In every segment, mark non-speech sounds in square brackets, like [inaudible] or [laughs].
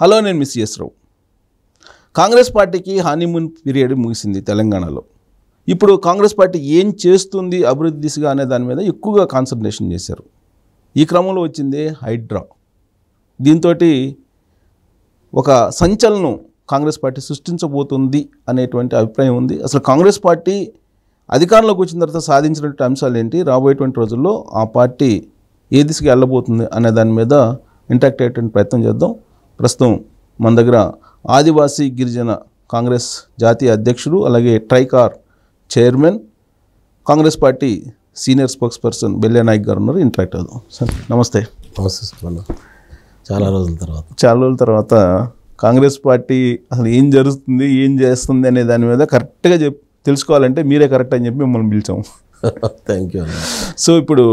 Hello నేను miss రావు కాంగ్రెస్ పార్టీకి honeymoon period ముగిసింది తెలంగాణలో ఇప్పుడు కాంగ్రెస్ పార్టీ ఏం చేస్తుంది అభివృద్ధి దిశగా అనే దాని మీద ఎక్కువగా కాన్సన్ట్రేషన్ చేశారు ఈ క్రమంలో వచ్చింది హైడ్రా దీంతో ఒక సంచలనం కాంగ్రెస్ పార్టీ సృష్టించబోతుంది అనేటువంటి అభిప్రాయం ఉంది అసలు కాంగ్రెస్ పార్టీ అధికారంలోకి వచ్చిన తర్వాత సాధించినటువంటి అంశాలు ఏంటి రాబోయేటువంటి రోజుల్లో ఆ పార్టీ ఏ దిశగా వెళ్ళబోతుంది అనే దాని మీద ఇంటాక్ట్ అయ్యేటువంటి ప్రయత్నం చేద్దాం ప్రస్తుతం మన దగ్గర ఆదివాసీ గిరిజన కాంగ్రెస్ జాతీయ అధ్యక్షుడు అలాగే Tricor chairman Congress party senior spokesperson Bellenayak గారు ఉన్నారు ఇంటరాక్ట్ అవుదాం సార్ నమస్తే నమస్తే చాలా రోజుల తర్వాత చాలా రోజుల తర్వాత కాంగ్రెస్ పార్టీ అసలు ఏం జరుగుతుంది ఏం చేస్తుంది అనే దాని మీద కరెక్ట్గా చెప్ తెలుసుకోవాలంటే మీరే కరెక్ట్ అని చెప్పి మిమ్మల్ని పిలిచాము థ్యాంక్ యూ సో ఇప్పుడు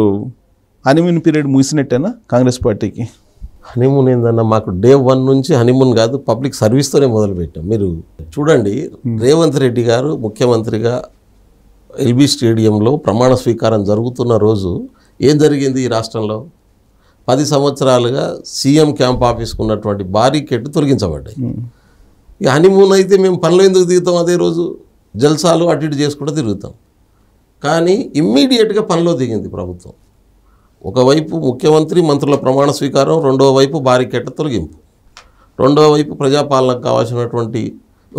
అనిమిన్ పీరియడ్ ముగిసినట్టేనా కాంగ్రెస్ పార్టీకి హనీమూన్ ఏందన్నా మాకు డే వన్ నుంచి హనీమూన్ కాదు పబ్లిక్ సర్వీస్తోనే మొదలుపెట్టాం మీరు చూడండి రేవంత్ రెడ్డి గారు ముఖ్యమంత్రిగా ఎల్బీ స్టేడియంలో ప్రమాణ స్వీకారం జరుగుతున్న రోజు ఏం జరిగింది ఈ రాష్ట్రంలో పది సంవత్సరాలుగా సీఎం క్యాంప్ ఆఫీస్కు ఉన్నటువంటి కెట్టు తొలగించబడ్డాయి ఇక హనీమూన్ అయితే మేము పనులు ఎందుకు దిగుతాం అదే రోజు జల్సాలు అటు ఇటు చేసుకుంటూ తిరుగుతాం కానీ ఇమ్మీడియట్గా పనిలో దిగింది ప్రభుత్వం ఒకవైపు ముఖ్యమంత్రి మంత్రుల ప్రమాణ స్వీకారం రెండవ వైపు భారీ కెట్ట తొలగింపు రెండవ వైపు ప్రజాపాలనకు కావాల్సినటువంటి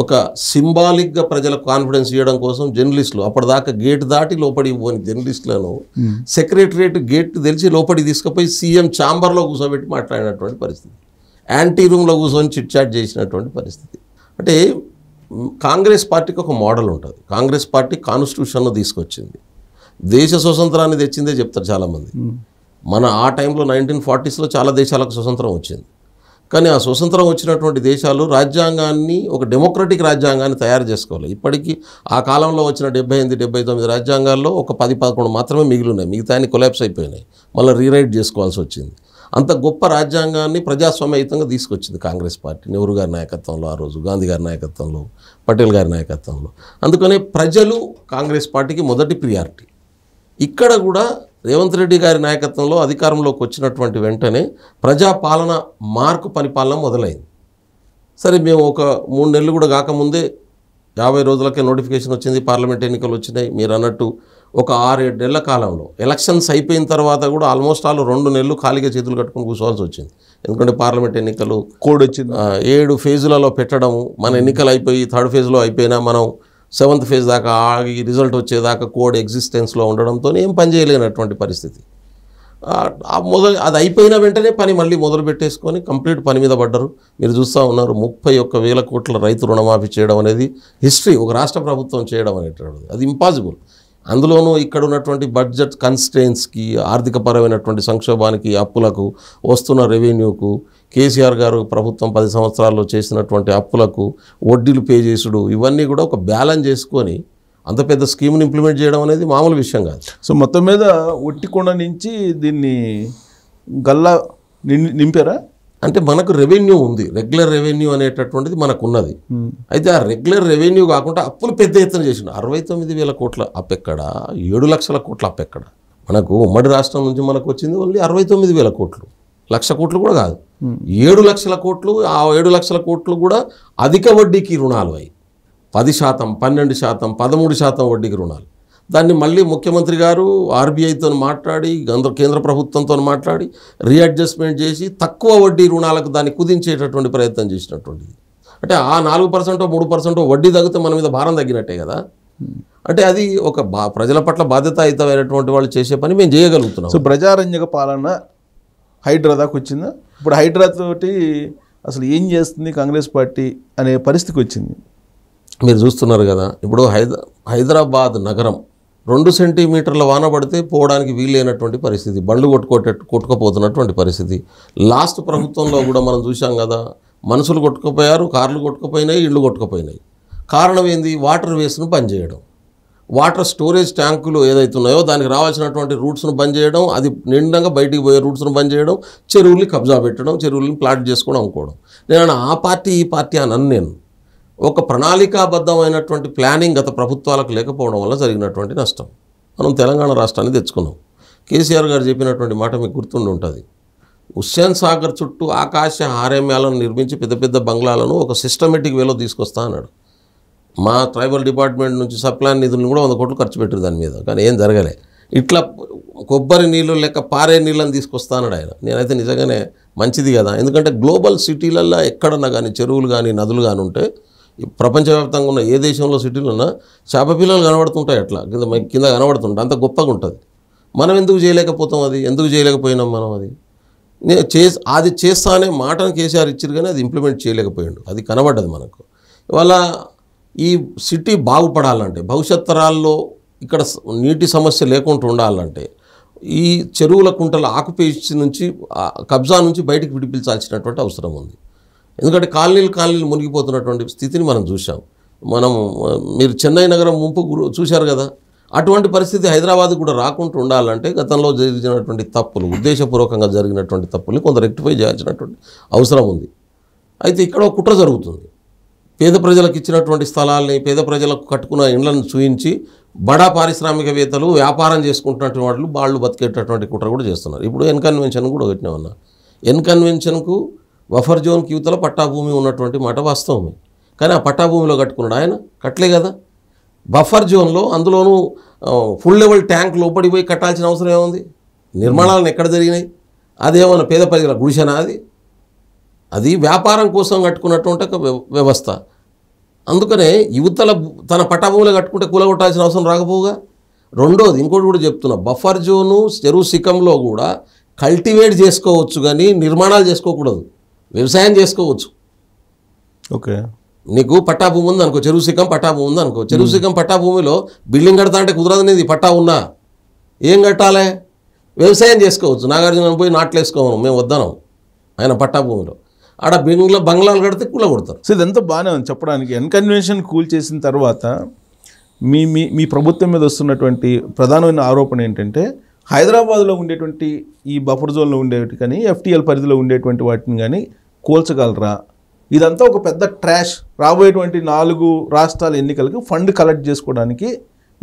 ఒక సింబాలిక్గా ప్రజలకు కాన్ఫిడెన్స్ ఇవ్వడం కోసం జర్నలిస్టులు అప్పటిదాకా గేట్ దాటి లోపడి పోని జర్నలిస్టులను సెక్రటరియట్ గేట్ తెలిసి లోపడి తీసుకుపోయి సీఎం ఛాంబర్లో కూర్చోబెట్టి మాట్లాడినటువంటి పరిస్థితి యాంటీ రూమ్లో కూర్చొని చిట్ చాట్ చేసినటువంటి పరిస్థితి అంటే కాంగ్రెస్ పార్టీకి ఒక మోడల్ ఉంటుంది కాంగ్రెస్ పార్టీ కాన్స్టిట్యూషన్ను తీసుకొచ్చింది దేశ స్వతంత్రాన్ని తెచ్చిందే చెప్తారు చాలామంది మన ఆ టైంలో నైన్టీన్ ఫార్టీస్లో చాలా దేశాలకు స్వతంత్రం వచ్చింది కానీ ఆ స్వతంత్రం వచ్చినటువంటి దేశాలు రాజ్యాంగాన్ని ఒక డెమోక్రటిక్ రాజ్యాంగాన్ని తయారు చేసుకోవాలి ఇప్పటికీ ఆ కాలంలో వచ్చిన డెబ్బై ఎనిమిది డెబ్బై తొమ్మిది రాజ్యాంగాల్లో ఒక పది పదకొండు మాత్రమే మిగిలినాయి మిగతాన్ని కొలాప్స్ అయిపోయినాయి మళ్ళీ రీరైట్ చేసుకోవాల్సి వచ్చింది అంత గొప్ప రాజ్యాంగాన్ని ప్రజాస్వామ్యయుతంగా తీసుకొచ్చింది కాంగ్రెస్ పార్టీ నెహ్రూ గారి నాయకత్వంలో ఆ రోజు గాంధీ గారి నాయకత్వంలో పటేల్ గారి నాయకత్వంలో అందుకనే ప్రజలు కాంగ్రెస్ పార్టీకి మొదటి ప్రియారిటీ ఇక్కడ కూడా రేవంత్ రెడ్డి గారి నాయకత్వంలో అధికారంలోకి వచ్చినటువంటి వెంటనే ప్రజాపాలన మార్కు పరిపాలన మొదలైంది సరే మేము ఒక మూడు నెలలు కూడా కాకముందే యాభై రోజులకే నోటిఫికేషన్ వచ్చింది పార్లమెంట్ ఎన్నికలు వచ్చినాయి మీరు అన్నట్టు ఒక ఆరేడు నెలల కాలంలో ఎలక్షన్స్ అయిపోయిన తర్వాత కూడా ఆల్మోస్ట్ ఆల్ రెండు నెలలు ఖాళీగా చేతులు కట్టుకుని కూర్చోవాల్సి వచ్చింది ఎందుకంటే పార్లమెంట్ ఎన్నికలు కోడ్ వచ్చింది ఏడు ఫేజులలో పెట్టడము మన ఎన్నికలు అయిపోయి థర్డ్ ఫేజ్లో అయిపోయినా మనం సెవెంత్ ఫేజ్ దాకా ఆగి రిజల్ట్ వచ్చేదాకా కోడ్ ఎగ్జిస్టెన్స్లో ఉండడంతో ఏం పని చేయలేనటువంటి పరిస్థితి మొదలు అది అయిపోయిన వెంటనే పని మళ్ళీ మొదలు పెట్టేసుకొని కంప్లీట్ పని మీద పడ్డరు మీరు చూస్తూ ఉన్నారు ముప్పై ఒక్క వేల కోట్ల రైతు రుణమాఫీ చేయడం అనేది హిస్టరీ ఒక రాష్ట్ర ప్రభుత్వం చేయడం అనేటువంటిది అది ఇంపాసిబుల్ అందులోనూ ఇక్కడ ఉన్నటువంటి బడ్జెట్ కన్స్టెన్స్కి ఆర్థికపరమైనటువంటి సంక్షోభానికి అప్పులకు వస్తున్న రెవెన్యూకు కేసీఆర్ గారు ప్రభుత్వం పది సంవత్సరాల్లో చేసినటువంటి అప్పులకు వడ్డీలు పే చేసుడు ఇవన్నీ కూడా ఒక బ్యాలెన్స్ చేసుకొని అంత పెద్ద స్కీమ్ని ఇంప్లిమెంట్ చేయడం అనేది మామూలు విషయం కాదు సో మొత్తం మీద కొండ నుంచి దీన్ని గల్లా నింపారా అంటే మనకు రెవెన్యూ ఉంది రెగ్యులర్ రెవెన్యూ అనేటటువంటిది మనకు ఉన్నది అయితే ఆ రెగ్యులర్ రెవెన్యూ కాకుండా అప్పులు పెద్ద ఎత్తున చేసిన అరవై తొమ్మిది వేల కోట్ల అప్పెక్కడ ఏడు లక్షల కోట్ల అప్పెక్కడ మనకు ఉమ్మడి రాష్ట్రం నుంచి మనకు వచ్చింది ఓన్లీ అరవై తొమ్మిది వేల కోట్లు లక్ష కోట్లు కూడా కాదు ఏడు లక్షల కోట్లు ఆ ఏడు లక్షల కోట్లు కూడా అధిక వడ్డీకి రుణాలు అవి పది శాతం పన్నెండు శాతం పదమూడు శాతం వడ్డీకి రుణాలు దాన్ని మళ్ళీ ముఖ్యమంత్రి గారు ఆర్బీఐతో మాట్లాడి కేంద్ర ప్రభుత్వంతో మాట్లాడి రీఅడ్జస్ట్మెంట్ చేసి తక్కువ వడ్డీ రుణాలకు దాన్ని కుదించేటటువంటి ప్రయత్నం చేసినటువంటి అంటే ఆ నాలుగు పర్సెంటో మూడు పర్సెంటో వడ్డీ తగ్గితే మన మీద భారం తగ్గినట్టే కదా అంటే అది ఒక బా ప్రజల పట్ల బాధ్యతాయుతమైనటువంటి వాళ్ళు చేసే పని మేము చేయగలుగుతున్నాం సో ప్రజారంజక పాలన హైడ్రా వచ్చిందా ఇప్పుడు హైదరాబాద్ తోటి అసలు ఏం చేస్తుంది కాంగ్రెస్ పార్టీ అనే పరిస్థితికి వచ్చింది మీరు చూస్తున్నారు కదా ఇప్పుడు హైదరా హైదరాబాద్ నగరం రెండు సెంటీమీటర్ల వాన పడితే పోవడానికి వీలైనటువంటి పరిస్థితి బండ్లు కొట్టుకోటట్టు కొట్టుకుపోతున్నటువంటి పరిస్థితి లాస్ట్ ప్రభుత్వంలో కూడా మనం చూసాం కదా మనుషులు కొట్టుకుపోయారు కార్లు కొట్టుకుపోయినాయి ఇళ్ళు కొట్టుకుపోయినాయి కారణం ఏంది వాటర్ వేస్ట్ను పనిచేయడం వాటర్ స్టోరేజ్ ట్యాంకులు ఏదైతున్నాయో దానికి రావాల్సినటువంటి రూట్స్ను బంద్ చేయడం అది నిండంగా బయటికి పోయే రూట్స్ను బంద్ చేయడం చెరువుల్ని కబ్జా పెట్టడం చెరువుల్ని ప్లాట్ చేసుకోవడం అనుకోవడం నేను ఆ పార్టీ ఈ పార్టీ అని అని నేను ఒక ప్రణాళికాబద్ధమైనటువంటి ప్లానింగ్ గత ప్రభుత్వాలకు లేకపోవడం వల్ల జరిగినటువంటి నష్టం మనం తెలంగాణ రాష్ట్రాన్ని తెచ్చుకున్నాం కేసీఆర్ గారు చెప్పినటువంటి మాట మీకు గుర్తుండి ఉంటుంది హుస్సేన్ సాగర్ చుట్టూ ఆకాశ హారేమ్యాలను నిర్మించి పెద్ద పెద్ద బంగ్లాలను ఒక సిస్టమేటిక్ వేలో తీసుకొస్తా అన్నాడు మా ట్రైబల్ డిపార్ట్మెంట్ నుంచి సప్లాన్ నిధులను కూడా వంద కోట్లు ఖర్చు పెట్టారు దాని మీద కానీ ఏం జరగలే ఇట్లా కొబ్బరి నీళ్ళు లేక పారే నీళ్ళని తీసుకొస్తానడు ఆయన నేనైతే నిజంగానే మంచిది కదా ఎందుకంటే గ్లోబల్ సిటీలల్లో ఎక్కడన్నా కానీ చెరువులు కానీ నదులు కానీ ఉంటే ప్రపంచవ్యాప్తంగా ఉన్న ఏ దేశంలో ఉన్నా చేప పిల్లలు కనబడుతుంటాయి అట్లా కింద కింద కనబడుతుంటాయి అంత గొప్పగా ఉంటుంది మనం ఎందుకు చేయలేకపోతాం అది ఎందుకు చేయలేకపోయినాం మనం అది నేను చే అది చేస్తానే మాటను కేసీఆర్ ఇచ్చారు కానీ అది ఇంప్లిమెంట్ చేయలేకపోయాడు అది కనబడ్డది మనకు ఇవాళ ఈ సిటీ బాగుపడాలంటే భవిష్యత్ తరాల్లో ఇక్కడ నీటి సమస్య లేకుండా ఉండాలంటే ఈ చెరువుల కుంటల ఆకుపేసి నుంచి కబ్జా నుంచి బయటకు విడిపించాల్సినటువంటి అవసరం ఉంది ఎందుకంటే కాలనీలు కాలనీలు మునిగిపోతున్నటువంటి స్థితిని మనం చూసాం మనం మీరు చెన్నై నగరం ముంపు చూశారు కదా అటువంటి పరిస్థితి హైదరాబాద్ కూడా రాకుండా ఉండాలంటే గతంలో జరిగినటువంటి తప్పులు ఉద్దేశపూర్వకంగా జరిగినటువంటి తప్పుల్ని కొంత రెక్టిఫై చేయాల్సినటువంటి అవసరం ఉంది అయితే ఇక్కడ కుట్ర జరుగుతుంది పేద ప్రజలకు ఇచ్చినటువంటి స్థలాల్ని పేద ప్రజలకు కట్టుకున్న ఇండ్లను చూయించి బడా పారిశ్రామికవేత్తలు వ్యాపారం చేసుకుంటున్నటువంటి వాళ్ళు వాళ్ళు బతికేటటువంటి కుట్ర కూడా చేస్తున్నారు ఇప్పుడు ఎన్కన్వెన్షన్ కూడా ఉన్నా ఎన్కన్వెన్షన్కు బఫర్ జోన్ కివతల పట్టాభూమి ఉన్నటువంటి మాట వాస్తవమే కానీ ఆ పట్టాభూమిలో కట్టుకున్నాడు ఆయన కట్టలే కదా బఫర్ జోన్లో అందులోనూ ఫుల్ లెవెల్ ట్యాంక్ లోపడి పోయి కట్టాల్సిన అవసరం ఏముంది నిర్మాణాలను ఎక్కడ జరిగినాయి అదేమన్నా పేద ప్రజల గుడిసెనా అది అది వ్యాపారం కోసం కట్టుకున్నటువంటి ఒక వ్యవస్థ అందుకనే యువతల తన పటాభూములు కట్టుకుంటే కూలగొట్టాల్సిన అవసరం రాకపోగా రెండోది ఇంకోటి కూడా చెప్తున్నా బఫర్ జోను చెరువు శిఖంలో కూడా కల్టివేట్ చేసుకోవచ్చు కానీ నిర్మాణాలు చేసుకోకూడదు వ్యవసాయం చేసుకోవచ్చు ఓకే నీకు పట్టాభూమి ఉంది అనుకో చెరువు శిఖం పట్టాభూమి ఉంది అనుకో చెరువు శిఖం పట్టాభూమిలో బిల్డింగ్ కడతా అంటే కుదరదు అనేది పట్టా ఉన్నా ఏం కట్టాలి వ్యవసాయం చేసుకోవచ్చు నాగార్జున పోయి నాట్లేసుకోమను మేము వద్దాం ఆయన పట్టాభూమిలో ఆడ బంగ్లా బంగ్లాలు కడితే కూల కొడతారు సో ఇదంతా బాగానే ఉంది చెప్పడానికి అన్కన్వెన్షన్ కూల్ చేసిన తర్వాత మీ మీ మీ ప్రభుత్వం మీద వస్తున్నటువంటి ప్రధానమైన ఆరోపణ ఏంటంటే హైదరాబాద్లో ఉండేటువంటి ఈ బఫర్ జోన్లో ఉండేవి కానీ ఎఫ్టీఎల్ పరిధిలో ఉండేటువంటి వాటిని కానీ కోల్చగలరా ఇదంతా ఒక పెద్ద ట్రాష్ రాబోయేటువంటి నాలుగు రాష్ట్రాల ఎన్నికలకు ఫండ్ కలెక్ట్ చేసుకోవడానికి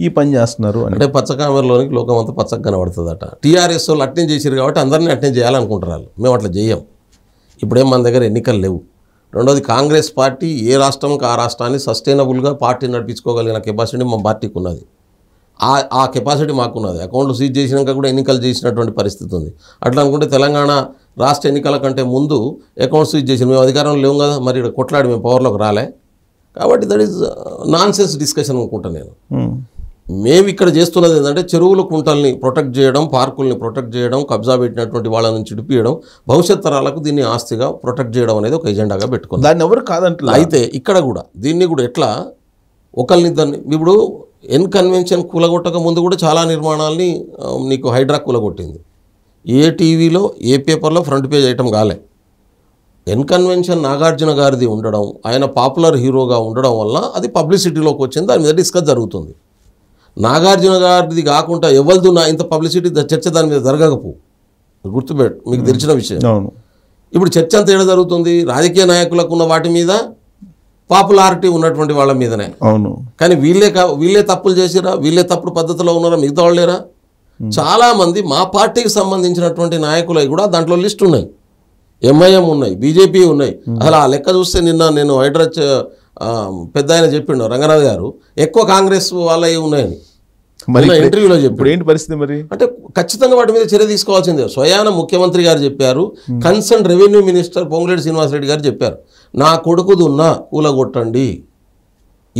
ఈ పని చేస్తున్నారు అంటే పచ్చకామరలోనికి లోకం అంతా పచ్చగా అట టీఆర్ఎస్ వాళ్ళు అటెండ్ చేశారు కాబట్టి అందరినీ అటెండ్ చేయాలనుకుంటున్నారు మేము అట్లా చేయం ఇప్పుడే మన దగ్గర ఎన్నికలు లేవు రెండోది కాంగ్రెస్ పార్టీ ఏ రాష్ట్రంకి ఆ రాష్ట్రాన్ని సస్టైనబుల్గా పార్టీ నడిపించుకోగలిగిన కెపాసిటీ మా పార్టీకి ఉన్నది ఆ ఆ కెపాసిటీ మాకున్నది అకౌంట్లు సీజ్ చేసినాక కూడా ఎన్నికలు చేసినటువంటి పరిస్థితి ఉంది అట్లా అనుకుంటే తెలంగాణ రాష్ట్ర ఎన్నికల కంటే ముందు అకౌంట్ సీజ్ చేసిన మేము అధికారంలో లేవు కదా మరి ఇక్కడ కొట్లాడి మేము పవర్లోకి రాలే కాబట్టి that is nonsense discussion అనుకుంటా నేను hmm. మేము ఇక్కడ చేస్తున్నది ఏంటంటే చెరువుల కుంటల్ని ప్రొటెక్ట్ చేయడం పార్కుల్ని ప్రొటెక్ట్ చేయడం కబ్జా పెట్టినటువంటి వాళ్ళ నుంచి ఇడిపియడం భవిష్యత్ తరాలకు దీన్ని ఆస్తిగా ప్రొటెక్ట్ చేయడం అనేది ఒక ఎజెండాగా పెట్టుకుంది దాన్ని ఎవరు కాదంటే అయితే ఇక్కడ కూడా దీన్ని కూడా ఎట్లా ఒకరిని దాన్ని ఇప్పుడు ఎన్ కన్వెన్షన్ కూలగొట్టక ముందు కూడా చాలా నిర్మాణాలని నీకు హైడ్రా కూలగొట్టింది ఏ టీవీలో ఏ పేపర్లో ఫ్రంట్ పేజ్ ఐటమ్ కాలే ఎన్ కన్వెన్షన్ నాగార్జున గారిది ఉండడం ఆయన పాపులర్ హీరోగా ఉండడం వల్ల అది పబ్లిసిటీలోకి వచ్చింది దాని మీద డిస్కస్ జరుగుతుంది నాగార్జున గారిది కాకుండా నా ఇంత పబ్లిసిటీ చర్చ దాని మీద జరగకపో గుర్తుపెట్టు మీకు తెలిసిన విషయం ఇప్పుడు చర్చ అంతా ఏడ జరుగుతుంది రాజకీయ నాయకులకు ఉన్న వాటి మీద పాపులారిటీ ఉన్నటువంటి వాళ్ళ మీదనే అవును కానీ వీళ్ళే వీళ్ళే తప్పులు చేసిరా వీళ్ళే తప్పుడు పద్ధతిలో ఉన్నారా మిగతా వాళ్ళేరా చాలామంది మా పార్టీకి సంబంధించినటువంటి నాయకులవి కూడా దాంట్లో లిస్ట్ ఉన్నాయి ఎంఐఎం ఉన్నాయి బీజేపీ ఉన్నాయి అసలు ఆ లెక్క చూస్తే నిన్న నేను హైడ్రాచ్ పెద్ద ఆయన చెప్పిండు రంగనాథ్ గారు ఎక్కువ కాంగ్రెస్ వాళ్ళవి ఉన్నాయని మరి ఇంటర్వ్యూలో చెప్పి ఏంటి పరిస్థితి మరి అంటే ఖచ్చితంగా వాటి మీద చర్య తీసుకోవాల్సిందే స్వయాన ముఖ్యమంత్రి గారు చెప్పారు concern revenue minister Ponguleti Srinivasa Reddy గారు చెప్పారు నా కొడుకుదున్నా కూలగొట్టండి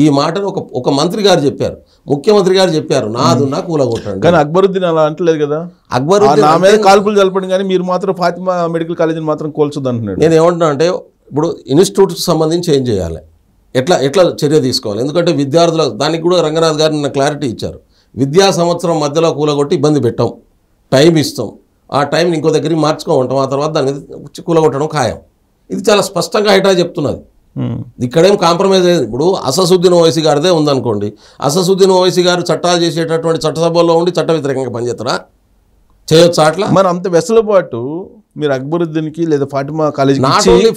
ఈ మాటను ఒక ఒక మంత్రి గారు చెప్పారు ముఖ్యమంత్రి గారు చెప్పారు నాదున్నా కూలగొట్టండి కానీ అక్బరుద్దీన్ అలా అంటలేదు కదా అక్బరుద్దీన్ నా మీద కాల్పులు జలపడి కానీ మీరు మాత్రం ఫాతిమా మెడికల్ కాలేజీని మాత్రం కోల్చొద్దు అంటున్నాడు నేను ఏమంటున్నా అంటే ఇప్పుడు ఇన్స్టిట్యూట్కి సంబంధించి ఏం చేయాలి ఎట్లా ఎట్లా చర్య తీసుకోవాలి ఎందుకంటే విద్యార్థుల దానికి కూడా రంగనాథ్ గారు నిన్న క్లారిటీ ఇచ్చారు విద్యా సంవత్సరం మధ్యలో కూలగొట్టి ఇబ్బంది పెట్టాం టైం ఇస్తాం ఆ టైంని ఇంకో దగ్గరికి మార్చుకోమంటాం ఆ తర్వాత దాన్ని కూలగొట్టడం ఖాయం ఇది చాలా స్పష్టంగా హైటా చెప్తున్నది ఇక్కడేం కాంప్రమైజ్ అయ్యేది ఇప్పుడు అససుద్దీన్ ఓవైసీ గారిదే ఉందనుకోండి అససుద్దీన్ ఓవైసీ గారు చట్టాలు చేసేటటువంటి చట్టసభల్లో ఉండి చట్ట వ్యతిరేకంగా పనిచేస్తారా చేయొచ్చా అట్లా మరి అంత వెసులుబాటు మీరు అక్బరుద్దీన్కి లేదా ఫాతిమా కాలేజ్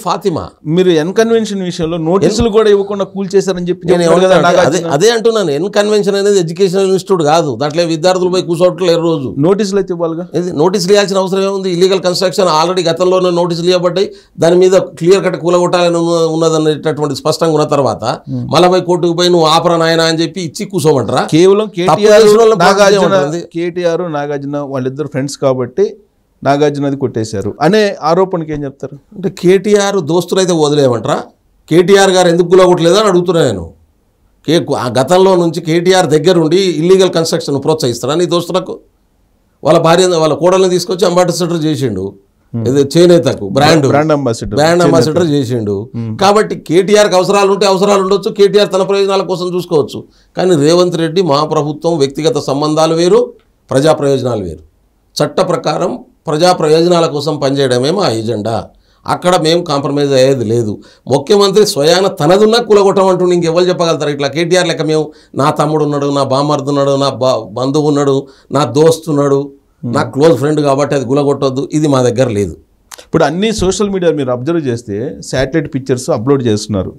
ఫాతిమా మీరు ఎన్ కన్వెన్షన్ విషయంలో నోటీసులు కూడా ఇవ్వకుండా కూల్ చేశారని చెప్పి నేను అదే అంటున్నాను ఎన్ కన్వెన్షన్ అనేది ఎడ్యుకేషనల్ ఇన్స్టిట్యూట్ కాదు దాంట్లో విద్యార్థులు పోయి కూర్చోవట్లేరు రోజు నోటీసులు అయితే ఇవ్వాలిగా నోటీసులు ఇవ్వాల్సిన అవసరం ఏముంది ఇల్లీగల్ కన్స్ట్రక్షన్ ఆల్రెడీ గతంలోనే నోటీసులు ఇవ్వబడ్డాయి దాని మీద క్లియర్ కట్ కూలగొట్టాలని ఉన్నదనేటటువంటి స్పష్టంగా ఉన్న తర్వాత మళ్ళీ కోర్టుకు పోయి నువ్వు ఆపరా నాయన అని చెప్పి ఇచ్చి కూర్చోమంటారా కేవలం కేటీఆర్ నాగార్జున వాళ్ళిద్దరు ఫ్రెండ్స్ కాబట్టి నాగార్జున అది కొట్టేశారు అనే ఆరోపణకి ఏం చెప్తారు అంటే కేటీఆర్ దోస్తులు అయితే వదిలేయమంటారా కేటీఆర్ గారు ఎందుకు గులగొట్టలేదు అని అడుగుతున్నా నేను కే ఆ గతంలో నుంచి కేటీఆర్ దగ్గరుండి ఇల్లీగల్ కన్స్ట్రక్షన్ ప్రోత్సహిస్తారా నీ దోస్తులకు వాళ్ళ భార్య వాళ్ళ కోడల్ని తీసుకొచ్చి అంబాసిడర్ చేసిండు చేనేతకు brand brand ambassador brand ambassador చేసిండు కాబట్టి కేటీఆర్కి అవసరాలు ఉంటే అవసరాలు ఉండొచ్చు కేటీఆర్ తన ప్రయోజనాల కోసం చూసుకోవచ్చు కానీ రేవంత్ రెడ్డి మా ప్రభుత్వం వ్యక్తిగత సంబంధాలు వేరు ప్రజా ప్రయోజనాలు వేరు చట్ట ప్రకారం ప్రజా ప్రయోజనాల కోసం పనిచేయడమే మా ఎజెండా అక్కడ మేము కాంప్రమైజ్ అయ్యేది లేదు ముఖ్యమంత్రి స్వయాన తనదున్న కులగొట్టమంటూ ఇంకెవరు చెప్పగలుగుతారు ఇట్లా కేటీఆర్ లెక్క మేము నా తమ్ముడు ఉన్నాడు నా బామర్దు ఉన్నాడు నా బా బంధువు ఉన్నాడు నా దోస్తు ఉన్నాడు hmm. నా క్లోజ్ ఫ్రెండ్ కాబట్టి అది గులగొట్టొద్దు ఇది మా దగ్గర లేదు ఇప్పుడు అన్ని సోషల్ మీడియా మీరు అబ్జర్వ్ చేస్తే శాటిలైట్ పిక్చర్స్ అప్లోడ్ చేస్తున్నారు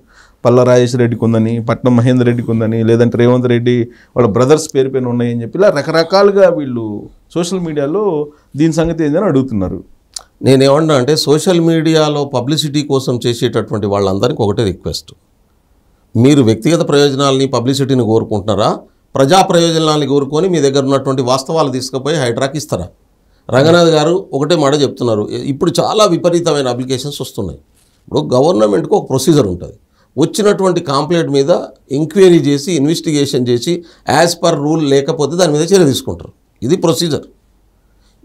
పల్ల రాజేశ్వర రెడ్డికి ఉందని పట్నం మహేందర్ రెడ్డికి ఉందని లేదంటే రేవంత్ రెడ్డి వాళ్ళ బ్రదర్స్ పేరు పైన ఉన్నాయని చెప్పి ఇలా రకరకాలుగా వీళ్ళు సోషల్ మీడియాలో దీని సంగతి ఏందని అడుగుతున్నారు నేనేమన్నా అంటే సోషల్ మీడియాలో పబ్లిసిటీ కోసం చేసేటటువంటి వాళ్ళందరికీ ఒకటే రిక్వెస్ట్ మీరు వ్యక్తిగత ప్రయోజనాలని పబ్లిసిటీని కోరుకుంటున్నారా ప్రజా ప్రయోజనాలని కోరుకొని మీ దగ్గర ఉన్నటువంటి వాస్తవాలు తీసుకుపోయి హైడ్రాక్ ఇస్తారా రంగనాథ్ గారు ఒకటే మాట చెప్తున్నారు ఇప్పుడు చాలా విపరీతమైన అప్లికేషన్స్ వస్తున్నాయి ఇప్పుడు గవర్నమెంట్కు ఒక ప్రొసీజర్ ఉంటుంది వచ్చినటువంటి కాంప్లైంట్ మీద ఎంక్వైరీ చేసి ఇన్వెస్టిగేషన్ చేసి యాజ్ పర్ రూల్ లేకపోతే దాని మీద చర్య తీసుకుంటారు ఇది ప్రొసీజర్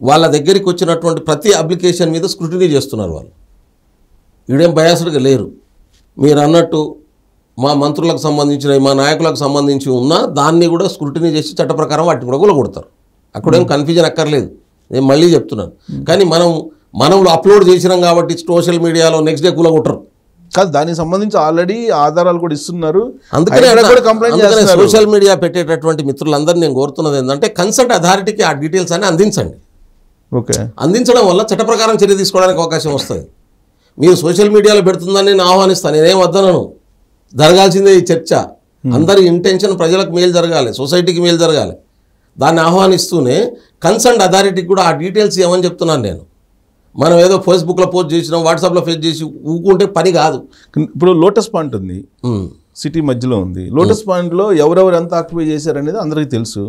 వాళ్ళ దగ్గరికి వచ్చినటువంటి ప్రతి అప్లికేషన్ మీద స్క్రూటినీ చేస్తున్నారు వాళ్ళు ఈడేం బయాసుడుగా లేరు మీరు అన్నట్టు మా మంత్రులకు సంబంధించిన మా నాయకులకు సంబంధించి ఉన్నా దాన్ని కూడా స్క్రూటినీ చేసి చట్ట ప్రకారం వాటిని కూడా కూలగొడతారు అక్కడేం కన్ఫ్యూజన్ అక్కర్లేదు నేను మళ్ళీ చెప్తున్నాను కానీ మనం మనం అప్లోడ్ చేసినాం కాబట్టి సోషల్ మీడియాలో నెక్స్ట్ డే కూలగొట్టరు కాదు దానికి సంబంధించి ఆల్రెడీ ఆధారాలు కూడా ఇస్తున్నారు అందుకనే కంప్లైంట్ సోషల్ మీడియా పెట్టేటటువంటి మిత్రులందరూ నేను కోరుతున్నది ఏంటంటే కన్సర్ట్ అథారిటీకి ఆ డీటెయిల్స్ అని అందించండి ఓకే అందించడం వల్ల చట్ట ప్రకారం చర్య తీసుకోవడానికి అవకాశం వస్తుంది మీరు సోషల్ మీడియాలో పెడుతుందని నేను ఆహ్వానిస్తాను నేనేం వద్దనను జరగాల్సిందే ఈ చర్చ hmm. అందరి ఇంటెన్షన్ ప్రజలకు మేలు జరగాలి సొసైటీకి మేలు జరగాలి దాన్ని ఆహ్వానిస్తూనే కన్సర్న్ అథారిటీకి కూడా ఆ డీటెయిల్స్ ఏమని చెప్తున్నాను నేను మనం ఏదో ఫేస్బుక్లో పోస్ట్ చేసినాం వాట్సాప్లో ఫేస్ చేసి ఊకుంటే పని కాదు ఇప్పుడు లోటస్ పాయింట్ ఉంది సిటీ మధ్యలో ఉంది లోటస్ పాయింట్లో ఎవరెవరు ఎంత ఆక్యుపై చేశారనేది అందరికీ తెలుసు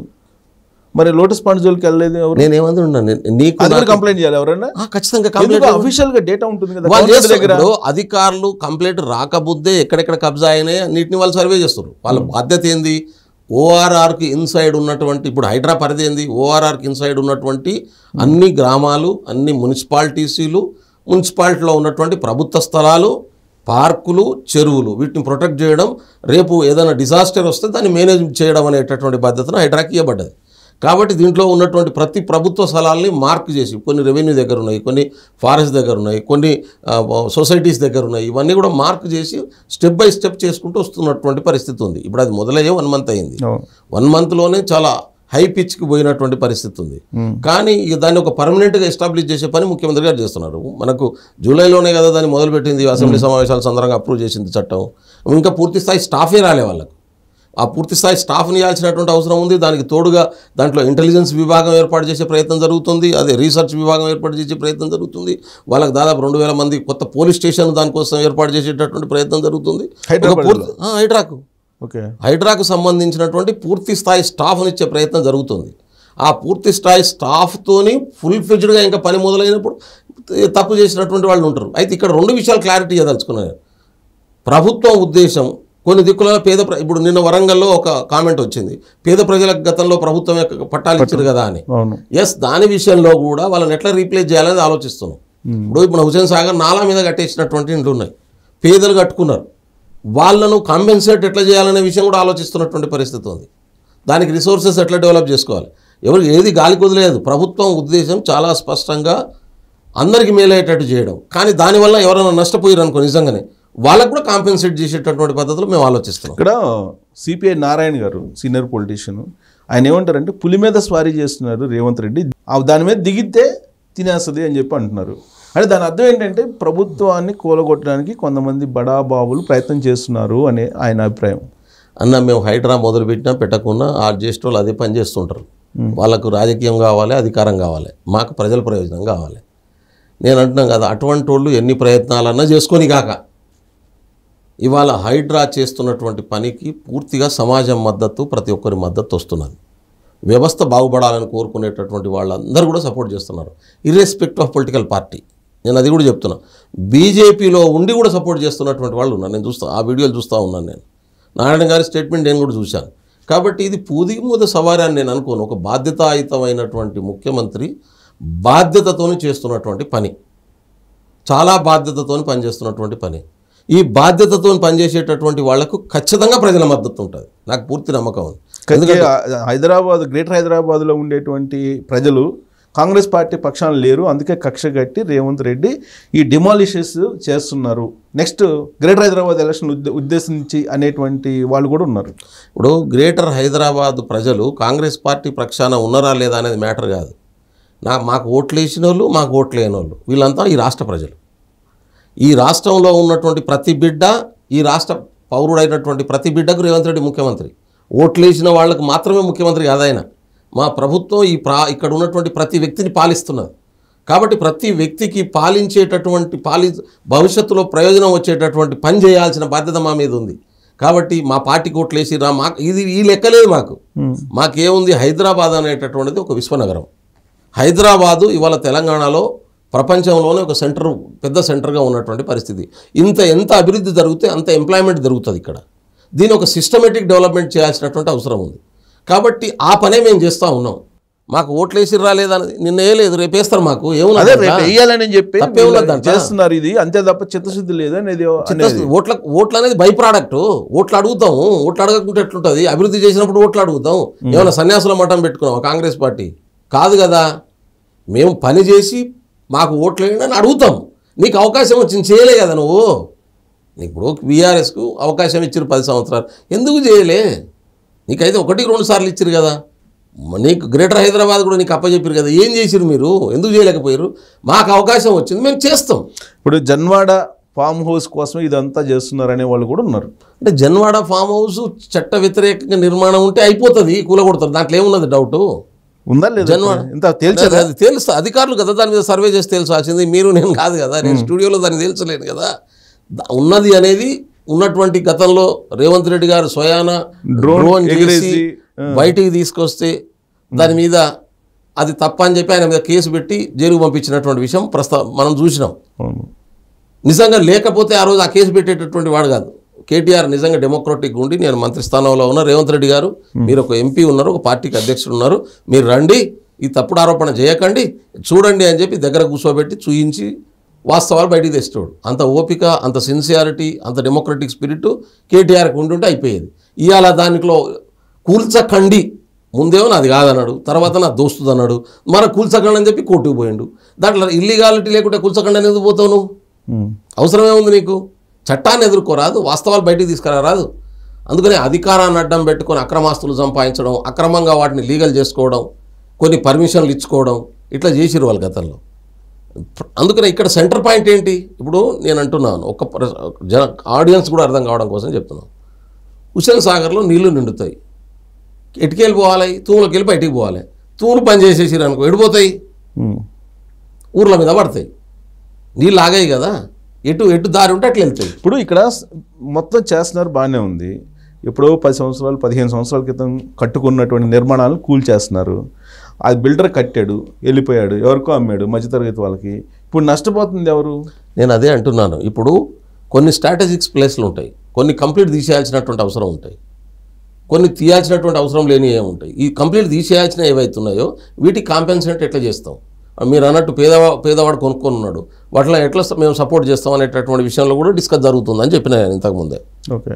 మరి లోటస్ పాయింట్ జోలికి వెళ్ళలేదు ఎవరు నేను ఏమంటున్నాను నీకు కంప్లైంట్ చేయాలి ఎవరన్నా ఖచ్చితంగా కంప్లైంట్ అఫీషియల్ గా డేటా ఉంటుంది కదా దగ్గర అధికారులు కంప్లైంట్ రాకబుద్దే ఎక్కడెక్కడ కబ్జా అయినాయి అన్నింటిని వాళ్ళు సర్వే చేస్తారు వాళ్ళ బాధ్యత ఏంది ఓఆర్ఆర్కి ఇన్సైడ్ ఉన్నటువంటి ఇప్పుడు హైడ్రా పరిధి ఏంది ఓఆర్ఆర్కి ఇన్సైడ్ ఉన్నటువంటి అన్ని గ్రామాలు అన్ని మున్సిపాలిటీసీలు మున్సిపాలిటీలో ఉన్నటువంటి ప్రభుత్వ స్థలాలు పార్కులు చెరువులు వీటిని ప్రొటెక్ట్ చేయడం రేపు ఏదైనా డిజాస్టర్ వస్తే దాన్ని మేనేజ్ చేయడం అనేటటువంటి బాధ్యతను హైడ్రాకి ఇవ్వబడ్డది కాబట్టి దీంట్లో ఉన్నటువంటి ప్రతి ప్రభుత్వ స్థలాల్ని మార్క్ చేసి కొన్ని రెవెన్యూ దగ్గర ఉన్నాయి కొన్ని ఫారెస్ట్ దగ్గర ఉన్నాయి కొన్ని సొసైటీస్ దగ్గర ఉన్నాయి ఇవన్నీ కూడా మార్క్ చేసి స్టెప్ బై స్టెప్ చేసుకుంటూ వస్తున్నటువంటి పరిస్థితి ఉంది ఇప్పుడు అది మొదలయ్యే వన్ మంత్ అయింది వన్ మంత్లోనే చాలా హై పిచ్కి పోయినటువంటి పరిస్థితి ఉంది కానీ ఇక దాన్ని ఒక పర్మనెంట్గా ఎస్టాబ్లిష్ చేసే పని ముఖ్యమంత్రి గారు చేస్తున్నారు మనకు జూలైలోనే కదా దాన్ని మొదలుపెట్టింది అసెంబ్లీ సమావేశాల సందర్భంగా అప్రూవ్ చేసింది చట్టం ఇంకా పూర్తి స్థాయి స్టాఫే రాలే వాళ్ళకు ఆ పూర్తి స్థాయి స్టాఫ్ని ఇవ్వాల్సినటువంటి అవసరం ఉంది దానికి తోడుగా దాంట్లో ఇంటెలిజెన్స్ విభాగం ఏర్పాటు చేసే ప్రయత్నం జరుగుతుంది అదే రీసెర్చ్ విభాగం ఏర్పాటు చేసే ప్రయత్నం జరుగుతుంది వాళ్ళకి దాదాపు రెండు వేల మంది కొత్త పోలీస్ స్టేషన్ దానికోసం ఏర్పాటు చేసేటటువంటి ప్రయత్నం జరుగుతుంది హైడ్రాకు ఓకే హైడ్రాకు సంబంధించినటువంటి పూర్తి స్థాయి స్టాఫ్నిచ్చే ప్రయత్నం జరుగుతుంది ఆ పూర్తి స్థాయి స్టాఫ్తోని ఫుల్ ఫ్లెజ్డ్గా ఇంకా పని మొదలైనప్పుడు తప్పు చేసినటువంటి వాళ్ళు ఉంటారు అయితే ఇక్కడ రెండు విషయాలు క్లారిటీ చేయదలుచుకున్నాను ప్రభుత్వం ఉద్దేశం కొన్ని దిక్కులలో పేద ఇప్పుడు నిన్న వరంగల్లో ఒక కామెంట్ వచ్చింది పేద ప్రజల గతంలో ప్రభుత్వం యొక్క పట్టాలు ఇచ్చారు కదా అని ఎస్ దాని విషయంలో కూడా వాళ్ళని ఎట్లా రీప్లేస్ చేయాలనేది ఆలోచిస్తున్నాం ఇప్పుడు ఇప్పుడు హుసేన్ సాగర్ నాలా మీద కట్టేసినటువంటి ఇండ్లు ఉన్నాయి పేదలు కట్టుకున్నారు వాళ్ళను కాంపెన్సేట్ ఎట్లా చేయాలనే విషయం కూడా ఆలోచిస్తున్నటువంటి పరిస్థితి ఉంది దానికి రిసోర్సెస్ ఎట్లా డెవలప్ చేసుకోవాలి ఎవరు ఏది గాలి కుదలేదు ప్రభుత్వం ఉద్దేశం చాలా స్పష్టంగా అందరికీ మేలయ్యేటట్టు చేయడం కానీ దానివల్ల ఎవరైనా నష్టపోయారు అనుకో నిజంగానే వాళ్ళకు కూడా కాంపెన్సేట్ చేసేటటువంటి పద్ధతిలో మేము ఆలోచిస్తున్నాం ఇక్కడ సిపిఐ నారాయణ గారు సీనియర్ పొలిటీషియన్ ఆయన ఏమంటారంటే పులి మీద స్వారీ చేస్తున్నారు రేవంత్ రెడ్డి దాని మీద దిగితే తినేస్తుంది అని చెప్పి అంటున్నారు అంటే దాని అర్థం ఏంటంటే ప్రభుత్వాన్ని కూలగొట్టడానికి కొంతమంది బడాబాబులు ప్రయత్నం చేస్తున్నారు అనే ఆయన అభిప్రాయం అన్న మేము హైడ్రా మొదలుపెట్టినా పెట్టకుండా ఆ జ్యేష్ఠ వాళ్ళు అదే పని చేస్తుంటారు వాళ్ళకు రాజకీయం కావాలి అధికారం కావాలి మాకు ప్రజల ప్రయోజనం కావాలి నేను అంటున్నాను కదా అటువంటి వాళ్ళు ఎన్ని ప్రయత్నాలన్నా చేసుకొని కాక ఇవాళ హైడ్రా చేస్తున్నటువంటి పనికి పూర్తిగా సమాజం మద్దతు ప్రతి ఒక్కరి మద్దతు వస్తున్నది వ్యవస్థ బాగుపడాలని కోరుకునేటటువంటి వాళ్ళందరూ కూడా సపోర్ట్ చేస్తున్నారు ఇర్రెస్పెక్ట్ ఆఫ్ పొలిటికల్ పార్టీ నేను అది కూడా చెప్తున్నా బీజేపీలో ఉండి కూడా సపోర్ట్ చేస్తున్నటువంటి వాళ్ళు ఉన్నారు నేను చూస్తా ఆ వీడియోలు చూస్తూ ఉన్నాను నేను నారాయణ గారి స్టేట్మెంట్ నేను కూడా చూశాను కాబట్టి ఇది పూదిమూద సవారి అని నేను అనుకోను ఒక బాధ్యతాయుతమైనటువంటి ముఖ్యమంత్రి బాధ్యతతోనే చేస్తున్నటువంటి పని చాలా బాధ్యతతోనే పనిచేస్తున్నటువంటి పని ఈ బాధ్యతతో పనిచేసేటటువంటి వాళ్లకు ఖచ్చితంగా ప్రజల మద్దతు ఉంటుంది నాకు పూర్తి నమ్మకం ఉంది ఎందుకంటే హైదరాబాద్ గ్రేటర్ హైదరాబాద్లో ఉండేటువంటి ప్రజలు కాంగ్రెస్ పార్టీ పక్షాలు లేరు అందుకే కక్ష కట్టి రేవంత్ రెడ్డి ఈ డిమాలిషెస్ చేస్తున్నారు నెక్స్ట్ గ్రేటర్ హైదరాబాద్ ఎలక్షన్ ఉద్దేశించి అనేటువంటి వాళ్ళు కూడా ఉన్నారు ఇప్పుడు గ్రేటర్ హైదరాబాద్ ప్రజలు కాంగ్రెస్ పార్టీ పక్షాన ఉన్నారా లేదా అనేది మ్యాటర్ కాదు నా మాకు ఓట్లు వేసిన వాళ్ళు మాకు ఓట్లు లేని వాళ్ళు వీళ్ళంతా ఈ రాష్ట్ర ప్రజలు ఈ రాష్ట్రంలో ఉన్నటువంటి ప్రతి బిడ్డ ఈ రాష్ట్ర పౌరుడైనటువంటి ప్రతి బిడ్డకు రేవంత్ రెడ్డి ముఖ్యమంత్రి ఓట్లేసిన వాళ్లకు మాత్రమే ముఖ్యమంత్రి కాదాయన మా ప్రభుత్వం ఈ ప్రా ఇక్కడ ఉన్నటువంటి ప్రతి వ్యక్తిని పాలిస్తున్నది కాబట్టి ప్రతి వ్యక్తికి పాలించేటటువంటి పాలి భవిష్యత్తులో ప్రయోజనం వచ్చేటటువంటి పని చేయాల్సిన బాధ్యత మా మీద ఉంది కాబట్టి మా పార్టీ రా మాకు ఇది ఈ లెక్కలేదు మాకు మాకేముంది హైదరాబాద్ అనేటటువంటిది ఒక విశ్వనగరం హైదరాబాదు ఇవాళ తెలంగాణలో ప్రపంచంలోనే ఒక సెంటర్ పెద్ద సెంటర్గా ఉన్నటువంటి పరిస్థితి ఇంత ఎంత అభివృద్ధి జరిగితే అంత ఎంప్లాయ్మెంట్ జరుగుతుంది ఇక్కడ దీని ఒక సిస్టమేటిక్ డెవలప్మెంట్ చేయాల్సినటువంటి అవసరం ఉంది కాబట్టి ఆ పనే మేము చేస్తూ ఉన్నాం మాకు ఓట్లు వేసి రాలేదని నిన్న వేయలేదు రేపు వేస్తారు మాకు ఏమన్నా చెప్పి చేస్తున్నారు ఇది అంతే తప్ప చిత్తశుద్ధి లేదు ఓట్ల ఓట్లు అనేది బై ప్రోడక్ట్ ఓట్లు అడుగుతాం ఓట్లు అడగకుంటే ఎట్లుంటుంది అభివృద్ధి చేసినప్పుడు ఓట్లు అడుగుతాం ఏమైనా సన్యాసుల మఠం పెట్టుకున్నాం కాంగ్రెస్ పార్టీ కాదు కదా మేము పని చేసి మాకు ఓట్లు అని అడుగుతాం నీకు అవకాశం వచ్చింది చేయలే కదా నువ్వు ఇప్పుడు బీఆర్ఎస్కు అవకాశం ఇచ్చారు పది సంవత్సరాలు ఎందుకు చేయలే నీకైతే ఒకటికి రెండు సార్లు ఇచ్చారు కదా నీకు గ్రేటర్ హైదరాబాద్ కూడా నీకు అప్పచెప్పారు కదా ఏం చేసిరు మీరు ఎందుకు చేయలేకపోయారు మాకు అవకాశం వచ్చింది మేము చేస్తాం ఇప్పుడు జన్వాడ ఫామ్ హౌస్ కోసం ఇదంతా చేస్తున్నారనే వాళ్ళు కూడా ఉన్నారు అంటే జన్వాడ ఫామ్ హౌస్ చట్ట వ్యతిరేకంగా నిర్మాణం ఉంటే అయిపోతుంది కూలగొడతారు దాంట్లో ఏమున్నది డౌటు ఉందా లేదా ఇంత తేల్చదు అది తెలుసు అధికారులు కదా దాని మీద సర్వే చేసి తెలుసు వచ్చింది మీరు నేను కాదు కదా నేను స్టూడియోలో దాన్ని తేల్చలేను కదా ఉన్నది అనేది ఉన్నటువంటి గతంలో రేవంత్ రెడ్డి గారు స్వయాన డ్రోన్ చేసి బయటికి తీసుకొస్తే దాని మీద అది తప్ప అని చెప్పి ఆయన మీద కేసు పెట్టి జైలు పంపించినటువంటి విషయం ప్రస్తా మనం చూసినాం నిజంగా లేకపోతే ఆ రోజు ఆ కేసు పెట్టేటటువంటి వాడు కాదు కేటీఆర్ నిజంగా డెమోక్రాటిక్ ఉండి నేను మంత్రి స్థానంలో ఉన్నా రేవంత్ రెడ్డి గారు మీరు ఒక ఎంపీ ఉన్నారు ఒక పార్టీకి అధ్యక్షుడు ఉన్నారు మీరు రండి ఈ తప్పుడు ఆరోపణ చేయకండి చూడండి అని చెప్పి దగ్గర కూర్చోబెట్టి చూయించి వాస్తవాలు బయటికి తెచ్చేవాడు అంత ఓపిక అంత సిన్సియారిటీ అంత డెమోక్రటిక్ స్పిరిట్ కేటీఆర్కి ఉంటే అయిపోయేది ఇవాళ దానిలో కూల్చకండి ముందేమో నాది కాదన్నాడు తర్వాత నా దోస్తుంది అన్నాడు మన కూల్చకండి అని చెప్పి కోర్టుకు పోయిండు దాంట్లో ఇల్లీగాలిటీ లేకుండా కూల్చకండి అనేది పోతావు అవసరమే ఉంది నీకు చట్టాన్ని ఎదుర్కోరాదు వాస్తవాలు బయటికి తీసుకురారాదు అందుకనే అధికారాన్ని అడ్డం పెట్టుకొని అక్రమాస్తులు సంపాదించడం అక్రమంగా వాటిని లీగల్ చేసుకోవడం కొన్ని పర్మిషన్లు ఇచ్చుకోవడం ఇట్లా చేసిరు వాళ్ళ గతంలో అందుకనే ఇక్కడ సెంటర్ పాయింట్ ఏంటి ఇప్పుడు నేను అంటున్నాను ఒక జన ఆడియన్స్ కూడా అర్థం కావడం కోసం చెప్తున్నాను హుసేన్ సాగర్లో నీళ్లు నిండుతాయి ఎటుకెళ్ళి పోవాలి తూములకు వెళ్ళి బయటికి పోవాలి తూములు పని చేసేసిరు అనుకో ఎడిపోతాయి ఊర్ల మీద పడతాయి నీళ్ళు ఆగాయి కదా ఎటు ఎటు దారి ఉంటే అట్లా వెళ్తాయి ఇప్పుడు ఇక్కడ మొత్తం చేస్తున్నారు బాగానే ఉంది ఇప్పుడు పది సంవత్సరాలు పదిహేను సంవత్సరాల క్రితం కట్టుకున్నటువంటి నిర్మాణాలను చేస్తున్నారు అది బిల్డర్ కట్టాడు వెళ్ళిపోయాడు ఎవరికో అమ్మాడు మధ్యతరగతి వాళ్ళకి ఇప్పుడు నష్టపోతుంది ఎవరు నేను అదే అంటున్నాను ఇప్పుడు కొన్ని స్ట్రాటజిక్స్ ప్లేస్లు ఉంటాయి కొన్ని కంప్లీట్ తీసేయాల్సినటువంటి అవసరం ఉంటాయి కొన్ని తీయాల్సినటువంటి అవసరం లేని ఉంటాయి ఈ కంప్లీట్ తీసేయాల్సిన ఏవైతున్నాయో వీటికి కాంపెన్సేట్ ఎట్లా చేస్తాం మీరు అన్నట్టు పేదవా పేదవాడు కొనుక్కొని ఉన్నాడు వాటిని ఎట్లా మేము సపోర్ట్ చేస్తాం అనేటటువంటి విషయంలో కూడా డిస్కస్ జరుగుతుందని చెప్పిన ఇంతకు ఇంతకుముందే ఓకే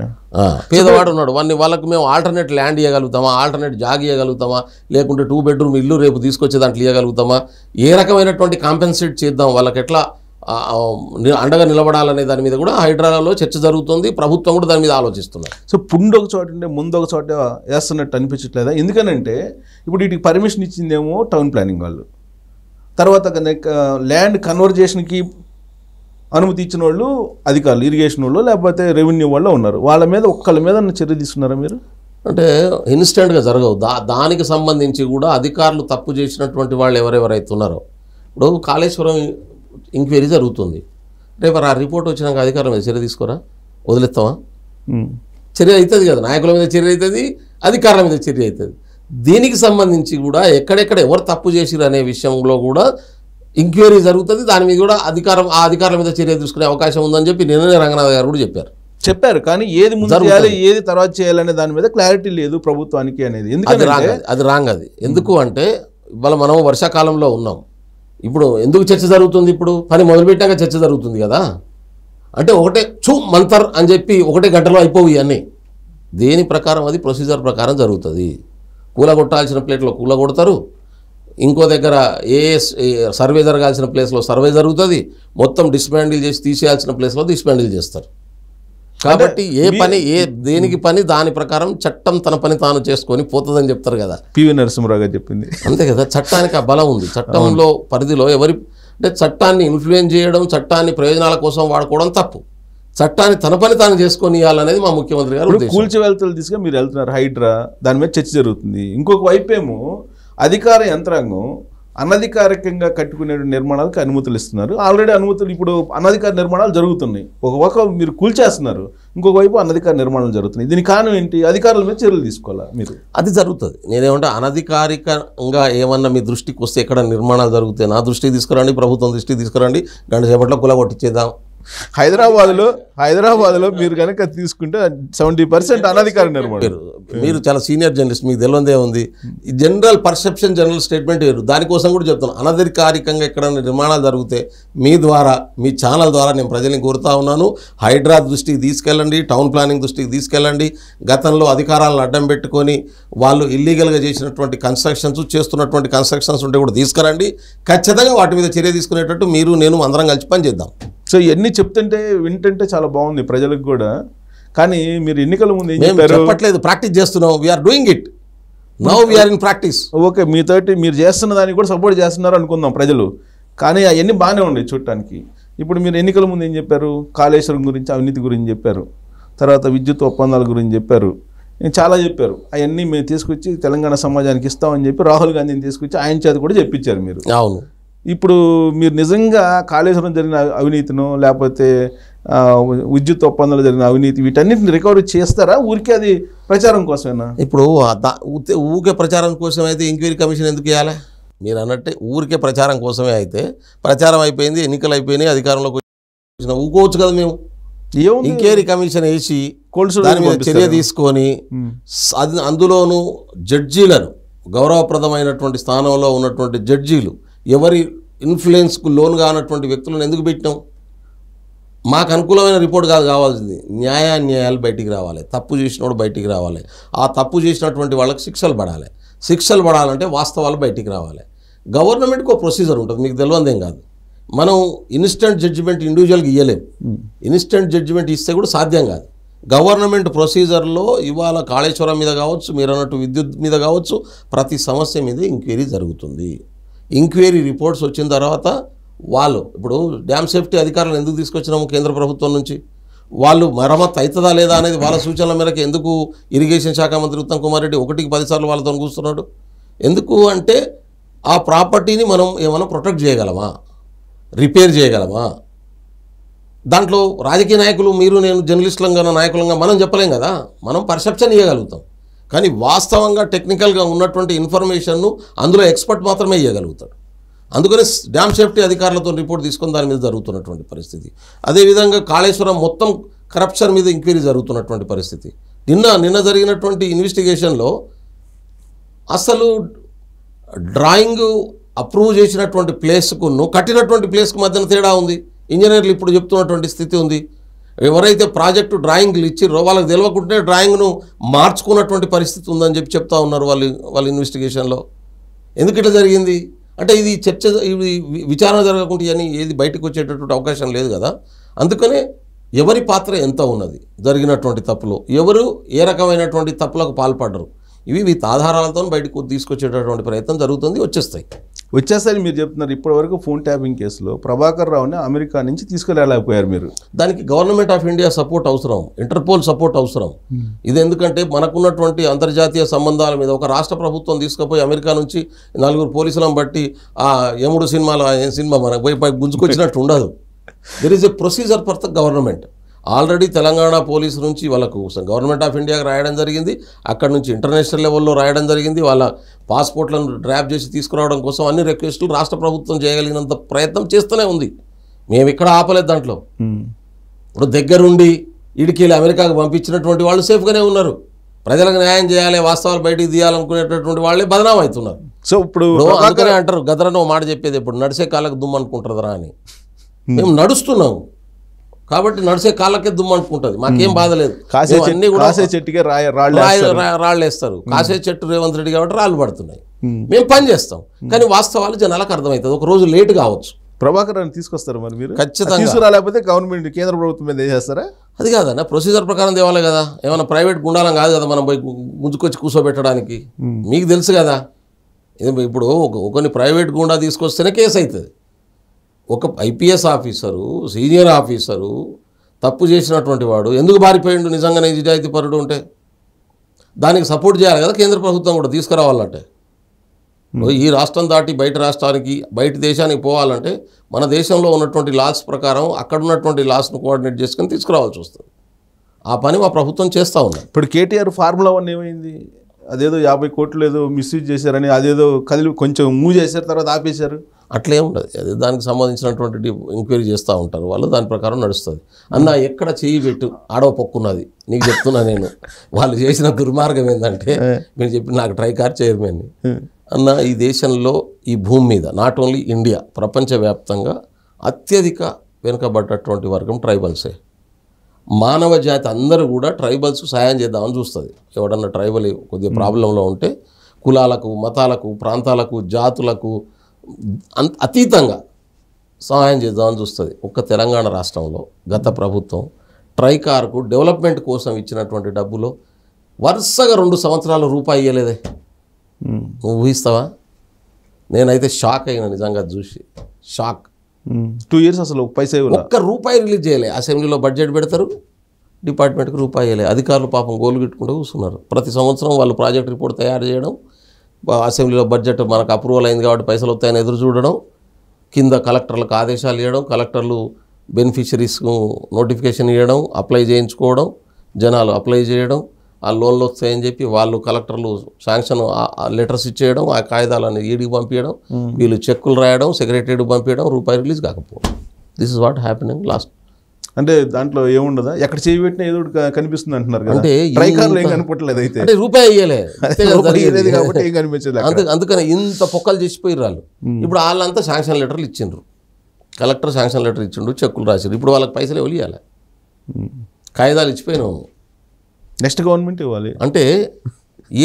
పేదవాడు ఉన్నాడు వాడిని వాళ్ళకి మేము ఆల్టర్నేట్ ల్యాండ్ ఇవ్వగలుగుతామా ఆల్టర్నేట్ జాగ్ ఇవ్వగలుగుతామా లేకుంటే టూ బెడ్రూమ్ ఇల్లు రేపు తీసుకొచ్చే దాంట్లో ఇవ్వగలుగుతామా ఏ రకమైనటువంటి కాంపెన్సేట్ చేద్దాం వాళ్ళకి ఎట్లా అండగా నిలబడాలనే దాని మీద కూడా హైడ్రాలో చర్చ జరుగుతుంది ప్రభుత్వం కూడా దాని మీద ఆలోచిస్తున్నారు సో పుండు ఒక చోట ఉంటే ముందు ఒక చోట వేస్తున్నట్టు అనిపించట్లేదా ఎందుకనంటే ఇప్పుడు వీటికి పర్మిషన్ ఇచ్చిందేమో టౌన్ ప్లానింగ్ వాళ్ళు తర్వాత ల్యాండ్ కన్వర్జేషన్కి అనుమతి ఇచ్చిన వాళ్ళు అధికారులు ఇరిగేషన్ వాళ్ళు లేకపోతే రెవెన్యూ వాళ్ళు ఉన్నారు వాళ్ళ మీద ఒక్కళ్ళ మీద చర్య తీసుకున్నారా మీరు అంటే ఇన్స్టెంట్గా జరగవు దా దానికి సంబంధించి కూడా అధికారులు తప్పు చేసినటువంటి వాళ్ళు ఎవరెవరైతే ఉన్నారో ఇప్పుడు కాళేశ్వరం ఎంక్వైరీ జరుగుతుంది రేపు ఆ రిపోర్ట్ వచ్చినాక అధికారం మీద చర్య తీసుకోరా వదిలేస్తావా చర్య అవుతుంది కదా నాయకుల మీద చర్య అవుతుంది అధికారుల మీద చర్య అవుతుంది దీనికి సంబంధించి కూడా ఎక్కడెక్కడ ఎవరు తప్పు చేసిరు అనే విషయంలో కూడా ఇంక్వైరీ జరుగుతుంది దాని మీద కూడా అధికారం ఆ అధికారుల మీద చర్య తీసుకునే అవకాశం ఉందని చెప్పి నిన్ననే రంగనాథ్ గారు కూడా చెప్పారు చెప్పారు కానీ ఏది ముందు చేయాలి ఏది తర్వాత చేయాలనే దాని మీద క్లారిటీ లేదు ప్రభుత్వానికి అనేది రాంగ్ అది రాంగ్ అది ఎందుకు అంటే ఇవాళ మనం వర్షాకాలంలో ఉన్నాం ఇప్పుడు ఎందుకు చర్చ జరుగుతుంది ఇప్పుడు పని మొదలుపెట్టాక చర్చ జరుగుతుంది కదా అంటే ఒకటే చూ మంతర్ అని చెప్పి ఒకటే గంటలో అయిపోయి అన్నీ దేని ప్రకారం అది ప్రొసీజర్ ప్రకారం జరుగుతుంది కూలగొట్టాల్సిన ప్లేట్లో కూలగొడతారు ఇంకో దగ్గర ఏ సర్వే జరగాల్సిన ప్లేస్లో సర్వే జరుగుతుంది మొత్తం డిస్మాండిల్ చేసి తీసేయాల్సిన ప్లేస్లో డిస్మాండిల్ చేస్తారు కాబట్టి ఏ పని ఏ దేనికి పని దాని ప్రకారం చట్టం తన పని తాను చేసుకొని పోతుందని చెప్తారు కదా పివి నరసింహరావు గారు చెప్పింది అంతే కదా చట్టానికి ఆ బలం ఉంది చట్టంలో పరిధిలో ఎవరి అంటే చట్టాన్ని ఇన్ఫ్లుయెన్స్ చేయడం చట్టాన్ని ప్రయోజనాల కోసం వాడుకోవడం తప్పు చట్టాన్ని తన ఫలితాన్ని తాను చేసుకొని మా ముఖ్యమంత్రి గారు కూల్చివేతలు తీసుకుని మీరు వెళ్తున్నారు హైడ్రా దాని మీద చర్చ జరుగుతుంది ఇంకొక వైపేమో అధికార యంత్రాంగం అనధికారికంగా కట్టుకునే నిర్మాణాలకు అనుమతులు ఇస్తున్నారు ఆల్రెడీ అనుమతులు ఇప్పుడు అనధికార నిర్మాణాలు జరుగుతున్నాయి ఒక మీరు కూల్చేస్తున్నారు ఇంకొక వైపు అనధికార నిర్మాణాలు జరుగుతున్నాయి దీని కారణం ఏంటి అధికారుల మీద చర్యలు తీసుకోవాలా మీరు అది జరుగుతుంది నేనేమంటే అనధికారికంగా ఏమన్నా మీ దృష్టికి వస్తే ఎక్కడ నిర్మాణాలు జరుగుతాయి నా దృష్టికి తీసుకురండి ప్రభుత్వం దృష్టికి తీసుకురండి గంట సేపట్లో కులగొట్టించేద్దాం హైదరాబాద్లో హైదరాబాద్లో మీరు కనుక తీసుకుంటే సెవెంటీ పర్సెంట్ అనధికార నిర్మాణం మీరు చాలా సీనియర్ జర్నలిస్ట్ మీకు తెలియదే ఉంది జనరల్ పర్సెప్షన్ జనరల్ స్టేట్మెంట్ వేరు దానికోసం కూడా చెప్తున్నాను అనధికారికంగా ఎక్కడైనా నిర్మాణాలు జరిగితే మీ ద్వారా మీ ఛానల్ ద్వారా నేను ప్రజల్ని కోరుతా ఉన్నాను హైడ్రా దృష్టికి తీసుకెళ్ళండి టౌన్ ప్లానింగ్ దృష్టికి తీసుకెళ్ళండి గతంలో అధికారాలను అడ్డం పెట్టుకొని వాళ్ళు ఇల్లీగల్గా చేసినటువంటి కన్స్ట్రక్షన్స్ చేస్తున్నటువంటి కన్స్ట్రక్షన్స్ ఉంటే కూడా తీసుకురండి ఖచ్చితంగా వాటి మీద చర్య తీసుకునేటట్టు మీరు నేను అందరం కలిసి పనిచేద్దాం సో ఎన్ని చెప్తుంటే వింటుంటే చాలా బాగుంది ప్రజలకు కూడా కానీ మీరు ఎన్నికల ముందు చెప్పట్లేదు ప్రాక్టీస్ చేస్తున్నాం we're doing it now we're in practice okay మీతో మీరు చేస్తున్న దానికి కూడా సపోర్ట్ చేస్తున్నారు అనుకుందాం ప్రజలు కానీ అవన్నీ బాగానే ఉన్నాయి చూడటానికి ఇప్పుడు మీరు ఎన్నికల ముందు ఏం చెప్పారు కాళేశ్వరం గురించి అవినీతి గురించి చెప్పారు తర్వాత విద్యుత్ ఒప్పందాల గురించి చెప్పారు చాలా చెప్పారు అవన్నీ మేము తీసుకొచ్చి తెలంగాణ సమాజానికి ఇస్తామని చెప్పి రాహుల్ గాంధీని తీసుకొచ్చి ఆయన చేత కూడా చెప్పించారు మీరు అవును ఇప్పుడు మీరు నిజంగా కాళేశ్వరం జరిగిన అవినీతిను లేకపోతే విద్యుత్ ఒప్పందాలు జరిగిన అవినీతి వీటన్నిటిని రికవరీ చేస్తారా ఊరికే అది ప్రచారం కోసమేనా ఇప్పుడు ఊరికే ప్రచారం కోసం అయితే ఎంక్వైరీ కమిషన్ ఎందుకు చేయాలి మీరు అన్నట్టే ఊరికే ప్రచారం కోసమే అయితే ప్రచారం అయిపోయింది ఎన్నికలు అయిపోయినాయి అధికారంలోకి వచ్చిన ఊకోవచ్చు కదా మేము ఎంక్వైరీ కమిషన్ వేసి దాని మీద చర్య తీసుకొని అందులోనూ జడ్జీలను గౌరవప్రదమైనటువంటి స్థానంలో ఉన్నటువంటి జడ్జీలు ఎవరి ఇన్ఫ్లుయెన్స్కు లోన్ కానటువంటి వ్యక్తులను ఎందుకు పెట్టినాం మాకు అనుకూలమైన రిపోర్ట్ కాదు కావాల్సింది న్యాయాన్యాయాలు బయటికి రావాలి తప్పు చేసినప్పుడు బయటికి రావాలి ఆ తప్పు చేసినటువంటి వాళ్ళకి శిక్షలు పడాలి శిక్షలు పడాలంటే వాస్తవాలు బయటికి రావాలి గవర్నమెంట్కి ఒక ప్రొసీజర్ ఉంటుంది మీకు తెలియదేం కాదు మనం ఇన్స్టెంట్ జడ్జిమెంట్ ఇండివిజువల్గా ఇవ్వలేము ఇన్స్టెంట్ జడ్జిమెంట్ ఇస్తే కూడా సాధ్యం కాదు గవర్నమెంట్ ప్రొసీజర్లో ఇవాళ కాళేశ్వరం మీద కావచ్చు మీరు అన్నట్టు విద్యుత్ మీద కావచ్చు ప్రతి సమస్య మీద ఎంక్వైరీ జరుగుతుంది ఇంక్వైరీ రిపోర్ట్స్ వచ్చిన తర్వాత వాళ్ళు ఇప్పుడు డ్యామ్ సేఫ్టీ అధికారులను ఎందుకు తీసుకొచ్చినాము కేంద్ర ప్రభుత్వం నుంచి వాళ్ళు మరమ్మతు అవుతుందా లేదా అనేది వాళ్ళ సూచనల మేరకు ఎందుకు ఇరిగేషన్ శాఖ మంత్రి ఉత్తమ్ కుమార్ రెడ్డి ఒకటికి పదిసార్లు వాళ్ళతో కూస్తున్నాడు ఎందుకు అంటే ఆ ప్రాపర్టీని మనం ఏమైనా ప్రొటెక్ట్ చేయగలమా రిపేర్ చేయగలమా దాంట్లో రాజకీయ నాయకులు మీరు నేను జర్నలిస్టులంగా నాయకులంగా మనం చెప్పలేం కదా మనం పర్సెప్షన్ ఇవ్వగలుగుతాం కానీ వాస్తవంగా టెక్నికల్గా ఉన్నటువంటి ఇన్ఫర్మేషన్ను అందులో ఎక్స్పర్ట్ మాత్రమే ఇవ్వగలుగుతాడు అందుకని డ్యామ్ సేఫ్టీ అధికారులతో రిపోర్ట్ తీసుకొని దాని మీద జరుగుతున్నటువంటి పరిస్థితి అదేవిధంగా కాళేశ్వరం మొత్తం కరప్షన్ మీద ఇంక్వైరీ జరుగుతున్నటువంటి పరిస్థితి నిన్న నిన్న జరిగినటువంటి ఇన్వెస్టిగేషన్లో అసలు డ్రాయింగ్ అప్రూవ్ చేసినటువంటి ప్లేస్కును కట్టినటువంటి ప్లేస్కు మధ్యన తేడా ఉంది ఇంజనీర్లు ఇప్పుడు చెప్తున్నటువంటి స్థితి ఉంది ఎవరైతే ప్రాజెక్టు డ్రాయింగ్లు ఇచ్చిర్రో వాళ్ళకి తెలియకుంటే డ్రాయింగ్ను మార్చుకున్నటువంటి పరిస్థితి ఉందని చెప్పి చెప్తా ఉన్నారు వాళ్ళు వాళ్ళ ఇన్వెస్టిగేషన్లో ఎందుకు ఇట్లా జరిగింది అంటే ఇది చర్చ ఇది విచారణ జరగకుండా అని ఏది బయటకు వచ్చేటటువంటి అవకాశం లేదు కదా అందుకనే ఎవరి పాత్ర ఎంత ఉన్నది జరిగినటువంటి తప్పులో ఎవరు ఏ రకమైనటువంటి తప్పులకు పాల్పడరు ఇవి విత్ ఆధారాలతో బయటకు తీసుకొచ్చేటటువంటి ప్రయత్నం జరుగుతుంది వచ్చేస్తాయి వచ్చేసరి మీరు చెప్తున్నారు ఇప్పటివరకు ఫోన్ ట్యాపింగ్ కేసులో ప్రభాకర్ రావుని అమెరికా నుంచి తీసుకురాలేకపోయారు మీరు దానికి గవర్నమెంట్ ఆఫ్ ఇండియా సపోర్ట్ అవసరం ఇంటర్పోల్ సపోర్ట్ అవసరం ఇది ఎందుకంటే మనకున్నటువంటి అంతర్జాతీయ సంబంధాల మీద ఒక రాష్ట్ర ప్రభుత్వం తీసుకుపోయి అమెరికా నుంచి నలుగురు పోలీసులను బట్టి ఆ యముడు సినిమాలో సినిమా మనకు పోయి గుంజుకొచ్చినట్టు ఉండదు there is a procedure for the government already Telangana police నుంచి వాళ్ళకు గవర్నమెంట్ ఆఫ్ ఇండియాకి రాయడం జరిగింది అక్కడ నుంచి ఇంటర్నేషనల్ లెవెల్లో రాయడం జరిగింది వాళ్ళ పాస్పోర్ట్లను డ్రాప్ చేసి తీసుకురావడం కోసం అన్ని రిక్వెస్ట్లు రాష్ట్ర ప్రభుత్వం చేయగలిగినంత ప్రయత్నం చేస్తూనే ఉంది మేము ఇక్కడ ఆపలేదు దాంట్లో ఇప్పుడు దగ్గరుండి ఇడికీలు అమెరికాకు పంపించినటువంటి వాళ్ళు సేఫ్గానే ఉన్నారు ప్రజలకు న్యాయం చేయాలి వాస్తవాలు బయటికి తీయాలనుకునేటటువంటి వాళ్ళే బదనాం అవుతున్నారు సో ఇప్పుడు అందుకనే అంటారు గదరని మాట చెప్పేది ఇప్పుడు నడిసే కాళ్ళకు దుమ్ము అనుకుంటారు అని మేము నడుస్తున్నాము కాబట్టి నడిసే కాళ్ళకే దుమ్ము అనుకుంటుంది మాకేం బాధ లేదు అన్ని కూడా చెట్టుకే రాళ్ళేస్తారు కాసే చెట్టు రేవంత్ రెడ్డి కాబట్టి రాళ్ళు పడుతున్నాయి మేము పని చేస్తాం కానీ వాస్తవాలు జనాలకు అర్థమవుతుంది ఒక రోజు లేట్ కావచ్చు ప్రభాకర్ రాని తీసుకొస్తారు మరి మీరు ఖచ్చితంగా తీసుకురాలేకపోతే గవర్నమెంట్ కేంద్ర ప్రభుత్వం మీద చేస్తారా అది కాదన్న ప్రొసీజర్ ప్రకారం తేవాలి కదా ఏమైనా ప్రైవేట్ గుండాలం కాదు కదా మనం పోయి గుంజుకొచ్చి కూర్చోబెట్టడానికి మీకు తెలుసు కదా ఇప్పుడు కొన్ని ప్రైవేట్ గుండా తీసుకొస్తేనే కేసు అవుతుంది ఒక ఐపీఎస్ ఆఫీసరు సీనియర్ ఆఫీసరు తప్పు చేసినటువంటి వాడు ఎందుకు బారిపోయిండు నిజంగానే నిజాయితీ పరుడు ఉంటే దానికి సపోర్ట్ చేయాలి కదా కేంద్ర ప్రభుత్వం కూడా తీసుకురావాలంటే ఈ రాష్ట్రం దాటి బయట రాష్ట్రానికి బయట దేశానికి పోవాలంటే మన దేశంలో ఉన్నటువంటి లాస్ ప్రకారం అక్కడ ఉన్నటువంటి లాస్ను కోఆర్డినేట్ చేసుకుని తీసుకురావాల్సి వస్తుంది ఆ పని మా ప్రభుత్వం చేస్తూ ఉంది ఇప్పుడు కేటీఆర్ ఫార్ములా వన్ ఏమైంది అదేదో యాభై కోట్లు ఏదో మిస్యూజ్ చేశారని అదేదో కదిలి కొంచెం మూవ్ చేశారు తర్వాత ఆపేశారు అట్లే ఉండదు అది దానికి సంబంధించినటువంటి ఎంక్వైరీ చేస్తూ ఉంటారు వాళ్ళు దాని ప్రకారం నడుస్తుంది అన్న ఎక్కడ చేయి పెట్టు ఆడవ పొక్కున్నది నీకు చెప్తున్నా నేను వాళ్ళు చేసిన దుర్మార్గం ఏంటంటే మీరు చెప్పి నాకు ట్రై కార్ చైర్మన్ని అన్న ఈ దేశంలో ఈ భూమి మీద నాట్ ఓన్లీ ఇండియా ప్రపంచవ్యాప్తంగా అత్యధిక వెనుకబడ్డటువంటి వర్గం ట్రైబల్సే మానవ జాతి అందరూ కూడా ట్రైబల్స్ సాయం చేద్దామని చూస్తుంది ఎవడన్నా ట్రైబల్ కొద్దిగా ప్రాబ్లంలో ఉంటే కులాలకు మతాలకు ప్రాంతాలకు జాతులకు అతీతంగా సహాయం చేద్దామని చూస్తుంది ఒక్క తెలంగాణ రాష్ట్రంలో గత ప్రభుత్వం ట్రైకార్కు డెవలప్మెంట్ కోసం ఇచ్చినటువంటి డబ్బులో వరుసగా రెండు సంవత్సరాలు రూపాయి ఇవ్వలేదే నువ్వు ఊహిస్తావా నేనైతే షాక్ అయినా నిజంగా చూసి షాక్ టూ ఇయర్స్ అసలు పైసే ఒక్క రూపాయి రిలీజ్ చేయలే అసెంబ్లీలో బడ్జెట్ పెడతారు డిపార్ట్మెంట్కి రూపాయి వేయలే అధికారులు పాపం గోలు పెట్టుకుంటూ కూర్చున్నారు ప్రతి సంవత్సరం వాళ్ళు ప్రాజెక్ట్ రిపోర్ట్ తయారు చేయడం అసెంబ్లీలో బడ్జెట్ మనకు అప్రూవల్ అయింది కాబట్టి పైసలు వస్తాయని ఎదురు చూడడం కింద కలెక్టర్లకు ఆదేశాలు ఇవ్వడం కలెక్టర్లు బెనిఫిషరీస్కు నోటిఫికేషన్ ఇవ్వడం అప్లై చేయించుకోవడం జనాలు అప్లై చేయడం ఆ లోన్లు వస్తాయని చెప్పి వాళ్ళు కలెక్టర్లు శాంక్షన్ లెటర్స్ ఇచ్చేయడం ఆ కాగితాలను ఈడికి పంపించడం వీళ్ళు చెక్కులు రాయడం సెక్రటరీకి పంపించడం రూపాయి రిలీజ్ కాకపోవడం this is what happening last అంటే దాంట్లో ఏముండదా ఎక్కడ చేయి పెట్టినా ఏదో కనిపిస్తుంది అంటున్నారు కదా కనిపట్లేదు అయితే అంటే రూపాయి [laughs] ఇయ్యలేదు కాబట్టి కనిపించలేదు అందు అందుకని ఇంత పొక్కలు చేసిపోయి రాళ్ళు ఇప్పుడు వాళ్ళంతా శాంక్షన్ లెటర్లు ఇచ్చిండ్రు కలెక్టర్ శాంక్షన్ లెటర్ ఇచ్చిండు చెక్కులు రాసిండు ఇప్పుడు వాళ్ళకి పైసలు ఎవరు ఇవ్వాలి కాగితాలు ఇచ్చిపోయినావు నెక్స్ట్ గవర్నమెంట్ ఇవ్వాలి అంటే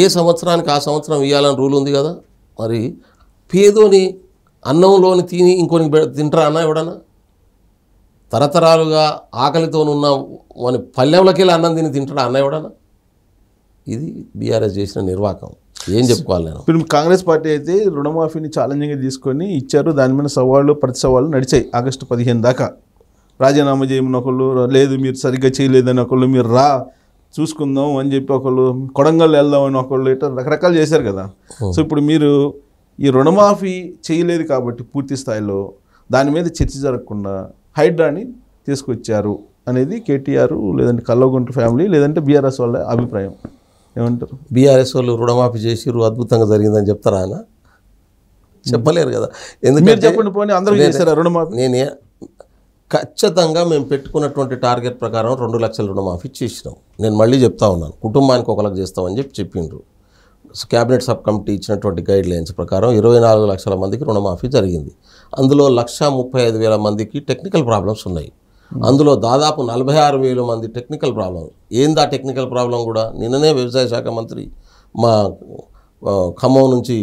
ఏ సంవత్సరానికి ఆ సంవత్సరం ఇవ్వాలని రూల్ ఉంది కదా మరి పేదోని అన్నంలోని తిని ఇంకోని తింటారా అన్నా ఎవడన్నా తరతరాలుగా ఆకలితోనున్న మన పల్లెంలోకి వెళ్ళి అన్నం తిని తింటాడు అన్న ఎవడన్నా ఇది బీఆర్ఎస్ చేసిన నిర్వాకం ఏం చెప్పుకోవాలి నేను ఇప్పుడు కాంగ్రెస్ పార్టీ అయితే రుణమాఫీని ఛాలెంజింగ్గా తీసుకొని ఇచ్చారు దాని మీద సవాళ్ళు ప్రతి సవాళ్ళు నడిచాయి ఆగస్టు పదిహేను దాకా రాజీనామా చేయమని ఒకళ్ళు లేదు మీరు సరిగ్గా చేయలేదని ఒకళ్ళు మీరు రా చూసుకుందాం అని చెప్పి ఒకళ్ళు కొడంగల్ వెళ్దాం అని ఒకళ్ళు ఇట్లా రకరకాలు చేశారు కదా సో ఇప్పుడు మీరు ఈ రుణమాఫీ చేయలేదు కాబట్టి పూర్తి స్థాయిలో దాని మీద చర్చ జరగకుండా హైడ్రాని తీసుకొచ్చారు అనేది కేటీఆర్ లేదంటే కల్లగుంట్ల ఫ్యామిలీ లేదంటే బీఆర్ఎస్ వాళ్ళ అభిప్రాయం ఏమంటారు బీఆర్ఎస్ వాళ్ళు రుణమాఫీ చేసి అద్భుతంగా జరిగిందని చెప్తారా ఆయన చెప్పలేరు కదా ఎందుకంటే చెప్పండి అందరూ రుణమాఫీ నేనే ఖచ్చితంగా మేము పెట్టుకున్నటువంటి టార్గెట్ ప్రకారం రెండు లక్షల రుణమాఫీ చేసినాం నేను మళ్ళీ చెప్తా ఉన్నాను కుటుంబానికి ఒకలాగా చేస్తామని చెప్పి చెప్పిండ్రు క్యాబినెట్ సబ్ కమిటీ ఇచ్చినటువంటి గైడ్ లైన్స్ ప్రకారం ఇరవై నాలుగు లక్షల మందికి రుణమాఫీ జరిగింది అందులో లక్ష ముప్పై ఐదు వేల మందికి టెక్నికల్ ప్రాబ్లమ్స్ ఉన్నాయి అందులో దాదాపు నలభై ఆరు వేల మంది టెక్నికల్ ప్రాబ్లం ఏందా టెక్నికల్ ప్రాబ్లం కూడా నిన్ననే వ్యవసాయ శాఖ మంత్రి మా ఖమ్మం నుంచి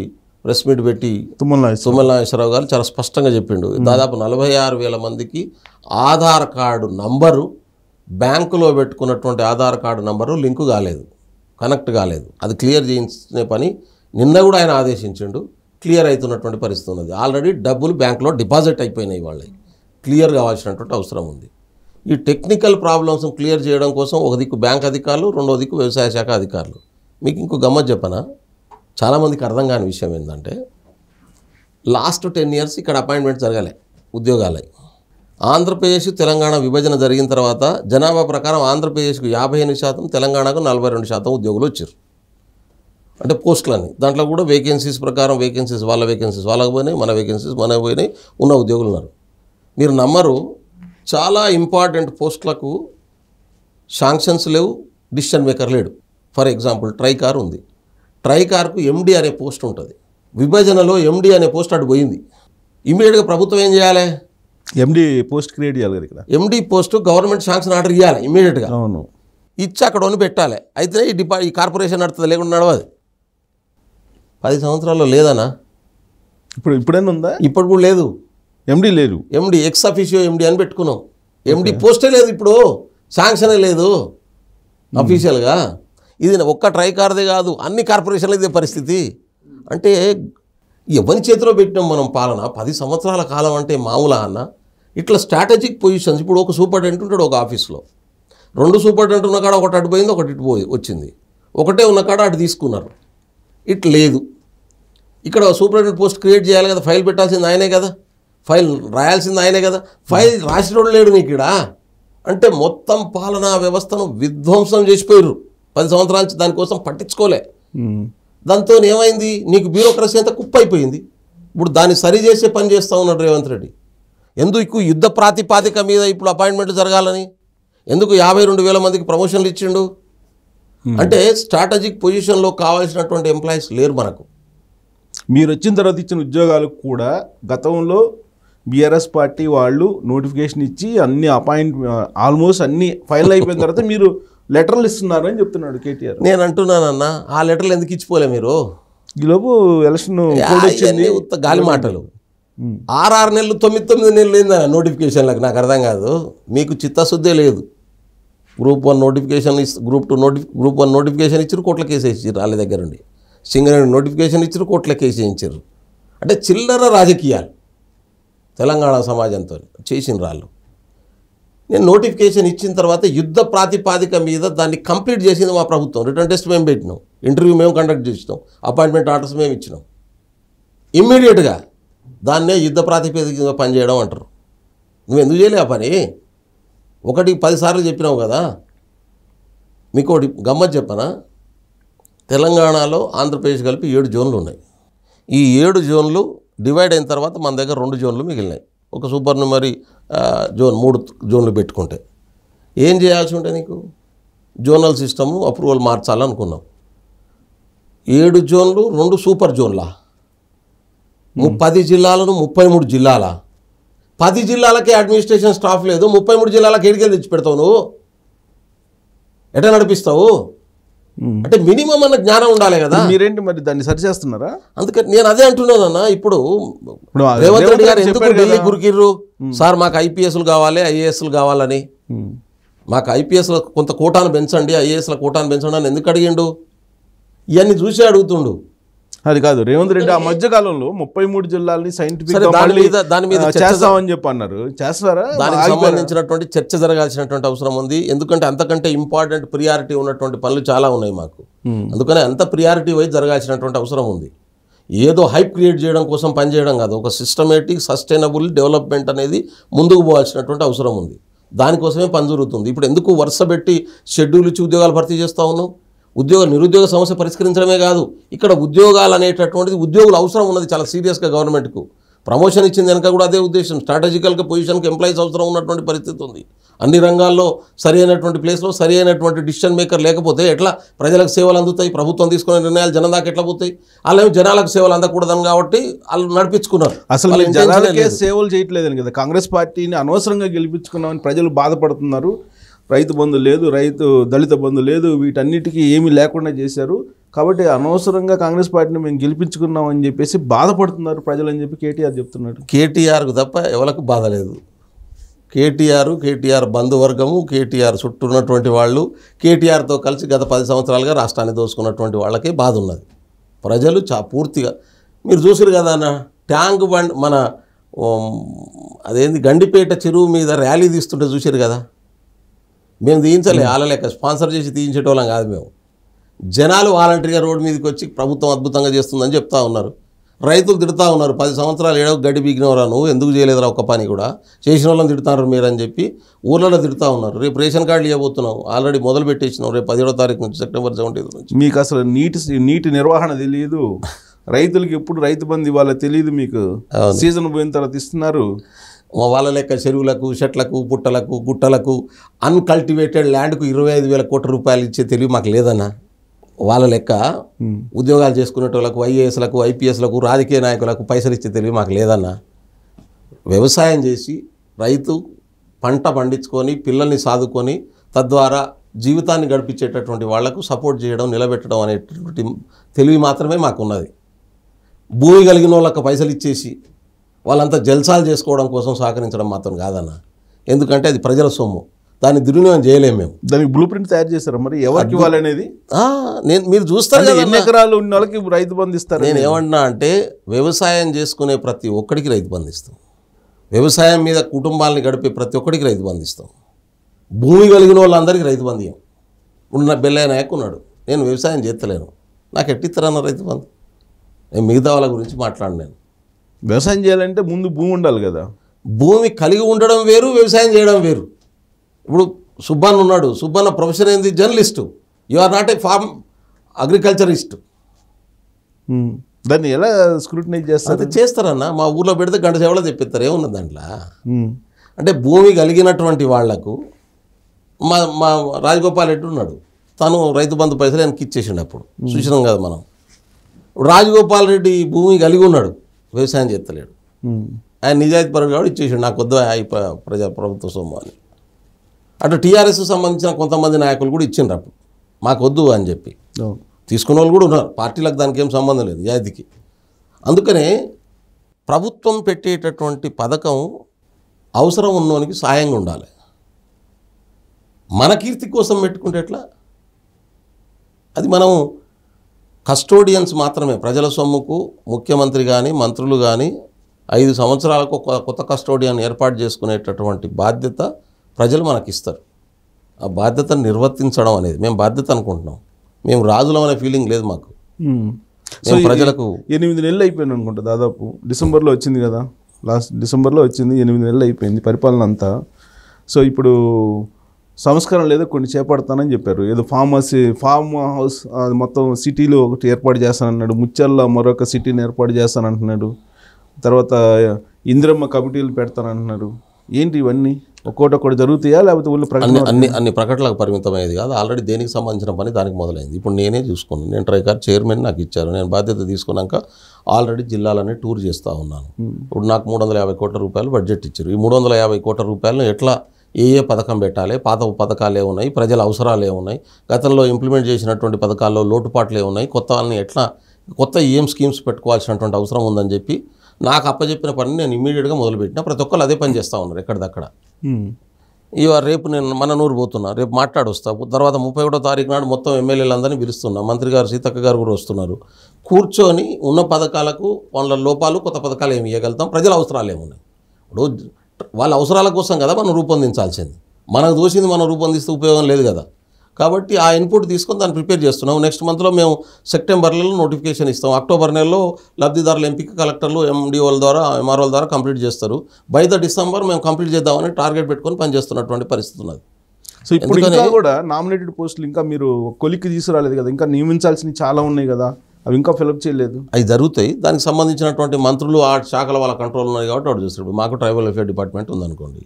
ప్రెస్ మీట్ పెట్టి తుమ్మల తుమ్మల నాగేశ్వరరావు గారు చాలా స్పష్టంగా చెప్పిండు దాదాపు నలభై ఆరు వేల మందికి ఆధార్ కార్డు నంబరు బ్యాంకులో పెట్టుకున్నటువంటి ఆధార్ కార్డు నంబరు లింకు కాలేదు కనెక్ట్ కాలేదు అది క్లియర్ చేయించే పని నిన్న కూడా ఆయన ఆదేశించిండు క్లియర్ అవుతున్నటువంటి పరిస్థితి ఉన్నది ఆల్రెడీ డబ్బులు బ్యాంకులో డిపాజిట్ అయిపోయినాయి వాళ్ళవి క్లియర్ కావాల్సినటువంటి అవసరం ఉంది ఈ టెక్నికల్ ప్రాబ్లమ్స్ క్లియర్ చేయడం కోసం ఒక దిక్కు బ్యాంక్ అధికారులు రెండో దిక్కు వ్యవసాయ శాఖ అధికారులు మీకు ఇంకో గమ్మత్ చెప్పనా చాలామందికి అర్థం కాని విషయం ఏంటంటే లాస్ట్ టెన్ ఇయర్స్ ఇక్కడ అపాయింట్మెంట్ జరగలే ఉద్యోగాలే ఆంధ్రప్రదేశ్ తెలంగాణ విభజన జరిగిన తర్వాత జనాభా ప్రకారం ఆంధ్రప్రదేశ్కు యాభై ఎనిమిది శాతం తెలంగాణకు నలభై రెండు శాతం ఉద్యోగులు వచ్చారు అంటే పోస్టులన్నీ దాంట్లో కూడా వేకెన్సీస్ ప్రకారం వేకెన్సీస్ వాళ్ళ వేకెన్సీస్ వాళ్ళకి పోయినాయి మన వేకెన్సీస్ మనకు పోయినాయి ఉన్న ఉద్యోగులు ఉన్నారు మీరు నమ్మరు చాలా ఇంపార్టెంట్ పోస్టులకు శాంక్షన్స్ లేవు డిసిషన్ మేకర్ లేడు ఫర్ ఎగ్జాంపుల్ ట్రైకార్ ఉంది ట్రైకార్కు ఎండి అనే పోస్ట్ ఉంటుంది విభజనలో ఎండి అనే పోస్ట్ అటు పోయింది ఇమీడియట్గా ప్రభుత్వం ఏం చేయాలి ఎండి పోస్ట్ క్రియేట్ చేయాలి కదా ఇక్కడ MD post government sanction order ఇవ్వాలి ఇమీడియట్గా అవును ఇచ్చి అక్కడ పెట్టాలి అయితే ఈ డిపా ఈ కార్పొరేషన్ నడుతుంది లేకుండా నడవదు పది సంవత్సరాల్లో లేదనా ఇప్పుడు ఇప్పుడైనా ఉందా ఇప్పుడు కూడా లేదు ఎండి లేదు ఎండి ఎక్స్ అఫీషియో ఎండి అని పెట్టుకున్నాం ఎండి పోస్టే లేదు ఇప్పుడు శాంక్షనే లేదు అఫీషియల్గా hmm. ఇది ఒక్క ట్రై కార్దే కాదు అన్ని కార్పొరేషన్లు ఇదే పరిస్థితి అంటే ఎవరి చేతిలో పెట్టినాం మనం పాలన పది సంవత్సరాల కాలం అంటే మామూలా అన్న ఇట్లా స్ట్రాటజిక్ పొజిషన్స్ ఇప్పుడు ఒక సూపర్టెంట్ ఉంటాడు ఒక ఆఫీస్లో రెండు సూపర్టెంట్ ఉన్న కాడ ఒకటి అటు పోయింది ఒకటి ఇటు పోయి వచ్చింది ఒకటే ఉన్న కాడ అటు తీసుకున్నారు ఇట్ లేదు ఇక్కడ సూపరింటెండెంట్ పోస్ట్ క్రియేట్ చేయాలి కదా ఫైల్ పెట్టాల్సింది ఆయనే కదా ఫైల్ రాయాల్సింది ఆయనే కదా ఫైల్ రాసిన లేడు నీకు ఇక్కడ అంటే మొత్తం పాలనా వ్యవస్థను విధ్వంసం చేసిపోయారు పది సంవత్సరాల నుంచి దానికోసం పట్టించుకోలే దాంతో ఏమైంది నీకు బ్యూరోక్రసీ అంతా కుప్పైపోయింది ఇప్పుడు దాన్ని సరి చేసే పని చేస్తూ ఉన్నాడు రేవంత్ రెడ్డి ఎందుకు యుద్ధ ప్రాతిపాదిక మీద ఇప్పుడు అపాయింట్మెంట్లు జరగాలని ఎందుకు యాభై మందికి ప్రమోషన్లు ఇచ్చిండు Hmm. అంటే స్ట్రాటజిక్ పొజిషన్లో కావాల్సినటువంటి ఎంప్లాయీస్ లేరు మనకు మీరు వచ్చిన తర్వాత ఇచ్చిన ఉద్యోగాలకు కూడా గతంలో బీఆర్ఎస్ పార్టీ వాళ్ళు నోటిఫికేషన్ ఇచ్చి అన్ని అపాయింట్ ఆల్మోస్ట్ అన్ని ఫైనల్ అయిపోయిన తర్వాత మీరు లెటర్లు ఇస్తున్నారు అని చెప్తున్నాడు కేటీఆర్ నేను అంటున్నానన్న ఆ లెటర్లు ఎందుకు ఇచ్చిపోలే మీరు ఈలోపు ఎలక్షన్ గాలి మాటలు ఆరు hmm. ఆరు నెలలు తొమ్మిది తొమ్మిది నెలలు ఏందా నోటిఫికేషన్లకు నాకు అర్థం కాదు మీకు చిత్తశుద్ధే లేదు group one notification group two నోటి గ్రూప్ వన్ నోటిఫికేషన్ ఇచ్చారు కోట్ల కేసు వేయించారు వాళ్ళ దగ్గర నుండి సింగర్ నోటిఫికేషన్ ఇచ్చారు కోట్ల కేసు వేయించారు అంటే చిల్లర రాజకీయాలు తెలంగాణ సమాజంతో చేసిన రాళ్ళు నేను నోటిఫికేషన్ ఇచ్చిన తర్వాత యుద్ధ ప్రాతిపాదిక మీద దాన్ని కంప్లీట్ చేసింది మా ప్రభుత్వం రిటర్న్ టెస్ట్ మేము పెట్టినాం ఇంటర్వ్యూ మేము కండక్ట్ చేసినాం అపాయింట్మెంట్ ఆర్డర్స్ మేము ఇచ్చినాం ఇమ్మీడియట్గా దాన్నే యుద్ధ ప్రాతిపాదిక పనిచేయడం అంటారు నువ్వు ఎందుకు చేయలే ఆ పని ఒకటి పదిసార్లు చెప్పినావు కదా మీకు ఒకటి గమ్మత్ చెప్పనా తెలంగాణలో ఆంధ్రప్రదేశ్ కలిపి ఏడు జోన్లు ఉన్నాయి ఈ ఏడు జోన్లు డివైడ్ అయిన తర్వాత మన దగ్గర రెండు జోన్లు మిగిలినాయి ఒక సూపర్ నెమరీ జోన్ మూడు జోన్లు పెట్టుకుంటే ఏం చేయాల్సి ఉంటే నీకు జోనల్ సిస్టమ్ అప్రూవల్ మార్చాలనుకున్నాం ఏడు జోన్లు రెండు సూపర్ జోన్లా పది జిల్లాలను ముప్పై మూడు జిల్లాలా పది జిల్లాలకే అడ్మినిస్ట్రేషన్ స్టాఫ్ లేదు ముప్పై మూడు జిల్లాలకు ఏడికెళ్ళి తెచ్చి పెడతావు నువ్వు ఎట్లా నడిపిస్తావు అంటే మినిమం అన్న జ్ఞానం ఉండాలి కదా మీరేంటి మరి దాన్ని సరి చేస్తున్నారా అందుకని నేను అదే అంటున్నానన్న ఇప్పుడు రేవంత్ రెడ్డి గారు ఎందుకు ఢిల్లీ గురికిర్రు సార్ మాకు ఐపీఎస్లు కావాలి ఐఏఎస్లు కావాలని మాకు ఐపీఎస్ల కొంత కోటాను పెంచండి ఐఏఎస్ల కోటాను పెంచండి అని ఎందుకు అడిగిండు ఇవన్నీ చూసి అడుగుతుండు అది కాదు రేవంత్ రెడ్డి ఆ మధ్యకాలంలో ముప్పై మూడు జిల్లాలని సైంటిఫిక్ దాని మీద దాని మీద చేస్తామని చెప్పి అన్నారు చేస్తారా దానికి సంబంధించినటువంటి చర్చ జరగాల్సినటువంటి అవసరం ఉంది ఎందుకంటే అంతకంటే ఇంపార్టెంట్ ప్రియారిటీ ఉన్నటువంటి పనులు చాలా ఉన్నాయి మాకు అందుకనే అంత ప్రియారిటీ వైజ్ జరగాల్సినటువంటి అవసరం ఉంది ఏదో హైప్ క్రియేట్ చేయడం కోసం పనిచేయడం కాదు ఒక సిస్టమేటిక్ సస్టైనబుల్ డెవలప్మెంట్ అనేది ముందుకు పోవాల్సినటువంటి అవసరం ఉంది దానికోసమే పని జరుగుతుంది ఇప్పుడు ఎందుకు వరుస పెట్టి షెడ్యూల్ ఇచ్చి ఉద్యోగాలు భర్తీ చేస్తూ ఉన్నావు ఉద్యోగ నిరుద్యోగ సమస్య పరిష్కరించడమే కాదు ఇక్కడ ఉద్యోగాలు అనేటటువంటిది ఉద్యోగులు అవసరం ఉన్నది చాలా సీరియస్గా గవర్నమెంట్కు ప్రమోషన్ ఇచ్చింది వెనక కూడా అదే ఉద్దేశం స్ట్రాటజికల్గా పొజిషన్కి ఎంప్లాయీస్ అవసరం ఉన్నటువంటి పరిస్థితి ఉంది అన్ని రంగాల్లో సరి అయినటువంటి ప్లేస్లో సరి అయినటువంటి డిసిషన్ మేకర్ లేకపోతే ఎట్లా ప్రజలకు సేవలు అందుతాయి ప్రభుత్వం తీసుకునే నిర్ణయాలు జనం దాకా ఎట్లా పోతాయి అలాగే జనాలకు సేవలు అందకూడదని కాబట్టి వాళ్ళు నడిపించుకున్నారు అసలు జనాలకే సేవలు చేయట్లేదని కదా కాంగ్రెస్ పార్టీని అనవసరంగా గెలిపించుకున్నామని ప్రజలు బాధపడుతున్నారు రైతు బంధు లేదు రైతు దళిత బంధు లేదు వీటన్నిటికీ ఏమీ లేకుండా చేశారు కాబట్టి అనవసరంగా కాంగ్రెస్ పార్టీని మేము గెలిపించుకున్నాం అని చెప్పేసి బాధపడుతున్నారు ప్రజలు అని చెప్పి కేటీఆర్ చెప్తున్నాడు కేటీఆర్కు తప్ప ఎవరికి బాధ లేదు కేటీఆర్ కేటీఆర్ బంధువర్గము కేటీఆర్ చుట్టూ ఉన్నటువంటి వాళ్ళు కేటీఆర్తో కలిసి గత పది సంవత్సరాలుగా రాష్ట్రాన్ని దోసుకున్నటువంటి వాళ్ళకే బాధ ఉన్నది ప్రజలు చా పూర్తిగా మీరు చూసారు కదా అన్న ట్యాంక్ బండ్ మన అదేంది గండిపేట చెరువు మీద ర్యాలీ తీస్తుంటే చూసారు కదా మేము తీయించలే వాళ్ళ లెక్క స్పాన్సర్ చేసి తీయించేటోళ్ళం కాదు మేము జనాలు వాలంటీర్గా రోడ్డు మీదకి వచ్చి ప్రభుత్వం అద్భుతంగా చేస్తుందని చెప్తా ఉన్నారు రైతులు తిడుతూ ఉన్నారు పది సంవత్సరాలు ఏడో గడ్డి బిగినవరా నువ్వు ఎందుకు చేయలేదురా ఒక్క పని కూడా చేసిన వాళ్ళని తిడుతున్నారు మీరని చెప్పి ఊర్లలో తిడుతూ ఉన్నారు రేపు రేషన్ కార్డులు ఇవ్వబోతున్నావు ఆల్రెడీ మొదలు పెట్టేసినావు రేపు పదిహేడో తారీఖు నుంచి సెప్టెంబర్ సెవెంటీన్త్ నుంచి మీకు అసలు నీటి నీటి నిర్వహణ తెలియదు రైతులకి ఎప్పుడు రైతు బంధు ఇవాళ తెలియదు మీకు సీజన్ పోయిన తర్వాత ఇస్తున్నారు వాళ్ళ లెక్క చెరువులకు చెట్లకు పుట్టలకు గుట్టలకు అన్కల్టివేటెడ్ ల్యాండ్కు ఇరవై ఐదు వేల కోట్ల రూపాయలు ఇచ్చే తెలివి మాకు లేదన్నా వాళ్ళ లెక్క ఉద్యోగాలు చేసుకునేటోళ్ళకు ఐఏఎస్లకు ఐపీఎస్లకు రాజకీయ నాయకులకు పైసలు ఇచ్చే తెలివి మాకు లేదన్నా వ్యవసాయం చేసి రైతు పంట పండించుకొని పిల్లల్ని సాదుకొని తద్వారా జీవితాన్ని గడిపించేటటువంటి వాళ్లకు సపోర్ట్ చేయడం నిలబెట్టడం అనేటటువంటి తెలివి మాత్రమే మాకున్నది భూమి కలిగిన వాళ్ళకి పైసలు ఇచ్చేసి వాళ్ళంతా జల్సాలు చేసుకోవడం కోసం సహకరించడం మాత్రం కాదన్న ఎందుకంటే అది ప్రజల సొమ్ము దాన్ని దుర్వినియోగం చేయలేము మేము దానికి బ్లూ ప్రింట్ తయారు చేశారు మరి ఎవరికి ఇవ్వాలనేది నేను మీరు చూస్తారు ఎన్ని ఎకరాలు ఉన్న వాళ్ళకి రైతు బంధిస్తారు నేను ఏమన్నా అంటే వ్యవసాయం చేసుకునే ప్రతి ఒక్కడికి రైతు బంధిస్తాం వ్యవసాయం మీద కుటుంబాలని గడిపే ప్రతి ఒక్కడికి రైతు బంధిస్తాం భూమి కలిగిన వాళ్ళందరికీ రైతు బంధియం ఉన్న బెల్లయ్య నాయకు ఉన్నాడు నేను వ్యవసాయం చేస్తలేను నాకు ఎట్టిస్తారన్న రైతు బంధు నేను మిగతా వాళ్ళ గురించి మాట్లాడలేను వ్యవసాయం చేయాలంటే ముందు భూమి ఉండాలి కదా భూమి కలిగి ఉండడం వేరు వ్యవసాయం చేయడం వేరు ఇప్పుడు సుబ్బన్న ఉన్నాడు సుబ్బన్న ప్రొఫెషన్ ఏంది journalist you are not a farm agriculturist దాన్ని ఎలా స్క్రూటినైజ్ చేస్తారు చేస్తారన్న మా ఊర్లో పెడితే గంట సేవలో తెప్పిస్తారు ఏమున్నది దాంట్లో అంటే భూమి కలిగినటువంటి వాళ్లకు మా మా రాజగోపాల్ రెడ్డి ఉన్నాడు తను రైతు బంధు పైసలు ఆయనకి ఇచ్చేసిండు అప్పుడు చూసినాం కదా మనం రాజగోపాల్ రెడ్డి భూమి కలిగి ఉన్నాడు వ్యవసాయం చేస్తలేడు ఆయన నిజాయితీ పరుడు కాబట్టి ఇచ్చేసాడు నాకు వద్ద ప్రజా ప్రభుత్వ సొమ్ము అని అటు టీఆర్ఎస్ సంబంధించిన కొంతమంది నాయకులు కూడా ఇచ్చిండ్రు అప్పుడు మాకు వద్దు అని చెప్పి తీసుకున్న వాళ్ళు కూడా ఉన్నారు పార్టీలకు దానికి ఏం సంబంధం లేదు నిజాయితీకి అందుకనే ప్రభుత్వం పెట్టేటటువంటి పథకం అవసరం ఉన్నోనికి సాయంగా ఉండాలి మన కీర్తి కోసం పెట్టుకుంటే ఎట్లా అది మనం కస్టోడియన్స్ మాత్రమే ప్రజల సొమ్ముకు ముఖ్యమంత్రి కానీ మంత్రులు కానీ ఐదు సంవత్సరాలకు కొత్త కస్టోడియన్ ఏర్పాటు చేసుకునేటటువంటి బాధ్యత ప్రజలు మనకిస్తారు ఆ బాధ్యతను నిర్వర్తించడం అనేది మేము బాధ్యత అనుకుంటున్నాం మేము రాజులం అనే ఫీలింగ్ లేదు మాకు ప్రజలకు ఎనిమిది నెలలు అయిపోయింది అనుకుంటా దాదాపు డిసెంబర్లో వచ్చింది కదా లాస్ట్ డిసెంబర్లో వచ్చింది ఎనిమిది నెలలు అయిపోయింది పరిపాలన అంతా సో ఇప్పుడు సంస్కరణ లేదో కొన్ని చేపడతానని చెప్పారు ఏదో ఫార్మసీ ఫార్మ్ హౌస్ మొత్తం సిటీలో ఒకటి ఏర్పాటు చేస్తానన్నాడు ముచ్చల్ల మరొక సిటీని ఏర్పాటు చేస్తానంటున్నాడు తర్వాత ఇంద్రమ్మ కమిటీలు పెడతానంటున్నాడు ఏంటి ఇవన్నీ ఒక్కోటి ఒక్కటి జరుగుతాయా లేకపోతే ఊళ్ళో అన్ని అన్ని అన్ని ప్రకటనలకు పరిమితమయ్యేది కాదు ఆల్రెడీ దేనికి సంబంధించిన పని దానికి మొదలైంది ఇప్పుడు నేనే చూసుకున్నాను నేను గారు చైర్మన్ నాకు ఇచ్చారు నేను బాధ్యత తీసుకున్నాక ఆల్రెడీ జిల్లాలన్నీ టూర్ చేస్తూ ఉన్నాను ఇప్పుడు నాకు మూడు వందల యాభై కోట్ల రూపాయలు బడ్జెట్ ఇచ్చారు ఈ మూడు వందల యాభై కోట్ల రూపాయలను ఎట్లా ఏ ఏ పథకం పెట్టాలి పాత పథకాలు ఉన్నాయి ప్రజల అవసరాలు ఉన్నాయి గతంలో ఇంప్లిమెంట్ చేసినటువంటి పథకాల్లో లోటుపాట్లు ఉన్నాయి కొత్త వాళ్ళని ఎట్లా కొత్త ఏం స్కీమ్స్ పెట్టుకోవాల్సినటువంటి అవసరం ఉందని చెప్పి నాకు అప్పచెప్పిన పని నేను ఇమీడియట్గా మొదలుపెట్టిన ప్రతి ఒక్కరు అదే పని చేస్తూ ఉన్నారు ఎక్కడిదక్కడ ఇవాళ రేపు నేను మన నూరు పోతున్నా రేపు మాట్లాడు తర్వాత ముప్పై ఒకటో తారీఖు నాడు మొత్తం ఎమ్మెల్యేలందరినీ పిలుస్తున్నా మంత్రి గారు సీతక్క గారు కూడా వస్తున్నారు కూర్చొని ఉన్న పథకాలకు వాళ్ళ లోపాలు కొత్త పథకాలు ఏమి ఇవ్వగలుగుతాం ప్రజల అవసరాలు ఏమున్నాయి ఇప్పుడు వాళ్ళ అవసరాల కోసం కదా మనం రూపొందించాల్సింది మనకు దోషింది మనం రూపొందిస్తే ఉపయోగం లేదు కదా కాబట్టి ఆ ఇన్పుట్ తీసుకొని దాన్ని ప్రిపేర్ చేస్తున్నాం నెక్స్ట్ మంత్లో మేము సెప్టెంబర్లలో నోటిఫికేషన్ ఇస్తాం అక్టోబర్ నెలలో లబ్ధిదారుల ఎంపిక కలెక్టర్లు ఎండిఓల ద్వారా ఎంఆర్ఓల ద్వారా కంప్లీట్ చేస్తారు బై ద డిసెంబర్ మేము కంప్లీట్ చేద్దామని టార్గెట్ పెట్టుకొని పనిచేస్తున్నటువంటి పరిస్థితి ఉన్నది సో ఇప్పుడు కూడా నామినేటెడ్ పోస్టులు ఇంకా మీరు కొలిక్కి తీసుకురాలేదు కదా ఇంకా నియమించాల్సినవి చాలా ఉన్నాయి కదా అవి ఇంకా ఫిలప్ చేయలేదు అవి జరుగుతాయి దానికి సంబంధించినటువంటి మంత్రులు ఆ శాఖల వాళ్ళ కంట్రోల్ ఉన్నాయి కాబట్టి వాడు చూస్తారు మాకు ట్రైబల్ వెల్ఫేర్ డిపార్ట్మెంట్ ఉందనుకోండి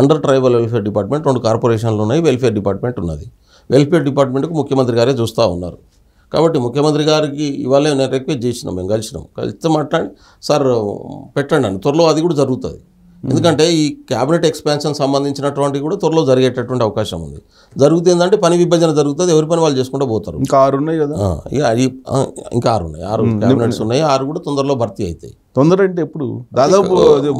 అండర్ ట్రైబల్ వెల్ఫేర్ డిపార్ట్మెంట్ రెండు కార్పొరేషన్లు ఉన్నాయి వెల్ఫేర్ డిపార్ట్మెంట్ ఉన్నది వెల్ఫేర్ డిపార్ట్మెంట్కు ముఖ్యమంత్రి గారే చూస్తూ ఉన్నారు కాబట్టి ముఖ్యమంత్రి గారికి ఇవాళ నేను రిక్వెస్ట్ చేసినాం మేము కలిసినాం కలిస్తే మాట్లాడి సార్ పెట్టండి అని త్వరలో అది కూడా జరుగుతుంది ఎందుకంటే ఈ క్యాబినెట్ ఎక్స్పాన్షన్ సంబంధించినటువంటి కూడా త్వరలో జరిగేటటువంటి అవకాశం ఉంది జరుగుతుంది ఏంటంటే పని విభజన జరుగుతుంది ఎవరి పని వాళ్ళు చేసుకుంటూ పోతారు ఇంకా ఆరు ఉన్నాయి కదా ఇంకా ఆరు ఉన్నాయి ఆరు క్యాబినెట్స్ ఉన్నాయి ఆరు కూడా తొందరలో భర్తీ అవుతాయి తొందర అంటే ఎప్పుడు దాదాపు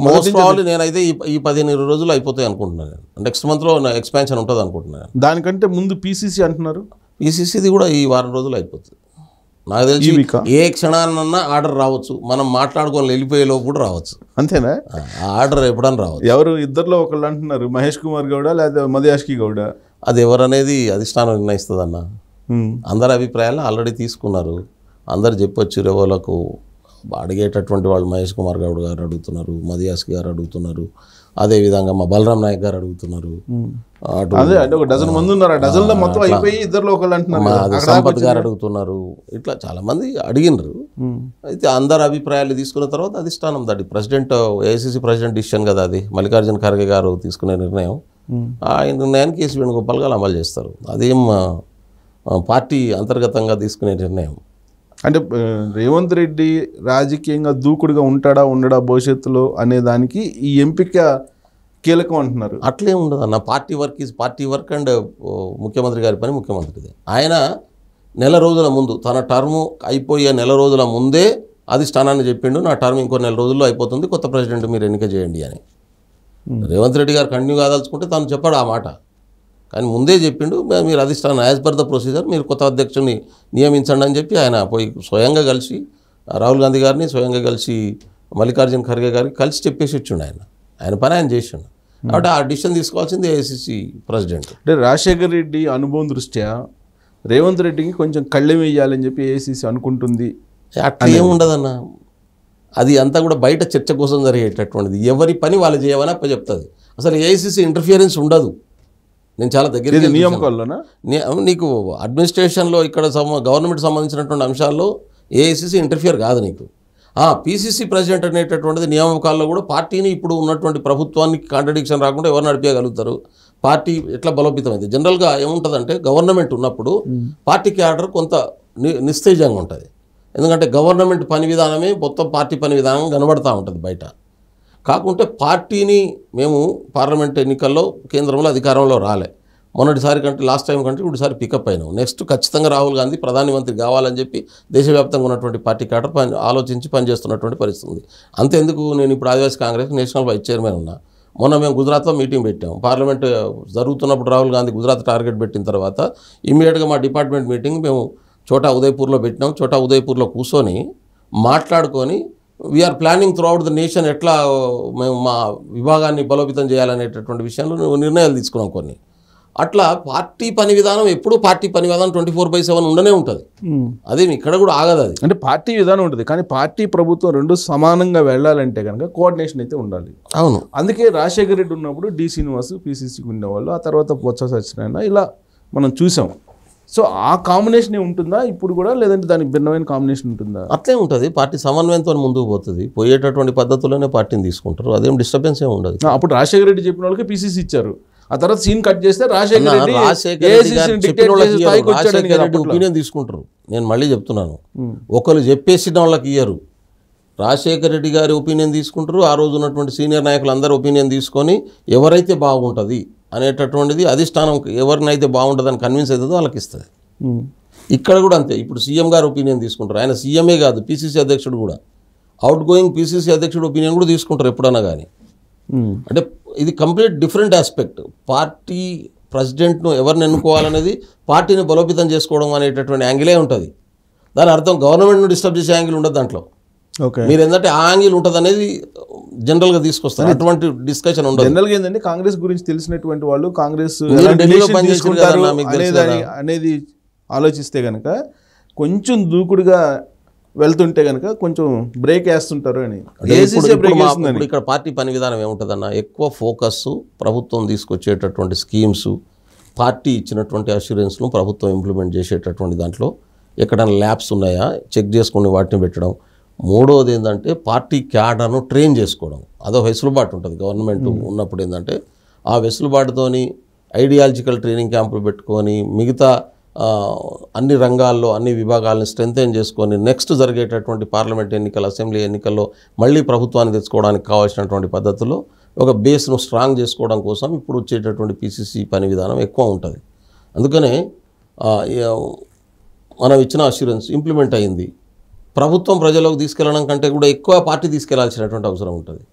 మోస్ట్ ప్రాబ్లీ నేనైతే ఈ పదిహేను రోజులు అయిపోతాయి అనుకుంటున్నాను నెక్స్ట్ మంత్లో ఎక్స్పాన్షన్ ఉంటుంది అనుకుంటున్నాను దానికంటే ముందు పీసీసీ అంటున్నారు పీసీసీది కూడా ఈ వారం రోజులు అయిపోతుంది నాకు తెలిసి ఏ క్షణాన్నన్నా ఆర్డర్ రావచ్చు మనం మాట్లాడుకొని వెళ్ళిపోయే లోపు కూడా రావచ్చు అంతేనా ఆర్డర్ ఎప్పుడన్నా రావచ్చు ఎవరు ఇద్దరులో ఒకళ్ళు అంటున్నారు మహేష్ కుమార్ గౌడ లేదా మధుయాష్కి గౌడ అది ఎవరనేది అధిష్టానం నిర్ణయిస్తుంది అన్న అందరి అభిప్రాయాలు ఆల్రెడీ తీసుకున్నారు అందరు చెప్పొచ్చు రేవోలకు అడిగేటటువంటి వాళ్ళు మహేష్ కుమార్ గౌడ్ గారు అడుగుతున్నారు మధుయాస్కి గారు అడుగుతున్నారు అదేవిధంగా మా బలరాం నాయక్ గారు అడుగుతున్నారు డజన్ ఉన్నారు డజన్లో మొత్తం ఇద్దరు సంపత్ గారు అడుగుతున్నారు ఇట్లా చాలా మంది అడిగినారు అయితే అందరు అభిప్రాయాలు తీసుకున్న తర్వాత అధిష్టానం దాటి ప్రెసిడెంట్ ఏఐసిసి ప్రెసిడెంట్ డిసిషన్ కదా అది మల్లికార్జున ఖర్గే గారు తీసుకునే నిర్ణయం ఆ నిర్ణయాన్ని కేసీ వేణుగోపాల్ గారు అమలు చేస్తారు అదేం పార్టీ అంతర్గతంగా తీసుకునే నిర్ణయం అంటే రేవంత్ రెడ్డి రాజకీయంగా దూకుడుగా ఉంటాడా ఉండడా భవిష్యత్తులో అనే దానికి ఈ ఎంపిక కీలకం అంటున్నారు అట్లే ఉండదు అన్న party work is party work and ముఖ్యమంత్రి గారి పని ముఖ్యమంత్రిది ఆయన నెల రోజుల ముందు తన టర్మ్ అయిపోయే నెల రోజుల ముందే అది స్థానాన్ని చెప్పిండు నా టర్మ్ ఇంకో నెల రోజుల్లో అయిపోతుంది కొత్త ప్రెసిడెంట్ మీరు ఎన్నిక చేయండి అని రేవంత్ రెడ్డి గారు కంటిన్యూ కాదలుచుకుంటే తను చెప్పాడు ఆ మాట కానీ ముందే చెప్పిండు మీరు అధిష్టానం యాజ్ పర్ ద ప్రొసీజర్ మీరు కొత్త అధ్యక్షుని నియమించండి అని చెప్పి ఆయన పోయి స్వయంగా కలిసి రాహుల్ గాంధీ గారిని స్వయంగా కలిసి మల్లికార్జున ఖర్గే గారికి కలిసి చెప్పేసి వచ్చిండు ఆయన ఆయన పని ఆయన చేసిండు కాబట్టి ఆ డిసిషన్ తీసుకోవాల్సింది ఏఐసిసి ప్రెసిడెంట్ అంటే రాజశేఖర్ రెడ్డి అనుభవం దృష్ట్యా రేవంత్ రెడ్డికి కొంచెం కళ్ళెం వేయాలని చెప్పి ఏఐసిసి అనుకుంటుంది అట్లా ఏముండదన్న అది అంతా కూడా బయట చర్చ కోసం జరిగేటటువంటిది ఎవరి పని వాళ్ళు చేయమని చెప్తుంది అసలు ఏఐసిసి ఇంటర్ఫియరెన్స్ ఉండదు నేను చాలా దగ్గర నియామకాల్లోనా నీకు అడ్మినిస్ట్రేషన్లో ఇక్కడ గవర్నమెంట్ సంబంధించినటువంటి అంశాల్లో ఏఐసిసి ఇంటర్ఫియర్ కాదు నీకు పీసీసీ ప్రెసిడెంట్ అనేటటువంటిది నియామకాల్లో కూడా పార్టీని ఇప్పుడు ఉన్నటువంటి ప్రభుత్వానికి కాంట్రడిక్షన్ రాకుండా ఎవరు నడిపేయగలుగుతారు పార్టీ ఎట్లా బలోపేతమైంది జనరల్గా ఏముంటుందంటే గవర్నమెంట్ ఉన్నప్పుడు పార్టీ క్యాడర్ కొంత నిస్తేజంగా ఉంటుంది ఎందుకంటే గవర్నమెంట్ పని విధానమే మొత్తం పార్టీ పని విధానం కనబడతా ఉంటుంది బయట కాకుంటే పార్టీని మేము పార్లమెంట్ ఎన్నికల్లో కేంద్రంలో అధికారంలో రాలే మొన్నటిసారి కంటే లాస్ట్ టైం కంటే ఇప్పుడుసారి పికప్ అయినాం నెక్స్ట్ ఖచ్చితంగా రాహుల్ గాంధీ ప్రధానమంత్రి కావాలని చెప్పి దేశవ్యాప్తంగా ఉన్నటువంటి పార్టీ క్యాడర్ పని ఆలోచించి పనిచేస్తున్నటువంటి పరిస్థితి ఉంది అంతేందుకు నేను ఇప్పుడు Adivasi Congress national vice chairman ఉన్నా మొన్న మేము గుజరాత్లో మీటింగ్ పెట్టాం పార్లమెంట్ జరుగుతున్నప్పుడు రాహుల్ గాంధీ గుజరాత్ టార్గెట్ పెట్టిన తర్వాత ఇమీడియట్గా మా డిపార్ట్మెంట్ మీటింగ్ మేము చోటా ఉదయపూర్లో పెట్టినాం చోటా ఉదయపూర్లో కూర్చొని మాట్లాడుకొని we are planning out the nation ఎట్లా మేము మా విభాగాన్ని బలోపేతం చేయాలనేటటువంటి విషయంలో నిర్ణయాలు తీసుకున్నాం కొన్ని అట్లా పార్టీ పని విధానం ఎప్పుడు పార్టీ పని విధానం ట్వంటీ ఫోర్ బై సెవెన్ ఉండనే ఉంటుంది అదే ఇక్కడ కూడా ఆగదు అది అంటే పార్టీ విధానం ఉంటుంది కానీ పార్టీ ప్రభుత్వం రెండు సమానంగా వెళ్ళాలంటే కనుక కోఆర్డినేషన్ అయితే ఉండాలి అవును అందుకే రాజశేఖర రెడ్డి ఉన్నప్పుడు డి శ్రీనివాస్ పిసిసికి ఉండేవాళ్ళు ఆ తర్వాత బొత్స సత్యనారాయణ ఇలా మనం చూసాం సో ఆ కాంబినేషన్ ఉంటుందా ఇప్పుడు కూడా లేదంటే దానికి భిన్నమైన కాంబినేషన్ ఉంటుందా అట్లే ఉంటుంది పార్టీ సమన్వయంతో ముందుకు పోతుంది పోయేటటువంటి పద్ధతుల్లోనే పార్టీని తీసుకుంటారు అదేం డిస్టర్బెన్స్ ఏమి ఉండదు అప్పుడు రాజశేఖర రెడ్డి చెప్పిన వాళ్ళకి పీసీసీ ఇచ్చారు ఆ తర్వాత సీన్ కట్ చేస్తే రాజశేఖర ఒపీనియన్ తీసుకుంటారు నేను మళ్ళీ చెప్తున్నాను ఒకరు చెప్పేసిన వాళ్ళకి ఇయ్యరు రాజశేఖర రెడ్డి గారి ఒపీనియన్ తీసుకుంటారు ఆ రోజు ఉన్నటువంటి సీనియర్ నాయకులు అందరూ ఒపీనియన్ తీసుకొని ఎవరైతే బాగుంటుంది అనేటటువంటిది అధిష్టానం ఎవరినైతే బాగుంటుందని కన్విన్స్ అవుతుందో వాళ్ళకి ఇస్తుంది ఇక్కడ కూడా అంతే ఇప్పుడు సీఎం గారు ఒపీనియన్ తీసుకుంటారు ఆయన సీఎంఏ కాదు పీసీసీ అధ్యక్షుడు కూడా అవుట్ గోయింగ్ పీసీసీ అధ్యక్షుడు ఒపీనియన్ కూడా తీసుకుంటారు ఎప్పుడన్నా కానీ అంటే ఇది కంప్లీట్ డిఫరెంట్ ఆస్పెక్ట్ పార్టీ ప్రెసిడెంట్ను ఎవరిని ఎన్నుకోవాలనేది పార్టీని బలోపేతం చేసుకోవడం అనేటటువంటి యాంగిలే ఉంటుంది దాని అర్థం గవర్నమెంట్ను డిస్టర్బ్ చేసే యాంగిల్ ఉండదు దాంట్లో ఓకే మీరు ఏంటంటే ఆ యాంగిల్ ఉంటుంది అనేది జనరల్గా తీసుకొస్తారు అటువంటి డిస్కషన్ ఉండదు జనరల్గా ఏంటంటే కాంగ్రెస్ గురించి తెలిసినటువంటి వాళ్ళు కాంగ్రెస్ అనేది ఆలోచిస్తే కనుక కొంచెం దూకుడుగా వెళ్తుంటే కనుక కొంచెం బ్రేక్ వేస్తుంటారు అని ఇక్కడ పార్టీ పని విధానం ఏముంటుందన్న ఎక్కువ ఫోకస్ ప్రభుత్వం తీసుకొచ్చేటటువంటి స్కీమ్స్ పార్టీ ఇచ్చినటువంటి అష్యూరెన్స్ను ప్రభుత్వం ఇంప్లిమెంట్ చేసేటటువంటి దాంట్లో ఎక్కడైనా ల్యాబ్స్ ఉన్నాయా చెక్ చేసుకుని వాటిని పెట్టడం మూడోది ఏంటంటే పార్టీ క్యాడర్ను ట్రైన్ చేసుకోవడం అదో వెసులుబాటు ఉంటుంది గవర్నమెంట్ ఉన్నప్పుడు ఏంటంటే ఆ వెసులుబాటుతోని ఐడియాలజికల్ ట్రైనింగ్ క్యాంపులు పెట్టుకొని మిగతా అన్ని రంగాల్లో అన్ని విభాగాలను స్ట్రెంగ్తెన్ చేసుకొని నెక్స్ట్ జరిగేటటువంటి పార్లమెంట్ ఎన్నికలు అసెంబ్లీ ఎన్నికల్లో మళ్ళీ ప్రభుత్వాన్ని తెచ్చుకోవడానికి కావాల్సినటువంటి పద్ధతిలో ఒక బేస్ను స్ట్రాంగ్ చేసుకోవడం కోసం ఇప్పుడు వచ్చేటటువంటి పీసీసీ పని విధానం ఎక్కువ ఉంటుంది అందుకనే మనం ఇచ్చిన అష్యూరెన్స్ ఇంప్లిమెంట్ అయింది ప్రభుత్వం ప్రజలకు తీసుకెళ్ళడం కంటే కూడా ఎక్కువ పార్టీ తీసుకెళ్లాల్సినటువంటి అవసరం ఉంటుంది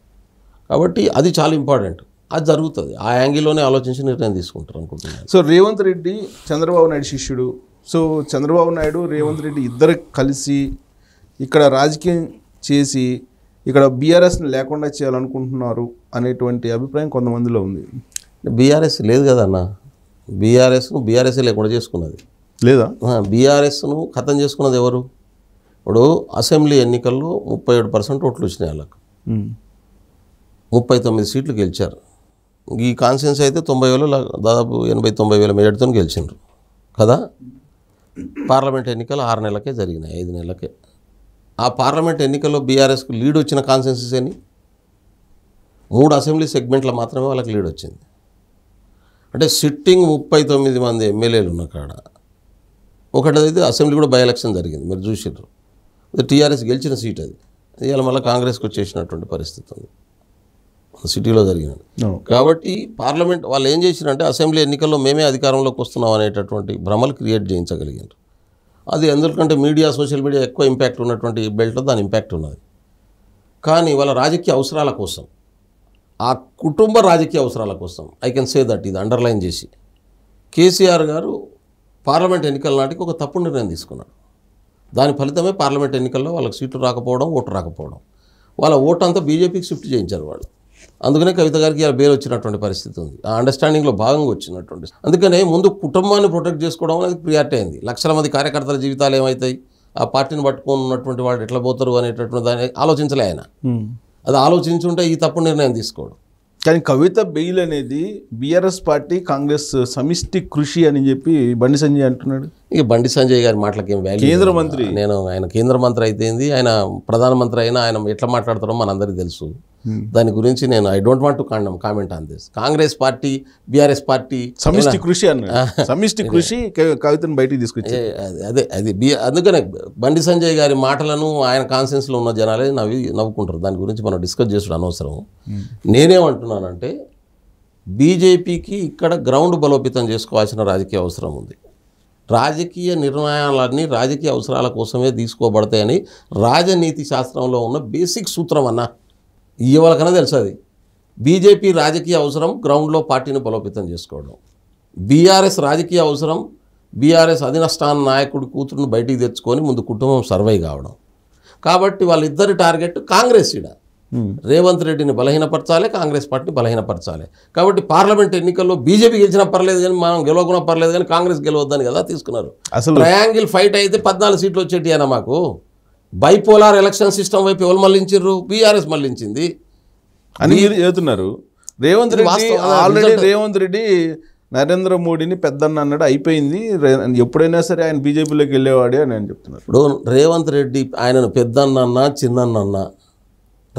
కాబట్టి అది చాలా ఇంపార్టెంట్ అది జరుగుతుంది ఆ యాంగిల్లోనే ఆలోచించి నిర్ణయం తీసుకుంటారు అనుకుంటున్నాను సో రేవంత్ రెడ్డి చంద్రబాబు నాయుడు శిష్యుడు సో చంద్రబాబు నాయుడు రేవంత్ రెడ్డి ఇద్దరు కలిసి ఇక్కడ రాజకీయం చేసి ఇక్కడ బీఆర్ఎస్ని లేకుండా చేయాలనుకుంటున్నారు అనేటువంటి అభిప్రాయం కొంతమందిలో ఉంది బీఆర్ఎస్ లేదు అన్న బీఆర్ఎస్ను బీఆర్ఎస్ఏ లేకుండా చేసుకున్నది లేదా బీఆర్ఎస్ను ఖతం చేసుకున్నది ఎవరు ఇప్పుడు అసెంబ్లీ ఎన్నికల్లో ముప్పై ఏడు పర్సెంట్ ఓట్లు వచ్చినాయి వాళ్ళకు ముప్పై తొమ్మిది సీట్లు గెలిచారు ఈ కాన్సెన్స్ అయితే తొంభై వేలు దాదాపు ఎనభై తొంభై వేల మెజార్టీతో గెలిచినారు కదా పార్లమెంట్ ఎన్నికలు ఆరు నెలలకే జరిగినాయి ఐదు నెలలకే ఆ పార్లమెంట్ ఎన్నికల్లో బీఆర్ఎస్కు లీడ్ వచ్చిన కాన్సెన్సెస్ అని మూడు అసెంబ్లీ సెగ్మెంట్లో మాత్రమే వాళ్ళకి లీడ్ వచ్చింది అంటే సిట్టింగ్ ముప్పై తొమ్మిది మంది ఎమ్మెల్యేలు ఉన్న కాడ ఒకటి అయితే అసెంబ్లీ కూడా బై ఎలక్షన్ జరిగింది మీరు చూసినారు టీఆర్ఎస్ గెలిచిన సీట్ అది ఇవాళ మళ్ళీ కాంగ్రెస్కి వచ్చేసినటువంటి పరిస్థితి ఉంది సిటీలో జరిగినది కాబట్టి పార్లమెంట్ వాళ్ళు ఏం చేసినారంటే అసెంబ్లీ ఎన్నికల్లో మేమే అధికారంలోకి వస్తున్నాం అనేటటువంటి భ్రమలు క్రియేట్ చేయించగలిగారు అది ఎందుకంటే మీడియా సోషల్ మీడియా ఎక్కువ ఇంపాక్ట్ ఉన్నటువంటి బెల్ట్లో దాని ఇంపాక్ట్ ఉన్నది కానీ వాళ్ళ రాజకీయ అవసరాల కోసం ఆ కుటుంబ రాజకీయ అవసరాల కోసం ఐ కెన్ సే దట్ ఇది అండర్లైన్ చేసి కేసీఆర్ గారు పార్లమెంట్ ఎన్నికల నాటికి ఒక తప్పు నిర్ణయం తీసుకున్నాడు దాని ఫలితమే పార్లమెంట్ ఎన్నికల్లో వాళ్ళకి సీట్లు రాకపోవడం ఓటు రాకపోవడం వాళ్ళ ఓటు అంతా బీజేపీకి షిఫ్ట్ చేయించారు వాళ్ళు అందుకనే కవిత గారికి ఇలా బేలు వచ్చినటువంటి పరిస్థితి ఉంది ఆ అండర్స్టాండింగ్లో భాగంగా వచ్చినటువంటి అందుకనే ముందు కుటుంబాన్ని ప్రొటెక్ట్ చేసుకోవడం అనేది ప్రియారిటీ అయింది లక్షల మంది కార్యకర్తల జీవితాలు ఏమవుతాయి ఆ పార్టీని పట్టుకుని ఉన్నటువంటి వాళ్ళు ఎట్లా పోతారు అనేటటువంటి దాన్ని ఆలోచించలే ఆయన అది ఆలోచించుంటే ఈ తప్పు నిర్ణయం తీసుకోవడం కానీ కవిత బెయిల్ అనేది బీఆర్ఎస్ పార్టీ కాంగ్రెస్ సమిష్టి కృషి అని చెప్పి బండి సంజయ్ అంటున్నాడు ఇక బండి సంజయ్ గారి మాటలకి ఏం వ్యాల్యూ కేంద్ర మంత్రి నేను ఆయన కేంద్ర మంత్రి అయితేంది ఆయన ప్రధానమంత్రి అయినా ఆయన ఎట్లా మాట్లాడతారో మనందరికీ తెలుసు Hmm. దాని గురించి నేను I don't want to condemn comment on this Congress party BRS party సమిష్టి కృషి అన్న సమిష్టి కృషి కవితను బయటికి తీసుకొచ్చి అదే అది బి అందుకనే బండి సంజయ్ గారి మాటలను ఆయన కాన్సెన్స్లో ఉన్న జనాలే నవ్వి నవ్వుకుంటారు దాని గురించి మనం డిస్కస్ చేసుడు అనవసరం hmm. నేనేమంటున్నానంటే బీజేపీకి ఇక్కడ గ్రౌండ్ బలోపేతం చేసుకోవాల్సిన రాజకీయ అవసరం ఉంది రాజకీయ నిర్ణయాలన్నీ రాజకీయ అవసరాల కోసమే తీసుకోబడతాయని రాజనీతి శాస్త్రంలో ఉన్న బేసిక్ సూత్రం అన్నా ఇవాళకన్నా తెలుసు అది బీజేపీ రాజకీయ అవసరం గ్రౌండ్లో పార్టీని బలోపేతం చేసుకోవడం బీఆర్ఎస్ రాజకీయ అవసరం బీఆర్ఎస్ అధినష్టాన నాయకుడు కూతురును బయటికి తెచ్చుకొని ముందు కుటుంబం సర్వై కావడం కాబట్టి వాళ్ళిద్దరి టార్గెట్ కాంగ్రెస్ ఇడ రేవంత్ రెడ్డిని బలహీనపరచాలి కాంగ్రెస్ పార్టీని బలహీనపరచాలి కాబట్టి పార్లమెంట్ ఎన్నికల్లో బీజేపీ గెలిచినా పర్లేదు కానీ మనం గెలవకుండా పర్లేదు కానీ కాంగ్రెస్ గెలవద్దని కదా తీసుకున్నారు అసలు ట్రయాంగిల్ ఫైట్ అయితే పద్నాలుగు సీట్లు వచ్చేటి అన్న మాకు బైపోలార్ ఎలక్షన్ సిస్టమ్ వైపు ఎవరు మళ్ళించారు బీఆర్ఎస్ మళ్ళించింది అని మీరు చెబుతున్నారు రేవంత్ రెడ్డి ఆల్రెడీ రేవంత్ రెడ్డి నరేంద్ర మోడీని పెద్దన్న అన్నాడు అయిపోయింది ఎప్పుడైనా సరే ఆయన బీజేపీలోకి వెళ్ళేవాడే అని ఆయన చెప్తున్నారు ఇప్పుడు రేవంత్ రెడ్డి ఆయనను పెద్దన్న అన్నా చిన్నన్న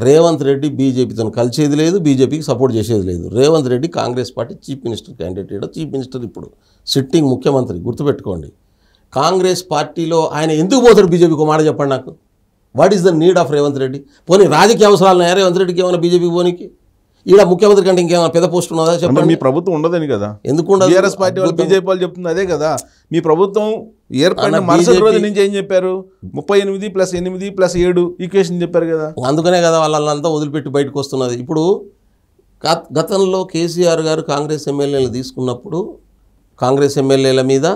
రేవంత్ రెడ్డి బీజేపీతో కలిసేది లేదు బీజేపీకి సపోర్ట్ చేసేది లేదు Revanth Reddy Congress party chief minister candidate chief minister ఇప్పుడు సిట్టింగ్ ముఖ్యమంత్రి గుర్తుపెట్టుకోండి కాంగ్రెస్ పార్టీలో ఆయన ఎందుకు పోతాడు బీజేపీకి మాట చెప్పండి నాకు what is the need of Revanth Reddy పోనీ రాజకీయ అవసరాలు నేను రేవంత్ రెడ్డికి ఏమైనా బీజేపీకి పోనీకి ఈడ ముఖ్యమంత్రి కంటే ఇంకేమైనా పెద్ద పోస్ట్ ఉన్నదా చెప్పండి మీ ప్రభుత్వం ఉండదని కదా ఎందుకు టీఆర్ఎస్ పార్టీ వాళ్ళు బీజేపీ వాళ్ళు చెప్తుంది అదే కదా మీ ప్రభుత్వం ఏర్పడిన మరుసటి రోజు నుంచి ఏం చెప్పారు ముప్పై ఎనిమిది ప్లస్ ఎనిమిది ప్లస్ ఏడు ఈక్వేషన్ చెప్పారు కదా అందుకనే కదా వాళ్ళంతా వదిలిపెట్టి బయటకు వస్తున్నది ఇప్పుడు గతంలో కేసీఆర్ గారు కాంగ్రెస్ ఎమ్మెల్యేలు తీసుకున్నప్పుడు కాంగ్రెస్ ఎమ్మెల్యేల మీద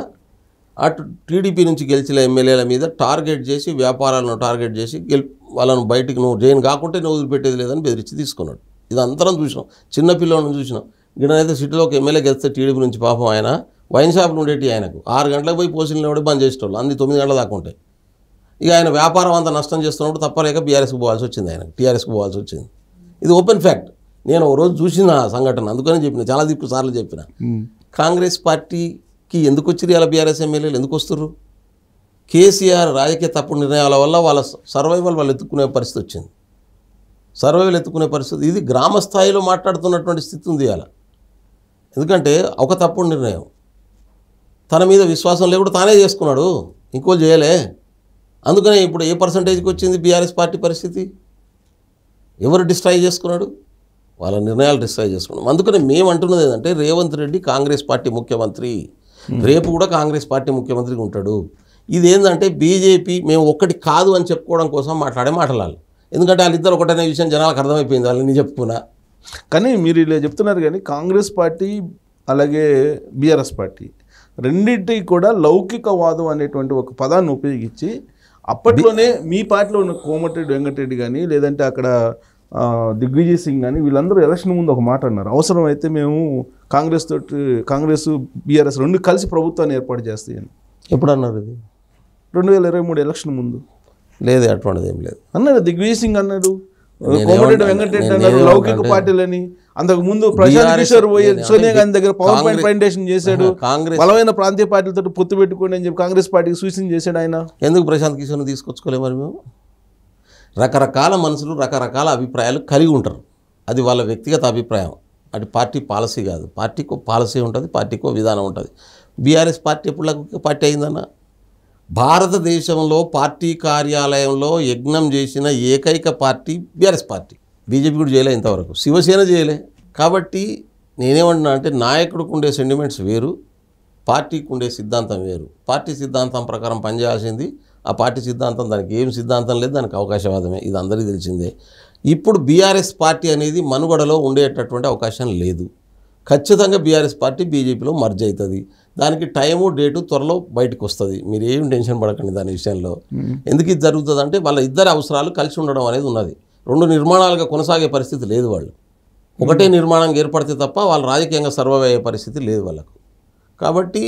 అటు టీడీపీ నుంచి గెలిచిన ఎమ్మెల్యేల మీద టార్గెట్ చేసి వ్యాపారాలను టార్గెట్ చేసి గెలి వాళ్ళను బయటికి నువ్వు జైన్ కాకుంటే నువ్వు వదిలిపెట్టేది లేదని బెదిరించి తీసుకున్నాడు ఇది అందరం చూసినాం చిన్నపిల్లలను చూసినాం గిడనైతే సిటీలోకి ఎమ్మెల్యే గెలిస్తే టీడీపీ నుంచి పాపం ఆయన వైన్ షాప్లు ఉండేటి ఆయనకు ఆరు గంటలకు పోయి పోసిన కూడా బంద్ చేసేటోళ్ళు అన్ని తొమ్మిది గంటల దాకా ఉంటాయి ఇక ఆయన వ్యాపారం అంతా నష్టం చేస్తున్నప్పుడు తప్పలేక బీఆర్ఎస్కి పోవాల్సి వచ్చింది ఆయన టీఆర్ఎస్కి పోవాల్సి వచ్చింది ఇది ఓపెన్ ఫ్యాక్ట్ నేను ఒక రోజు చూసిన సంఘటన అందుకని చెప్పిన చాలా దిక్కు సార్లు చెప్పిన కాంగ్రెస్ పార్టీ కి ఎందుకు వచ్చిరు అలా బీఆర్ఎస్ ఎమ్మెల్యేలు ఎందుకు వస్తున్నారు కేసీఆర్ రాజకీయ తప్పుడు నిర్ణయాల వల్ల వాళ్ళ సర్వైవల్ వాళ్ళు ఎత్తుకునే పరిస్థితి వచ్చింది సర్వైవల్ ఎత్తుకునే పరిస్థితి ఇది గ్రామ స్థాయిలో మాట్లాడుతున్నటువంటి స్థితి ఉంది అలా ఎందుకంటే ఒక తప్పుడు నిర్ణయం తన మీద విశ్వాసం లేకుండా తానే చేసుకున్నాడు ఇంకో చేయలే అందుకనే ఇప్పుడు ఏ పర్సంటేజ్కి వచ్చింది బీఆర్ఎస్ పార్టీ పరిస్థితి ఎవరు డిస్ట్రాయ్ చేసుకున్నాడు వాళ్ళ నిర్ణయాలు డిస్ట్రాయ్ చేసుకున్నాం అందుకనే మేము అంటున్నది ఏంటంటే రేవంత్ రెడ్డి కాంగ్రెస్ పార్టీ ముఖ్యమంత్రి రేపు కూడా కాంగ్రెస్ పార్టీ ముఖ్యమంత్రిగా ఉంటాడు ఇది ఏంటంటే బీజేపీ మేము ఒక్కటి కాదు అని చెప్పుకోవడం కోసం మాట్లాడే మాట్లాడాలి ఎందుకంటే వాళ్ళిద్దరు ఒకటనే విషయం జనాలకు అర్థమైపోయింది వాళ్ళని చెప్పుకున్నా కానీ మీరు ఇలా చెప్తున్నారు కానీ కాంగ్రెస్ పార్టీ అలాగే బీఆర్ఎస్ పార్టీ రెండింటి కూడా లౌకికవాదం అనేటువంటి ఒక పదాన్ని ఉపయోగించి అప్పట్లోనే మీ పార్టీలో ఉన్న కోమటిరెడ్డి వెంకటరెడ్డి కానీ లేదంటే అక్కడ దిగ్విజయ్ సింగ్ అని వీళ్ళందరూ ఎలక్షన్ ముందు ఒక మాట అన్నారు అవసరం అయితే మేము కాంగ్రెస్ తోటి కాంగ్రెస్ బీఆర్ఎస్ రెండు కలిసి ప్రభుత్వాన్ని ఏర్పాటు చేస్తాయని ఎప్పుడు అన్నారు ఇది రెండు వేల ఇరవై మూడు ఎలక్షన్ ముందు లేదు అటువంటిది ఏం లేదు అన్నారు దిగ్విజయ్ సింగ్ అన్నాడు కోమటిరెడ్డి వెంకటరెడ్డి అన్నారు లౌకిక పార్టీలని అంతకు ముందు ప్రశాంత్ కిషోర్ సోనియా గాంధీ దగ్గర పవర్ పాయింట్ ప్రజెంటేషన్ చేశాడు కాంగ్రెస్ బలమైన ప్రాంతీయ పార్టీలతో పొత్తు పెట్టుకోండి అని చెప్పి కాంగ్రెస్ పార్టీకి సూచన చేశాడు ఆయన ఎందుకు ప్రశాంత్ కిషోర్ని తీసుకొచ్చుకోలేదు మరి మేము రకరకాల మనుషులు రకరకాల అభిప్రాయాలు కలిగి ఉంటారు అది వాళ్ళ వ్యక్తిగత అభిప్రాయం అది పార్టీ పాలసీ కాదు పార్టీకో పాలసీ ఉంటుంది పార్టీకో విధానం ఉంటుంది బీఆర్ఎస్ పార్టీ ఎప్పుడు పార్టీ అయిందన్న భారతదేశంలో పార్టీ కార్యాలయంలో యజ్ఞం చేసిన ఏకైక పార్టీ బీఆర్ఎస్ పార్టీ బీజేపీ కూడా చేయలే ఇంతవరకు శివసేన చేయలే కాబట్టి నేనేమంటున్నా అంటే నాయకుడికి ఉండే సెంటిమెంట్స్ వేరు పార్టీకి ఉండే సిద్ధాంతం వేరు పార్టీ సిద్ధాంతం ప్రకారం పనిచేయాల్సింది ఆ పార్టీ సిద్ధాంతం దానికి ఏం సిద్ధాంతం లేదు దానికి అవకాశవాదమే ఇది అందరికీ తెలిసిందే ఇప్పుడు బీఆర్ఎస్ పార్టీ అనేది మనుగడలో ఉండేటటువంటి అవకాశం లేదు ఖచ్చితంగా బీఆర్ఎస్ పార్టీ బీజేపీలో మర్జ్ అవుతుంది దానికి టైము డేటు త్వరలో బయటకు వస్తుంది మీరు ఏం టెన్షన్ పడకండి దాని విషయంలో ఎందుకు ఇది జరుగుతుంది అంటే వాళ్ళ ఇద్దరి అవసరాలు కలిసి ఉండడం అనేది ఉన్నది రెండు నిర్మాణాలుగా కొనసాగే పరిస్థితి లేదు వాళ్ళు ఒకటే నిర్మాణం ఏర్పడితే తప్ప వాళ్ళు రాజకీయంగా సర్వైవ్ అయ్యే పరిస్థితి లేదు వాళ్ళకు కాబట్టి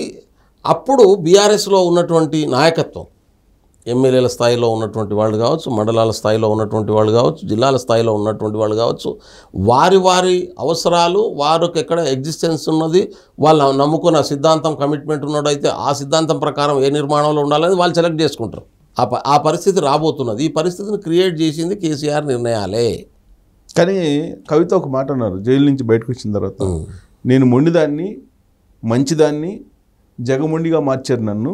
అప్పుడు బీఆర్ఎస్లో ఉన్నటువంటి నాయకత్వం ఎమ్మెల్యేల స్థాయిలో ఉన్నటువంటి వాళ్ళు కావచ్చు మండలాల స్థాయిలో ఉన్నటువంటి వాళ్ళు కావచ్చు జిల్లాల స్థాయిలో ఉన్నటువంటి వాళ్ళు కావచ్చు వారి వారి అవసరాలు వారికి ఎక్కడ ఎగ్జిస్టెన్స్ ఉన్నది వాళ్ళు నమ్ముకున్న సిద్ధాంతం కమిట్మెంట్ ఉన్నదైతే ఆ సిద్ధాంతం ప్రకారం ఏ నిర్మాణంలో ఉండాలని వాళ్ళు సెలెక్ట్ చేసుకుంటారు ఆ ఆ పరిస్థితి రాబోతున్నది ఈ పరిస్థితిని క్రియేట్ చేసింది కేసీఆర్ నిర్ణయాలే కానీ కవిత ఒక మాట అన్నారు జైలు నుంచి బయటకు వచ్చిన తర్వాత నేను మొండిదాన్ని మంచిదాన్ని జగమొండిగా మార్చారు నన్ను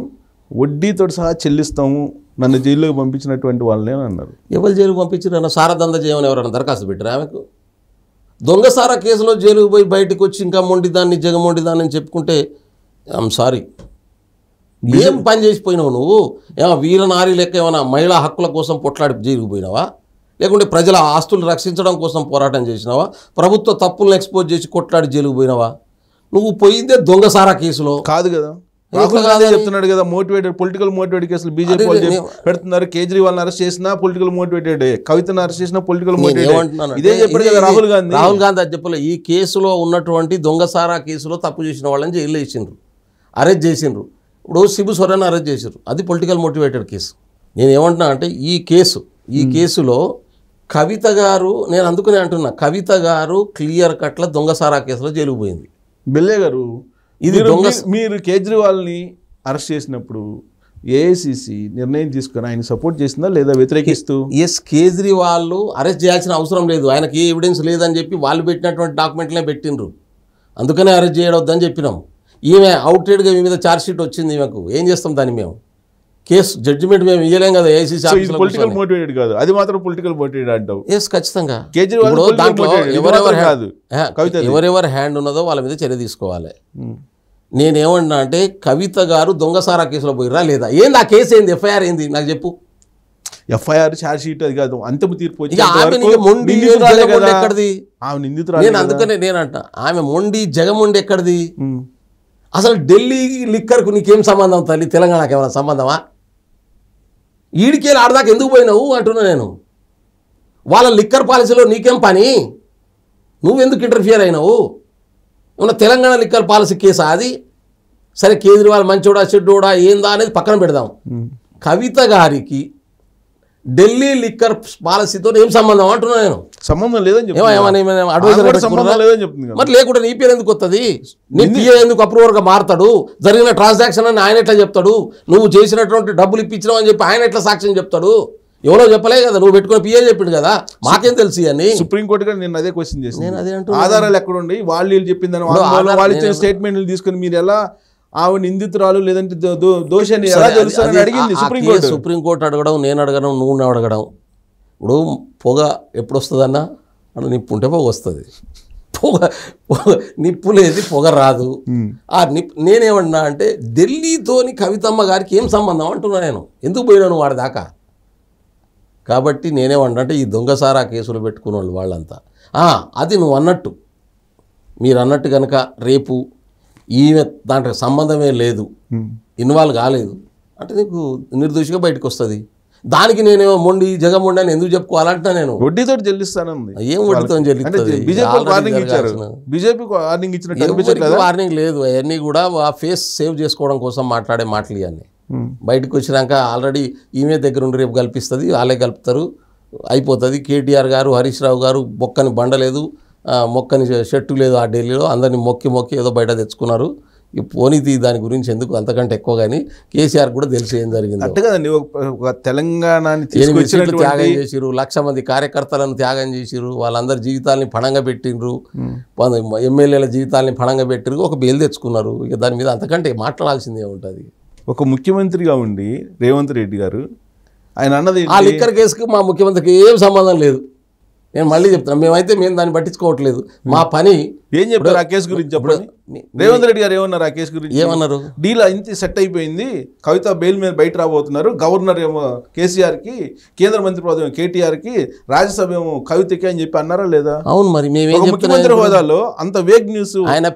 వడ్డీతో సహా చెల్లిస్తాము నన్ను జైల్లోకి పంపించినటువంటి వాళ్ళనే అన్నారు ఎవరు జైలుకు పంపించారు అన్న సారదంద చేయమని ఎవరన్నా దరఖాస్తు పెట్టారు ఆమెకు దొంగసారా కేసులో జైలుకు పోయి బయటకు వచ్చి ఇంకా మొండిదాన్ని జగమొండిదాన్ని అని చెప్పుకుంటే ఐఎమ్ సారీ ఏం పని చేసిపోయినావు నువ్వు ఏమో వీరనారి లెక్క ఏమైనా మహిళా హక్కుల కోసం పొట్లాడి జైలుకు పోయినావా లేకుంటే ప్రజల ఆస్తులు రక్షించడం కోసం పోరాటం చేసినావా ప్రభుత్వ తప్పులను ఎక్స్పోజ్ చేసి కొట్లాడి జైలుకు పోయినావా నువ్వు పోయిందే దొంగసారా కేసులో కాదు కదా రాహుల్ గాంధీ చెప్తున్నాడు కదా మోటివేటెడ్ పొలిటికల్ మోటివేటెడ్ కేసులు బీజేపీ పెడుతున్నారు కేజ్రీవాల్ అరెస్ట్ చేసినా పొలిటికల్ మోటివేటెడ్ కవిత అరెస్ట్ చేసినా పొలిటికల్ మోటివేటెడ్ ఇదే రాహుల్ గాంధీ రాహుల్ గాంధీ అది చెప్పలే ఈ కేసులో ఉన్నటువంటి దొంగసారా కేసులో తప్పు చేసిన వాళ్ళని జైలు వేసిండ్రు అరెస్ట్ చేసిండ్రు ఇప్పుడు శిబు సొరెన్ అరెస్ట్ చేసిండ్రు అది పొలిటికల్ మోటివేటెడ్ కేసు నేను ఏమంటున్నా అంటే ఈ కేసు ఈ కేసులో కవిత గారు నేను అందుకునే అంటున్నా కవిత గారు క్లియర్ కట్ల దొంగసారా కేసులో జైలుకు పోయింది బిల్లే గారు ఇది మీరు కేజ్రీవాల్ని అరెస్ట్ చేసినప్పుడు ఏఐసిసి నిర్ణయం తీసుకుని ఆయన సపోర్ట్ చేసిందా లేదా వ్యతిరేకిస్తూ ఎస్ కేజ్రీవాల్ అరెస్ట్ చేయాల్సిన అవసరం లేదు ఆయనకి ఏ ఎవిడెన్స్ లేదని చెప్పి వాళ్ళు పెట్టినటువంటి డాక్యుమెంట్లే పెట్టిండ్రు అందుకనే అరెస్ట్ చేయవద్దని చెప్పినాం ఈమె అవుట్రేడ్గా మీ మీద ఛార్జ్షీట్ వచ్చింది ఈమెకు ఏం చేస్తాం దాన్ని మేము కేసు జడ్జిమెంట్ మేము ఇవ్వలేం కదా ఏసీసీ పొలిటికల్ మోటివేటెడ్ కాదు అది మాత్రం పొలిటికల్ మోటివేటెడ్ అంటావు ఎస్ ఖచ్చితంగా కేజ్రీవాల్ దాంట్లో ఎవరెవరు హ్యాండ్ ఉన్నదో వాళ్ళ మీద చర్య తీసుకోవాలి నేనేమన్నా అంటే కవిత గారు దొంగసారా కేసులో పోయిరా లేదా ఏంది ఆ కేసు ఏంది ఎఫ్ఐఆర్ ఏంది నాకు చెప్పు ఎఫ్ఐఆర్ ఛార్జ్ షీట్ అది కాదు అంతిమ తీర్పు ఎక్కడిది నేను అందుకనే అంట ఆమె మొండి జగమొండి ఎక్కడిది అసలు ఢిల్లీ లిక్కర్కు నీకేం సంబంధం తల్లి తెలంగాణకి ఏమైనా సంబంధమా ఈడికే ఆడదాకా ఎందుకు పోయినావు అంటున్నా నేను వాళ్ళ లిక్కర్ పాలసీలో నీకేం పని నువ్వెందుకు ఇంటర్ఫియర్ అయినావు ఉన్న తెలంగాణ లిక్కర్ పాలసీ కేసు అది సరే కేజ్రీవాల్ మంచోడా కూడా ఏందా అనేది పక్కన పెడదాం కవిత గారికి ఢిల్లీ లిక్కర్ పాలసీతో ఏం సంబంధం అంటున్నా నేను సంబంధం లేదని మరి లేకుండా నీ పేరు ఎందుకు వస్తుంది నీ పిఏ ఎందుకు అప్రూవర్గా మారుతాడు జరిగిన ట్రాన్సాక్షన్ అని ఆయన ఎట్లా చెప్తాడు నువ్వు చేసినటువంటి డబ్బులు ఇప్పించినావు అని చెప్పి ఆయన ఎట్లా సాక్ష్యం చెప్తాడు ఎవరో చెప్పలే కదా నువ్వు పెట్టుకుని పిఏ చెప్పిండు కదా మాకేం తెలుసు అని సుప్రీంకోర్టు కూడా నేను అదే క్వశ్చన్ చేసి నేను అదే అంటూ ఆధారాలు ఎక్కడుండి వాళ్ళు వీళ్ళు చెప్పిందని వాళ్ళు ఇచ్చిన స్టేట్మెంట్లు తీసుకుని మీరు ఎలా ఆమె నిందితురాలు లేదంటే దోషాన్ని ఎలా తెలుస్తారని అడిగింది సుప్రీంకోర్టు సుప్రీంకోర్టు అడగడం నేను అడగడం నువ్వు అడగడం ఇప్పుడు పొగ ఎప్పుడు వస్తుందన్నా అన్న నిప్పు ఉంటే పొగ వస్తుంది పొగ నిప్పు లేదు పొగ రాదు ఆ నిప్పు నేనేమన్నా అంటే ఢిల్లీతోని కవితమ్మ గారికి ఏం సంబంధం అంటున్నా నేను ఎందుకు పోయినాను వాడి దాకా కాబట్టి అంటే ఈ దొంగసారా కేసులు పెట్టుకున్న వాళ్ళు వాళ్ళంతా అది నువ్వు అన్నట్టు మీరు అన్నట్టు కనుక రేపు ఈమె దాంట్లో సంబంధమే లేదు ఇన్వాల్వ్ కాలేదు అంటే నీకు నిర్దోషిగా బయటకు వస్తుంది దానికి నేనేమో మొండి మొండి అని ఎందుకు అంటున్నా నేను వడ్డీతో చెల్లిస్తాను ఏం వడ్డీతో చెల్లిస్తుంది బీజేపీ వార్నింగ్ లేదు అవన్నీ కూడా ఆ ఫేస్ సేవ్ చేసుకోవడం కోసం మాట్లాడే మాటలు ఇవన్నీ బయటకు వచ్చినాక ఆల్రెడీ ఈమె దగ్గర ఉండి రేపు కల్పిస్తుంది వాళ్ళే కలుపుతారు అయిపోతుంది కేటీఆర్ గారు హరీష్ రావు గారు మొక్కని బండలేదు మొక్కని చెట్టు లేదు ఆ ఢిల్లీలో అందరినీ మొక్కి మొక్కి ఏదో బయట తెచ్చుకున్నారు ఈ పోనీతి దాని గురించి ఎందుకు అంతకంటే ఎక్కువ కానీ కేసీఆర్ కూడా తెలిసి ఏం జరిగింది అంటే కదండి ఒక తెలంగాణ త్యాగం చేసిరు లక్ష మంది కార్యకర్తలను త్యాగం చేసిరు వాళ్ళందరి జీవితాలని పణంగా పెట్టినరు ఎమ్మెల్యేల జీవితాలని పణంగా పెట్టిరు ఒక బెయిల్ తెచ్చుకున్నారు ఇక దాని మీద అంతకంటే మాట్లాడాల్సిందే ఉంటుంది ఒక ముఖ్యమంత్రిగా ఉండి రేవంత్ రెడ్డి గారు ఆయన అన్నది ఆ లిక్కర్ కేసుకు మా ముఖ్యమంత్రికి ఏం సంబంధం లేదు నేను మళ్ళీ చెప్తాను మేమైతే మేము దాన్ని పట్టించుకోవట్లేదు మా hmm. పని ఏం చెప్పారు ఆ కేసు గురించి చెప్పండి రేవంత్ రెడ్డి గారు ఏమన్నారు ఆ కేసు గురించి ఏమన్నారు డీల్ ఇంత సెట్ అయిపోయింది కవిత బెయిల్ మీద బయట రాబోతున్నారు గవర్నర్ ఏమో కేసీఆర్కి కేంద్ర మంత్రి పదవి కేటీఆర్కి రాజ్యసభ ఏమో కవితకి అని చెప్పి అన్నారా లేదా అవును మరి మేము ముఖ్యమంత్రి హోదాలో అంత వేగ్ న్యూస్ ఆయన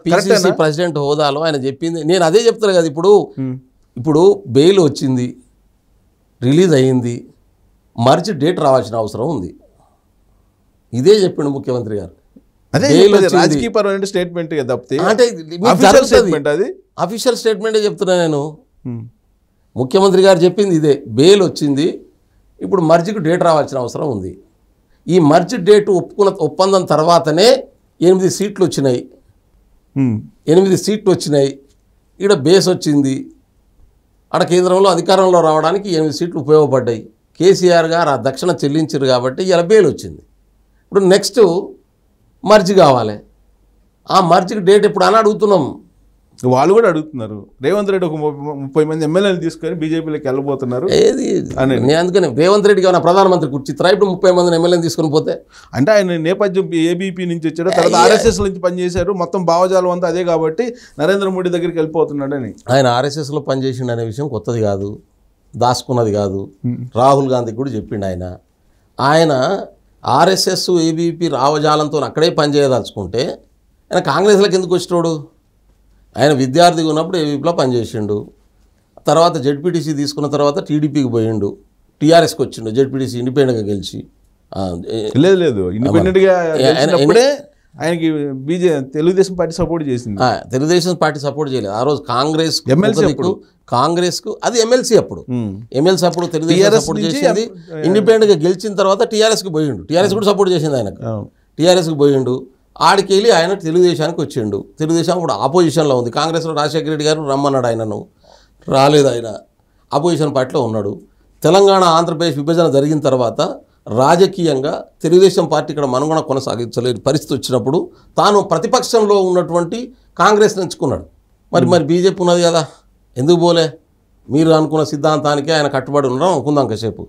ప్రెసిడెంట్ హోదాలో ఆయన చెప్పింది నేను అదే చెప్తాను కదా ఇప్పుడు hmm. ఇప్పుడు బెయిల్ వచ్చింది రిలీజ్ అయ్యింది మార్చి డేట్ రావాల్సిన అవసరం ఉంది ఇదే చెప్పిండు ముఖ్యమంత్రి గారు స్టేట్మెంట్ అంటే అఫీషియల్ స్టేట్మెంటే చెప్తున్నా నేను hmm. ముఖ్యమంత్రి గారు చెప్పింది ఇదే బెయిల్ వచ్చింది ఇప్పుడు మర్జికి డేట్ రావాల్సిన అవసరం ఉంది ఈ మర్జ్ డేట్ ఒప్పుకున్న ఒప్పందం తర్వాతనే ఎనిమిది సీట్లు వచ్చినాయి hmm. ఎనిమిది సీట్లు వచ్చినాయి ఇక్కడ బేస్ వచ్చింది ఆడ కేంద్రంలో అధికారంలో రావడానికి ఎనిమిది సీట్లు ఉపయోగపడ్డాయి కేసీఆర్ గారు ఆ దక్షిణ చెల్లించారు కాబట్టి ఇలా బెయిల్ వచ్చింది ఇప్పుడు నెక్స్ట్ మర్జ్ కావాలి ఆ మర్జ్కి డేట్ ఇప్పుడు అని అడుగుతున్నాం వాళ్ళు కూడా అడుగుతున్నారు రేవంత్ రెడ్డి ఒక ముప్పై మంది ఎమ్మెల్యేలు తీసుకొని బీజేపీలోకి వెళ్ళబోతున్నారు ఏది అని నేను అందుకని రేవంత్ రెడ్డికి ఏమైనా ప్రధానమంత్రి కూర్చుతారా ఇప్పుడు ముప్పై మంది ఎమ్మెల్యేని తీసుకొని పోతే అంటే ఆయన నేపథ్యం ఏబీపీ నుంచి వచ్చాడు తర్వాత ఆర్ఎస్ఎస్ నుంచి పనిచేశారు మొత్తం భావజాలం అంతా అదే కాబట్టి నరేంద్ర మోడీ దగ్గరికి వెళ్ళిపోతున్నాడని ఆయన ఆర్ఎస్ఎస్లో పనిచేసిండు అనే విషయం కొత్తది కాదు దాసుకున్నది కాదు రాహుల్ గాంధీ కూడా చెప్పిండు ఆయన ఆయన ఆర్ఎస్ఎస్ ఏబీపీ రావజాలంతో అక్కడే పనిచేయదలుచుకుంటే ఆయన కాంగ్రెస్లకు ఎందుకు వచ్చినోడు ఆయన విద్యార్థిగా ఉన్నప్పుడు ఏవీపీలో పనిచేసిండు తర్వాత జెడ్పీటీసీ తీసుకున్న తర్వాత టీడీపీకి పోయిండు టీఆర్ఎస్కి వచ్చిండు జెడ్పీటీసీ ఇండిపెండెంట్గా గెలిచి లేదు లేదు ఇండిపెండెంట్గా ఆయనకి బీజే తెలుగుదేశం పార్టీ సపోర్ట్ చేసింది తెలుగుదేశం పార్టీ సపోర్ట్ చేయలేదు ఆ రోజు కాంగ్రెస్ ఎమ్మెల్సీ అప్పుడు కాంగ్రెస్ కు అది ఎమ్మెల్సీ అప్పుడు ఎమ్మెల్సీ అప్పుడు తెలుగుదేశం సపోర్ట్ చేసింది ఇండిపెండెంట్ గా గెలిచిన తర్వాత టీఆర్ఎస్ కు పోయిండు టీఆర్ఎస్ కూడా సపోర్ట్ చేసింది ఆయనకు టీఆర్ఎస్ కు పోయిండు ఆడికి వెళ్ళి ఆయన తెలుగుదేశానికి వచ్చిండు తెలుగుదేశం కూడా ఆపోజిషన్లో ఉంది కాంగ్రెస్లో రాజశేఖర రెడ్డి గారు రమ్మన్నాడు ఆయనను రాలేదు ఆయన ఆపోజిషన్ పార్టీలో ఉన్నాడు తెలంగాణ ఆంధ్రప్రదేశ్ విభజన జరిగిన తర్వాత రాజకీయంగా తెలుగుదేశం పార్టీ ఇక్కడ మనుగణ కొనసాగించలేని పరిస్థితి వచ్చినప్పుడు తాను ప్రతిపక్షంలో ఉన్నటువంటి కాంగ్రెస్ ఎంచుకున్నాడు మరి మరి బీజేపీ ఉన్నది కదా ఎందుకు పోలే మీరు అనుకున్న సిద్ధాంతానికి ఆయన కట్టుబడి ఉండడం అనుకుందాం కాసేపు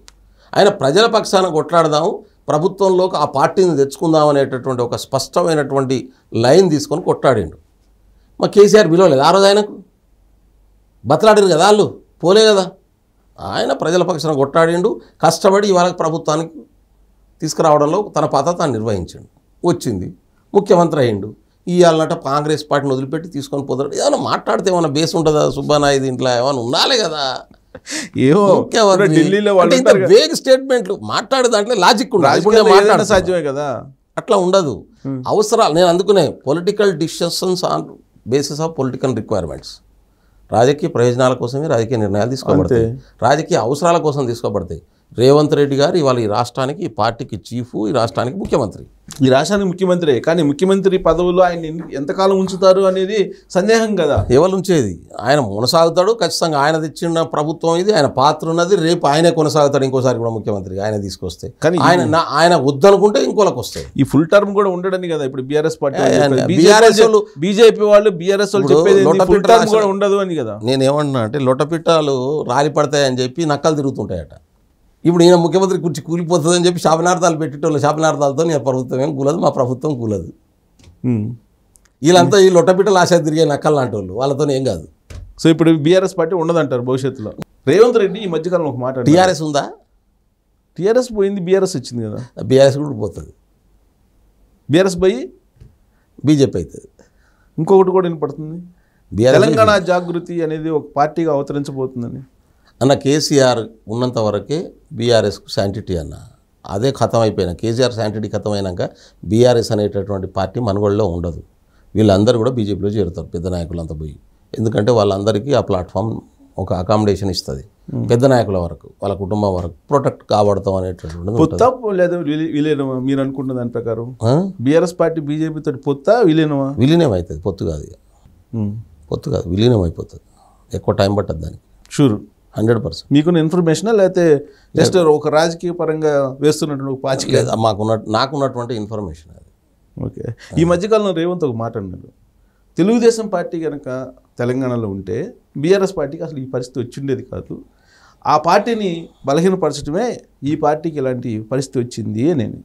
ఆయన ప్రజల పక్షాన కొట్లాడదాము ప్రభుత్వంలోకి ఆ పార్టీని తెచ్చుకుందాం అనేటటువంటి ఒక స్పష్టమైనటువంటి లైన్ తీసుకొని కొట్టాడిండు మా కేసీఆర్ పిలవలేదు ఆ రోజు ఆయనకు బతలాడిరు కదా వాళ్ళు పోలే కదా ఆయన ప్రజల పక్షాన కొట్టాడిండు కష్టపడి ఇవాళ ప్రభుత్వానికి తీసుకురావడంలో తన పాత్ర తాను నిర్వహించండు వచ్చింది ముఖ్యమంత్రి అయ్యిండు ఇవాళనట కాంగ్రెస్ పార్టీని వదిలిపెట్టి తీసుకొని పోతాడు ఏమైనా మాట్లాడితే ఏమైనా బేస్ ఉంటుందా సుబ్బానాయుడు ఇంట్లో ఏమైనా ఉండాలి కదా ఏవో ఢిల్లీలో వాళ్ళు వేగ్ స్టేట్మెంట్లు మాట్లాడే దాంట్లో లాజిక్ ఉండదు మాట్లాడే సాధ్యమే కదా అట్లా ఉండదు hmm. అవసరాలు నేను అందుకునే political decisions on basis of political requirements రాజకీయ ప్రయోజనాల కోసమే రాజకీయ నిర్ణయాలు తీసుకోబడతాయి రాజకీయ అవసరాల కోసం తీసుకోబడతాయి రేవంత్ రెడ్డి గారు ఇవాళ ఈ రాష్ట్రానికి ఈ పార్టీకి చీఫ్ ఈ రాష్ట్రానికి ముఖ్యమంత్రి ఈ రాష్ట్రానికి ముఖ్యమంత్రి కానీ ముఖ్యమంత్రి పదవులు ఆయన ఎంతకాలం ఉంచుతారు అనేది సందేహం కదా ఎవరు ఉంచేది ఆయన కొనసాగుతాడు ఖచ్చితంగా ఆయన తెచ్చిన ప్రభుత్వం ఇది ఆయన పాత్ర ఉన్నది రేపు ఆయనే కొనసాగుతాడు ఇంకోసారి కూడా ముఖ్యమంత్రి ఆయన తీసుకొస్తే కానీ ఆయన ఆయన వద్దనుకుంటే ఇంకోలకు వస్తాయి ఈ ఫుల్ టర్మ్ కూడా ఉండడని కదా ఇప్పుడు బీఆర్ఎస్ పార్టీ బీజేపీ వాళ్ళు బీఆర్ఎస్ వాళ్ళు కూడా ఉండదు అని కదా నేనేమన్నా అంటే లొటపిట్టాలు రాలి పడతాయని చెప్పి నక్కలు తిరుగుతుంటాయట ఇప్పుడు ఈయన ముఖ్యమంత్రి కుర్చీ కూలిపోతుందని చెప్పి శాపనార్థాలు పెట్టేటోళ్ళు శాపనార్థాలతో నేను ప్రభుత్వం ఏం కూలదు మా ప్రభుత్వం కూలదు వీళ్ళంతా ఈ లొట్టబిట్టలు ఆశ తిరిగే నక్కలు లాంటి వాళ్ళు వాళ్ళతో ఏం కాదు సో ఇప్పుడు బీఆర్ఎస్ పార్టీ ఉండదంటారు భవిష్యత్తులో రేవంత్ రెడ్డి ఈ మధ్యకాలంలో ఒక మాట టీఆర్ఎస్ ఉందా టీఆర్ఎస్ పోయింది బీఆర్ఎస్ వచ్చింది కదా బీఆర్ఎస్ కూడా పోతుంది బీఆర్ఎస్ పోయి బీజేపీ అవుతుంది ఇంకొకటి కూడా వినపడుతుంది తెలంగాణ జాగృతి అనేది ఒక పార్టీగా అవతరించబోతుందని అన్న కేసీఆర్ ఉన్నంత వరకే బీఆర్ఎస్కు శాంటిటీ అన్న అదే ఖతం అయిపోయిన కేసీఆర్ శాంటిటీ ఖతం అయినాక బీఆర్ఎస్ అనేటటువంటి పార్టీ మనుగోళ్ళలో ఉండదు వీళ్ళందరూ కూడా బీజేపీలో చేరుతారు పెద్ద నాయకులంతా పోయి ఎందుకంటే వాళ్ళందరికీ ఆ ప్లాట్ఫామ్ ఒక అకామిడేషన్ ఇస్తుంది పెద్ద నాయకుల వరకు వాళ్ళ కుటుంబం వరకు ప్రొటెక్ట్ కాబడతాం అనేటటువంటి పొత్తా విలీనమా మీరు అనుకున్న దాని ప్రకారం బీఆర్ఎస్ పార్టీ బీజేపీతో పొత్తా విలీనమా విలీనం అవుతుంది పొత్తు కాదు పొత్తు కాదు విలీనం అయిపోతుంది ఎక్కువ టైం పట్టద్దు దానికి షూర్ హండ్రెడ్ పర్సెంట్ మీకు ఇన్ఫర్మేషన్ లేకపోతే జస్ట్ ఒక రాజకీయ పరంగా వేస్తున్నటువంటి పాచిక మాకున్న నాకున్నటువంటి ఇన్ఫర్మేషన్ అది ఓకే ఈ మధ్యకాలంలో రేవంత్ ఒక మాట అన్నాడు తెలుగుదేశం పార్టీ కనుక తెలంగాణలో ఉంటే బీఆర్ఎస్ పార్టీకి అసలు ఈ పరిస్థితి వచ్చిండేది కాదు ఆ పార్టీని బలహీనపరచడమే ఈ పార్టీకి ఇలాంటి పరిస్థితి వచ్చింది నేను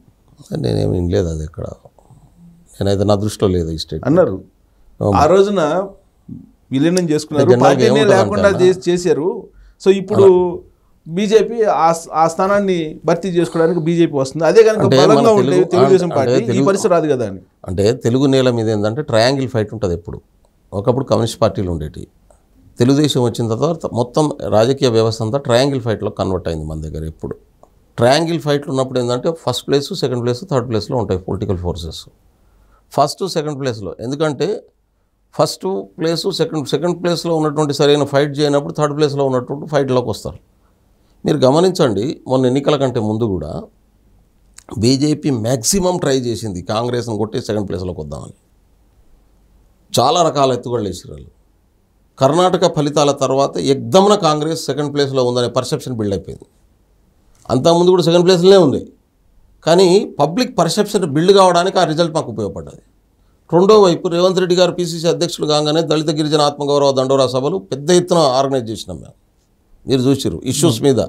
నేనేమి లేదు అది ఎక్కడ నేనైతే నా దృష్టిలో లేదు ఈ స్టేట్ అన్నారు ఆ రోజున విలీనం చేసుకున్నారు లేకుండా చేశారు సో ఇప్పుడు బీజేపీ ఆ స్థానాన్ని భర్తీ చేసుకోవడానికి బీజేపీ వస్తుంది అదే కనుక బలంగా తెలుగుదేశం పార్టీ ఈ పరిస్థితి రాదు కదా అని అంటే తెలుగు నేల మీద ఏంటంటే ట్రయాంగిల్ ఫైట్ ఉంటుంది ఎప్పుడు ఒకప్పుడు కమ్యూనిస్ట్ పార్టీలు ఉండేటి తెలుగుదేశం వచ్చిన తర్వాత మొత్తం రాజకీయ వ్యవస్థ అంతా ట్రయాంగిల్ ఫైట్లో కన్వర్ట్ అయింది మన దగ్గర ఎప్పుడు ట్రయాంగిల్ ఫైట్లు ఉన్నప్పుడు ఏంటంటే first place second place third ప్లేస్లో ఉంటాయి పొలిటికల్ ఫోర్సెస్ ఫస్ట్ సెకండ్ ప్లేస్లో ఎందుకంటే ఫస్ట్ ప్లేసు సెకండ్ సెకండ్ ప్లేస్లో ఉన్నటువంటి సరైన ఫైట్ చేయనప్పుడు థర్డ్ ప్లేస్లో ఉన్నటువంటి ఫైట్లోకి వస్తారు మీరు గమనించండి మొన్న ఎన్నికల కంటే ముందు కూడా బీజేపీ మ్యాక్సిమం ట్రై చేసింది కాంగ్రెస్ని కొట్టి సెకండ్ ప్లేస్లోకి వద్దామని చాలా రకాల ఎత్తుగడలు వేసిరాళ్ళు కర్ణాటక ఫలితాల తర్వాత ఎగ్దమ్న కాంగ్రెస్ సెకండ్ ప్లేస్లో ఉందనే పర్సెప్షన్ బిల్డ్ అయిపోయింది అంతకుముందు కూడా సెకండ్ ప్లేస్లోనే ఉంది కానీ పబ్లిక్ పర్సెప్షన్ బిల్డ్ కావడానికి ఆ రిజల్ట్ మాకు ఉపయోగపడ్డది రెండో వైపు రేవంత్ రెడ్డి గారు పీసీసీ అధ్యక్షులు కాగానే దళిత గిరిజన ఆత్మగౌరవ దండోరా సభలు పెద్ద ఎత్తున ఆర్గనైజ్ చేసినాం మేము మీరు చూసారు ఇష్యూస్ మీద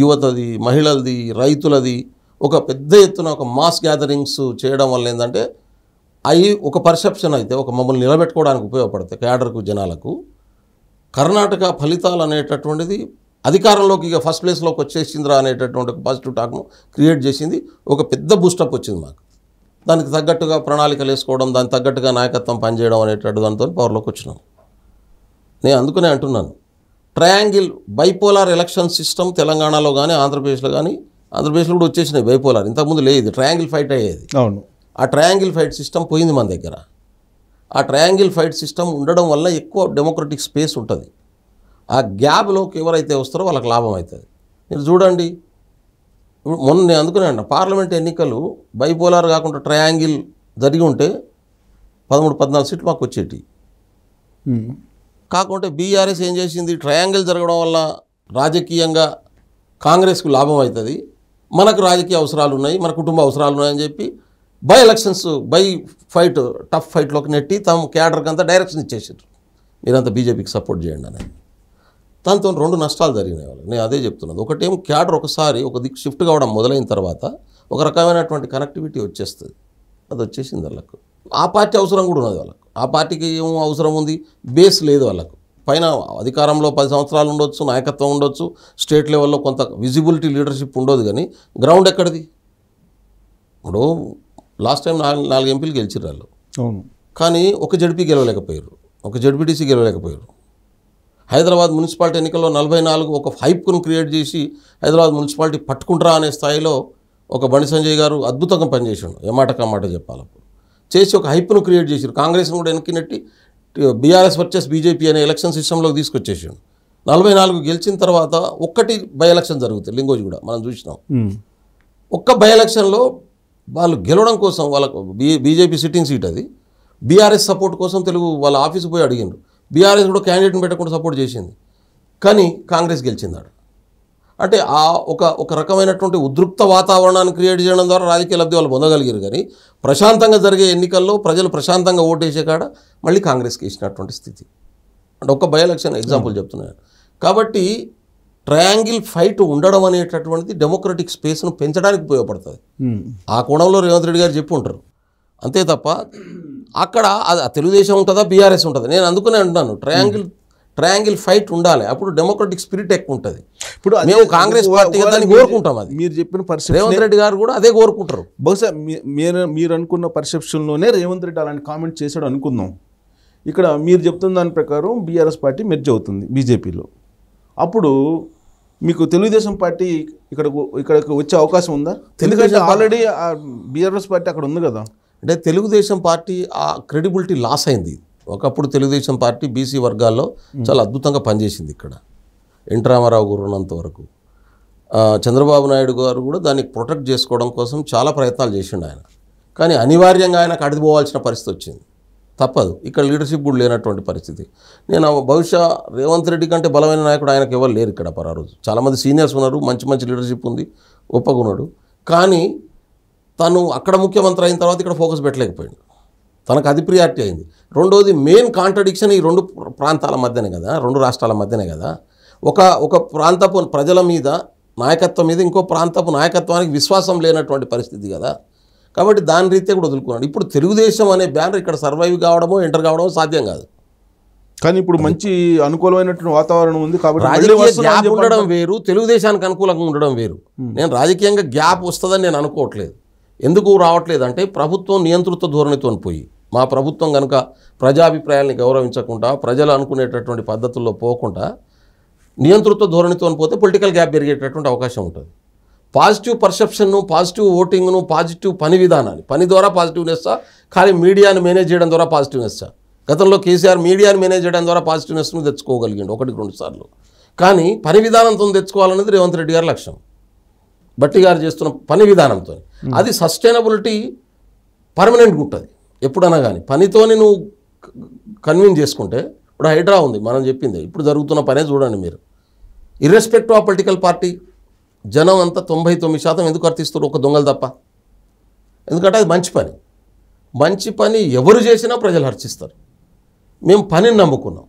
యువతది మహిళలది రైతులది ఒక పెద్ద ఎత్తున ఒక మాస్ గ్యాదరింగ్స్ చేయడం వల్ల ఏంటంటే అవి ఒక పర్సెప్షన్ అయితే ఒక మమ్మల్ని నిలబెట్టుకోవడానికి ఉపయోగపడతాయి క్యాడర్కు జనాలకు కర్ణాటక ఫలితాలు అనేటటువంటిది అధికారంలోకి ఇక ఫస్ట్ ప్లేస్లోకి వచ్చేసిందిరా అనేటటువంటి పాజిటివ్ టాక్ను క్రియేట్ చేసింది ఒక పెద్ద బూస్టప్ వచ్చింది మాకు దానికి తగ్గట్టుగా ప్రణాళికలు వేసుకోవడం దానికి తగ్గట్టుగా నాయకత్వం పనిచేయడం అనేటట్టు దానితో పవర్లోకి వచ్చినాం నేను అందుకనే అంటున్నాను ట్రయాంగిల్ బైపోలార్ ఎలక్షన్ సిస్టమ్ తెలంగాణలో కానీ ఆంధ్రప్రదేశ్లో కానీ ఆంధ్రప్రదేశ్లో కూడా వచ్చేసినాయి బైపోలార్ ఇంతకుముందు లేదు ట్రయాంగిల్ ఫైట్ అయ్యేది అవును ఆ ట్రయాంగిల్ ఫైట్ సిస్టమ్ పోయింది మన దగ్గర ఆ ట్రయాంగిల్ ఫైట్ సిస్టమ్ ఉండడం వల్ల ఎక్కువ డెమోక్రటిక్ స్పేస్ ఉంటుంది ఆ గ్యాప్లోకి ఎవరైతే వస్తారో వాళ్ళకి లాభం అవుతుంది మీరు చూడండి ఇప్పుడు మొన్న నేను అందుకునే పార్లమెంట్ ఎన్నికలు బైపోలార్ కాకుండా ట్రయాంగిల్ జరిగి ఉంటే పదమూడు పద్నాలుగు సీట్లు మాకు వచ్చేటి కాకుంటే బీఆర్ఎస్ ఏం చేసింది ట్రయాంగిల్ జరగడం వల్ల రాజకీయంగా కాంగ్రెస్కు లాభం అవుతుంది మనకు రాజకీయ అవసరాలు ఉన్నాయి మన కుటుంబ అవసరాలు ఉన్నాయని చెప్పి by elections by fight tough ఫైట్లోకి నెట్టి తమ క్యాడర్కి అంతా డైరెక్షన్ ఇచ్చేసారు మీరంతా బీజేపీకి సపోర్ట్ చేయండి అని దాంతో రెండు నష్టాలు జరిగినాయి వాళ్ళకి నేను అదే చెప్తున్నాను ఒకటేమో క్యాడర్ ఒకసారి ఒక దిక్కు షిఫ్ట్ కావడం మొదలైన తర్వాత ఒక రకమైనటువంటి కనెక్టివిటీ వచ్చేస్తుంది అది వచ్చేసింది వాళ్ళకు ఆ పార్టీ అవసరం కూడా ఉన్నది వాళ్ళకు ఆ పార్టీకి ఏమో అవసరం ఉంది బేస్ లేదు వాళ్ళకు పైన అధికారంలో పది సంవత్సరాలు ఉండొచ్చు నాయకత్వం ఉండొచ్చు స్టేట్ లెవెల్లో కొంత విజిబిలిటీ లీడర్షిప్ ఉండదు కానీ గ్రౌండ్ ఎక్కడిది ఇప్పుడు లాస్ట్ టైం నాలుగు నాలుగు ఎంపీలు గెలిచిర్రు వాళ్ళు కానీ ఒక జడ్పీ గెలవలేకపోయారు ఒక జడ్పీటీసీ గెలవలేకపోయారు హైదరాబాద్ మున్సిపాలిటీ ఎన్నికల్లో నలభై నాలుగు ఒక హైప్ను క్రియేట్ చేసి హైదరాబాద్ మున్సిపాలిటీ పట్టుకుంటారా అనే స్థాయిలో ఒక బండి సంజయ్ గారు అద్భుతంగా పనిచేసిండు ఏమాట కమాట చెప్పాలప్పుడు చేసి ఒక హైప్ను క్రియేట్ చేశారు కాంగ్రెస్ని కూడా వెనక్కినట్టి బీఆర్ఎస్ వర్చెస్ బీజేపీ అనే ఎలక్షన్ సిస్టంలోకి తీసుకొచ్చేసాడు నలభై నాలుగు గెలిచిన తర్వాత ఒక్కటి బై ఎలక్షన్ జరుగుతుంది లింగోజ్ కూడా మనం చూసినాం ఒక్క బై ఎలక్షన్లో వాళ్ళు గెలవడం కోసం వాళ్ళకు బీజేపీ సిట్టింగ్ సీట్ అది బీఆర్ఎస్ సపోర్ట్ కోసం తెలుగు వాళ్ళ ఆఫీస్ పోయి అడిగిండు బీఆర్ఎస్ కూడా క్యాండిడేట్ని పెట్టకుండా సపోర్ట్ చేసింది కానీ కాంగ్రెస్ గెలిచింది ఆడ అంటే ఆ ఒక ఒక రకమైనటువంటి ఉద్రిక్త వాతావరణాన్ని క్రియేట్ చేయడం ద్వారా రాజకీయ లబ్ధి వాళ్ళు పొందగలిగారు కానీ ప్రశాంతంగా జరిగే ఎన్నికల్లో ప్రజలు ప్రశాంతంగా ఓటేసే కాడ మళ్ళీ కాంగ్రెస్కి ఇచ్చినటువంటి స్థితి అంటే ఒక బై ఎగ్జాంపుల్ hmm. చెప్తున్నాను కాబట్టి ట్రయాంగిల్ ఫైట్ ఉండడం అనేటటువంటిది డెమోక్రటిక్ స్పేస్ను పెంచడానికి ఉపయోగపడుతుంది hmm. ఆ కోణంలో రేవంత్ రెడ్డి గారు చెప్పి ఉంటారు అంతే తప్ప అక్కడ తెలుగుదేశం ఉంటుందా బీఆర్ఎస్ ఉంటుందా నేను అందుకనే అంటున్నాను ట్రయాంగిల్ ట్రయాంగిల్ ఫైట్ ఉండాలి అప్పుడు డెమోక్రటిక్ స్పిరిట్ ఎక్కువ ఉంటుంది ఇప్పుడు మేము కాంగ్రెస్ పార్టీ దాన్ని కోరుకుంటాం అది మీరు చెప్పిన పరిస్థితి రేవంత్ రెడ్డి గారు కూడా అదే కోరుకుంటారు బహుశా మీరు మీరు అనుకున్న పర్సెప్షన్లోనే రేవంత్ రెడ్డి అలాంటి కామెంట్ చేశాడు అనుకుందాం ఇక్కడ మీరు చెప్తున్న దాని ప్రకారం బీఆర్ఎస్ పార్టీ మెర్జ్ అవుతుంది బీజేపీలో అప్పుడు మీకు తెలుగుదేశం పార్టీ ఇక్కడ ఇక్కడ వచ్చే అవకాశం ఉందా తెలుగుదేశం ఆల్రెడీ బీఆర్ఎస్ పార్టీ అక్కడ ఉంది కదా అంటే తెలుగుదేశం పార్టీ ఆ క్రెడిబిలిటీ లాస్ అయింది ఒకప్పుడు తెలుగుదేశం పార్టీ బీసీ వర్గాల్లో చాలా అద్భుతంగా పనిచేసింది ఇక్కడ ఎన్ రామారావు గారు ఉన్నంత వరకు చంద్రబాబు నాయుడు గారు కూడా దాన్ని ప్రొటెక్ట్ చేసుకోవడం కోసం చాలా ప్రయత్నాలు చేసిండు ఆయన కానీ అనివార్యంగా ఆయనకు అడిగిపోవాల్సిన పరిస్థితి వచ్చింది తప్పదు ఇక్కడ లీడర్షిప్ కూడా లేనటువంటి పరిస్థితి నేను బహుశా రేవంత్ రెడ్డి కంటే బలమైన నాయకుడు ఆయనకు ఎవరు లేరు ఇక్కడ పరారోజు చాలామంది సీనియర్స్ ఉన్నారు మంచి మంచి లీడర్షిప్ ఉంది గొప్పగా కానీ తను అక్కడ ముఖ్యమంత్రి అయిన తర్వాత ఇక్కడ ఫోకస్ పెట్టలేకపోయాడు తనకు అది ప్రియారిటీ అయింది రెండోది మెయిన్ కాంట్రడిక్షన్ ఈ రెండు ప్రాంతాల మధ్యనే కదా రెండు రాష్ట్రాల మధ్యనే కదా ఒక ఒక ప్రాంతపు ప్రజల మీద నాయకత్వం మీద ఇంకో ప్రాంతపు నాయకత్వానికి విశ్వాసం లేనటువంటి పరిస్థితి కదా కాబట్టి దాని రీతే కూడా వదులుకున్నాడు ఇప్పుడు తెలుగుదేశం అనే బ్యానర్ ఇక్కడ సర్వైవ్ కావడమో ఎంటర్ కావడమో సాధ్యం కాదు కానీ ఇప్పుడు మంచి అనుకూలమైనటువంటి వాతావరణం ఉంది కాబట్టి గ్యాప్ ఉండడం వేరు తెలుగుదేశానికి అనుకూలంగా ఉండడం వేరు నేను రాజకీయంగా గ్యాప్ వస్తుందని నేను అనుకోవట్లేదు ఎందుకు రావట్లేదంటే ప్రభుత్వం నియంతృత్వ ధోరణితో పోయి మా ప్రభుత్వం కనుక ప్రజాభిప్రాయాన్ని గౌరవించకుండా ప్రజలు అనుకునేటటువంటి పద్ధతుల్లో పోకుండా నియంతృత్వ ధోరణితో పోతే పొలిటికల్ గ్యాప్ పెరిగేటటువంటి అవకాశం ఉంటుంది పాజిటివ్ పర్సెప్షన్ను పాజిటివ్ ఓటింగ్ను పాజిటివ్ పని విధానాన్ని పని ద్వారా పాజిటివ్నెస్ ఖాళీ మీడియాను మేనేజ్ చేయడం ద్వారా పాజిటివ్నెస్ గతంలో కేసీఆర్ మీడియాను మేనేజ్ చేయడం ద్వారా పాజిటివ్నెస్ను తెచ్చుకోగలిగిండు ఒకటి రెండు సార్లు కానీ పని విధానంతో తెచ్చుకోవాలనేది రేవంత్ రెడ్డి గారి లక్ష్యం బట్టి గారు చేస్తున్న పని విధానంతో అది సస్టైనబిలిటీ పర్మనెంట్ ఉంటుంది ఎప్పుడన్నా కానీ పనితోని నువ్వు కన్విన్స్ చేసుకుంటే ఇప్పుడు హైడ్రా ఉంది మనం చెప్పింది ఇప్పుడు జరుగుతున్న పనే చూడండి మీరు ఇర్రెస్పెక్ట్ ఆఫ్ పొలిటికల్ పార్టీ జనం అంతా తొంభై తొమ్మిది శాతం ఎందుకు అర్థిస్తారు ఒక దొంగలు తప్ప ఎందుకంటే అది మంచి పని మంచి పని ఎవరు చేసినా ప్రజలు హర్చిస్తారు మేము పనిని నమ్ముకున్నాం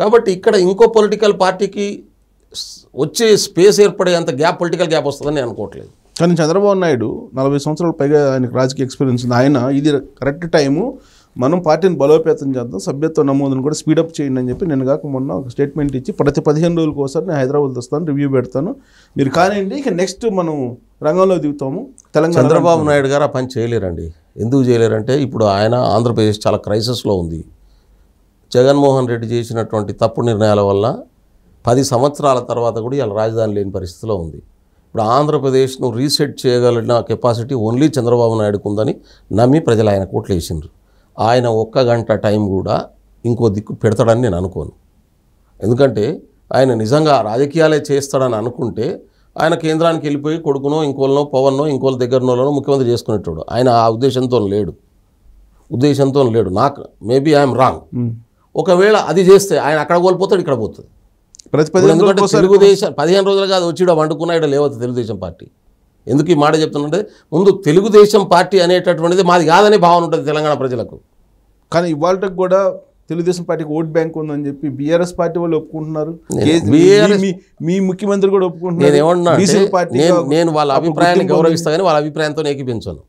కాబట్టి ఇక్కడ ఇంకో పొలిటికల్ పార్టీకి వచ్చే స్పేస్ ఏర్పడే అంత గ్యాప్ పొలిటికల్ గ్యాప్ వస్తుందని నేను అనుకోవట్లేదు కానీ చంద్రబాబు నాయుడు నలభై సంవత్సరాల పైగా ఆయనకు రాజకీయ ఎక్స్పీరియన్స్ ఉంది ఆయన ఇది కరెక్ట్ టైము మనం పార్టీని బలోపేతం చేద్దాం సభ్యత్వ నమోదును కూడా స్పీడప్ చేయండి అని చెప్పి నేను కాక మొన్న ఒక స్టేట్మెంట్ ఇచ్చి ప్రతి పదిహేను రోజుల ఒకసారి నేను హైదరాబాద్ వస్తాను రివ్యూ పెడతాను మీరు కానివ్వండి ఇక నెక్స్ట్ మనం రంగంలో దిగుతాము తెలంగాణ చంద్రబాబు నాయుడు గారు ఆ పని చేయలేరండి ఎందుకు చేయలేరంటే ఇప్పుడు ఆయన ఆంధ్రప్రదేశ్ చాలా క్రైసిస్లో ఉంది జగన్మోహన్ రెడ్డి చేసినటువంటి తప్పు నిర్ణయాల వల్ల పది సంవత్సరాల తర్వాత కూడా ఇలా రాజధాని లేని పరిస్థితిలో ఉంది ఇప్పుడు ఆంధ్రప్రదేశ్ను రీసెట్ చేయగలిగిన కెపాసిటీ ఓన్లీ చంద్రబాబు నాయుడుకు ఉందని నమ్మి ప్రజలు ఆయన కోట్లు వేసిండ్రు ఆయన ఒక్క గంట టైం కూడా ఇంకో దిక్కు పెడతాడని నేను అనుకోను ఎందుకంటే ఆయన నిజంగా రాజకీయాలే చేస్తాడని అనుకుంటే ఆయన కేంద్రానికి వెళ్ళిపోయి కొడుకునో ఇంకోళ్ళనో పవన్నో ఇంకోళ్ళ దగ్గరనోళ్ళనో ముఖ్యమంత్రి చేసుకునేటోడు ఆయన ఆ ఉద్దేశంతో లేడు ఉద్దేశంతో లేడు నాకు మేబీ ఐఎమ్ రాంగ్ ఒకవేళ అది చేస్తే ఆయన అక్కడ కోల్పోతాడు ఇక్కడ పోతుంది తెలుగుదేశం పదిహేను రోజులు కాదు వచ్చి వండుకున్నా లేవద్దు తెలుగుదేశం పార్టీ ఎందుకు ఈ మాట చెప్తున్నానంటే ముందు తెలుగుదేశం పార్టీ అనేటటువంటిది మాది కాదనే భావన ఉంటుంది తెలంగాణ ప్రజలకు కానీ ఇవాళ కూడా తెలుగుదేశం పార్టీకి ఓట్ బ్యాంక్ ఉందని చెప్పి బీఆర్ఎస్ పార్టీ వాళ్ళు ఒప్పుకుంటున్నారు మీ ముఖ్యమంత్రి కూడా ఒప్పుకుంటున్నారు నేను వాళ్ళ అభిప్రాయాన్ని గౌరవిస్తా కానీ వాళ్ళ అభిప్రాయంతో ఏకీపించాను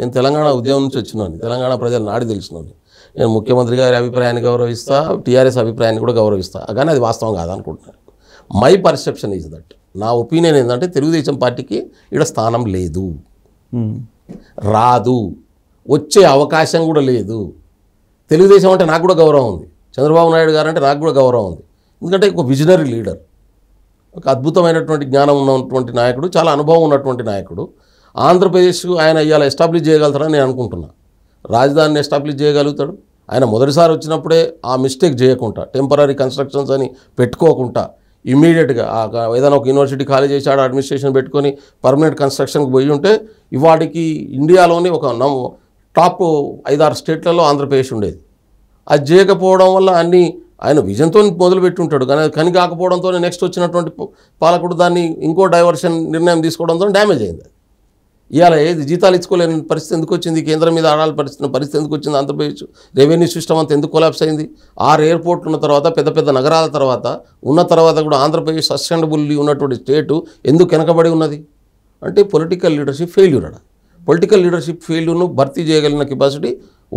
నేను తెలంగాణ ఉద్యమం నుంచి వచ్చినాను తెలంగాణ ప్రజలు నాడి తెలిసినాను నేను ముఖ్యమంత్రి గారి అభిప్రాయాన్ని గౌరవిస్తా టీఆర్ఎస్ అభిప్రాయాన్ని కూడా గౌరవిస్తా కానీ అది వాస్తవం కాదనుకుంటున్నాను మై పర్సెప్షన్ ఈజ్ దట్ నా ఒపీనియన్ ఏంటంటే తెలుగుదేశం పార్టీకి ఇక్కడ స్థానం లేదు hmm. రాదు వచ్చే అవకాశం కూడా లేదు తెలుగుదేశం అంటే నాకు కూడా గౌరవం ఉంది చంద్రబాబు నాయుడు గారు అంటే నాకు కూడా గౌరవం ఉంది ఎందుకంటే ఒక విజనరీ లీడర్ ఒక అద్భుతమైనటువంటి జ్ఞానం ఉన్నటువంటి నాయకుడు చాలా అనుభవం ఉన్నటువంటి నాయకుడు ఆంధ్రప్రదేశ్ ఆయన ఇవాళ ఎస్టాబ్లిష్ చేయగలుగుతారని నేను అనుకుంటున్నాను రాజధానిని ఎస్టాబ్లిష్ చేయగలుగుతాడు ఆయన మొదటిసారి వచ్చినప్పుడే ఆ మిస్టేక్ చేయకుండా టెంపరీ కన్స్ట్రక్షన్స్ అని పెట్టుకోకుండా ఇమీడియట్గా ఏదైనా ఒక యూనివర్సిటీ ఖాళీ చేశాడు అడ్మినిస్ట్రేషన్ పెట్టుకొని పర్మనెంట్ కన్స్ట్రక్షన్కి పోయి ఉంటే ఇవాడికి ఇండియాలోని ఒక టాప్ ఐదారు స్టేట్లలో ఆంధ్రప్రదేశ్ ఉండేది అది చేయకపోవడం వల్ల అన్నీ ఆయన విజన్తో మొదలుపెట్టి ఉంటాడు కానీ కని కాకపోవడంతో నెక్స్ట్ వచ్చినటువంటి పాలకుడు దాన్ని ఇంకో డైవర్షన్ నిర్ణయం తీసుకోవడంతో డ్యామేజ్ అయింది ఇవాళ ఏది జీతాలు ఇచ్చుకోలేని పరిస్థితి ఎందుకు వచ్చింది కేంద్రం మీద ఆడాలి పరిస్థితి పరిస్థితి ఎందుకు వచ్చింది ఆంధ్రప్రదేశ్ రెవెన్యూ సిస్టమ్ అంతా ఎందుకు కొలాప్స్ అయింది ఆరు ఎయిర్పోర్ట్లు ఉన్న తర్వాత పెద్ద పెద్ద నగరాల తర్వాత ఉన్న తర్వాత కూడా ఆంధ్రప్రదేశ్ సస్టైనబుల్లీ ఉన్నటువంటి స్టేటు ఎందుకు వెనకబడి ఉన్నది అంటే పొలిటికల్ లీడర్షిప్ ఫెయిల్యూర్ అడ పొలిటికల్ లీడర్షిప్ ఫెయిల్యూర్ను భర్తీ చేయగలిగిన కెపాసిటీ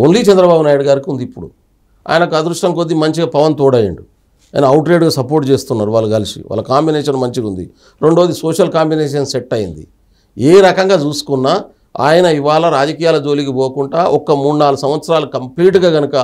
ఓన్లీ చంద్రబాబు నాయుడు గారికి ఉంది ఇప్పుడు ఆయనకు అదృష్టం కొద్దీ మంచిగా పవన్ తోడయ్యండు ఆయన అవుట్రేడ్గా సపోర్ట్ చేస్తున్నారు వాళ్ళు కలిసి వాళ్ళ కాంబినేషన్ మంచిగా ఉంది రెండోది సోషల్ కాంబినేషన్ సెట్ అయింది ఏ రకంగా చూసుకున్నా ఆయన ఇవాళ రాజకీయాల జోలికి పోకుండా ఒక్క మూడు నాలుగు సంవత్సరాలు కంప్లీట్గా కనుక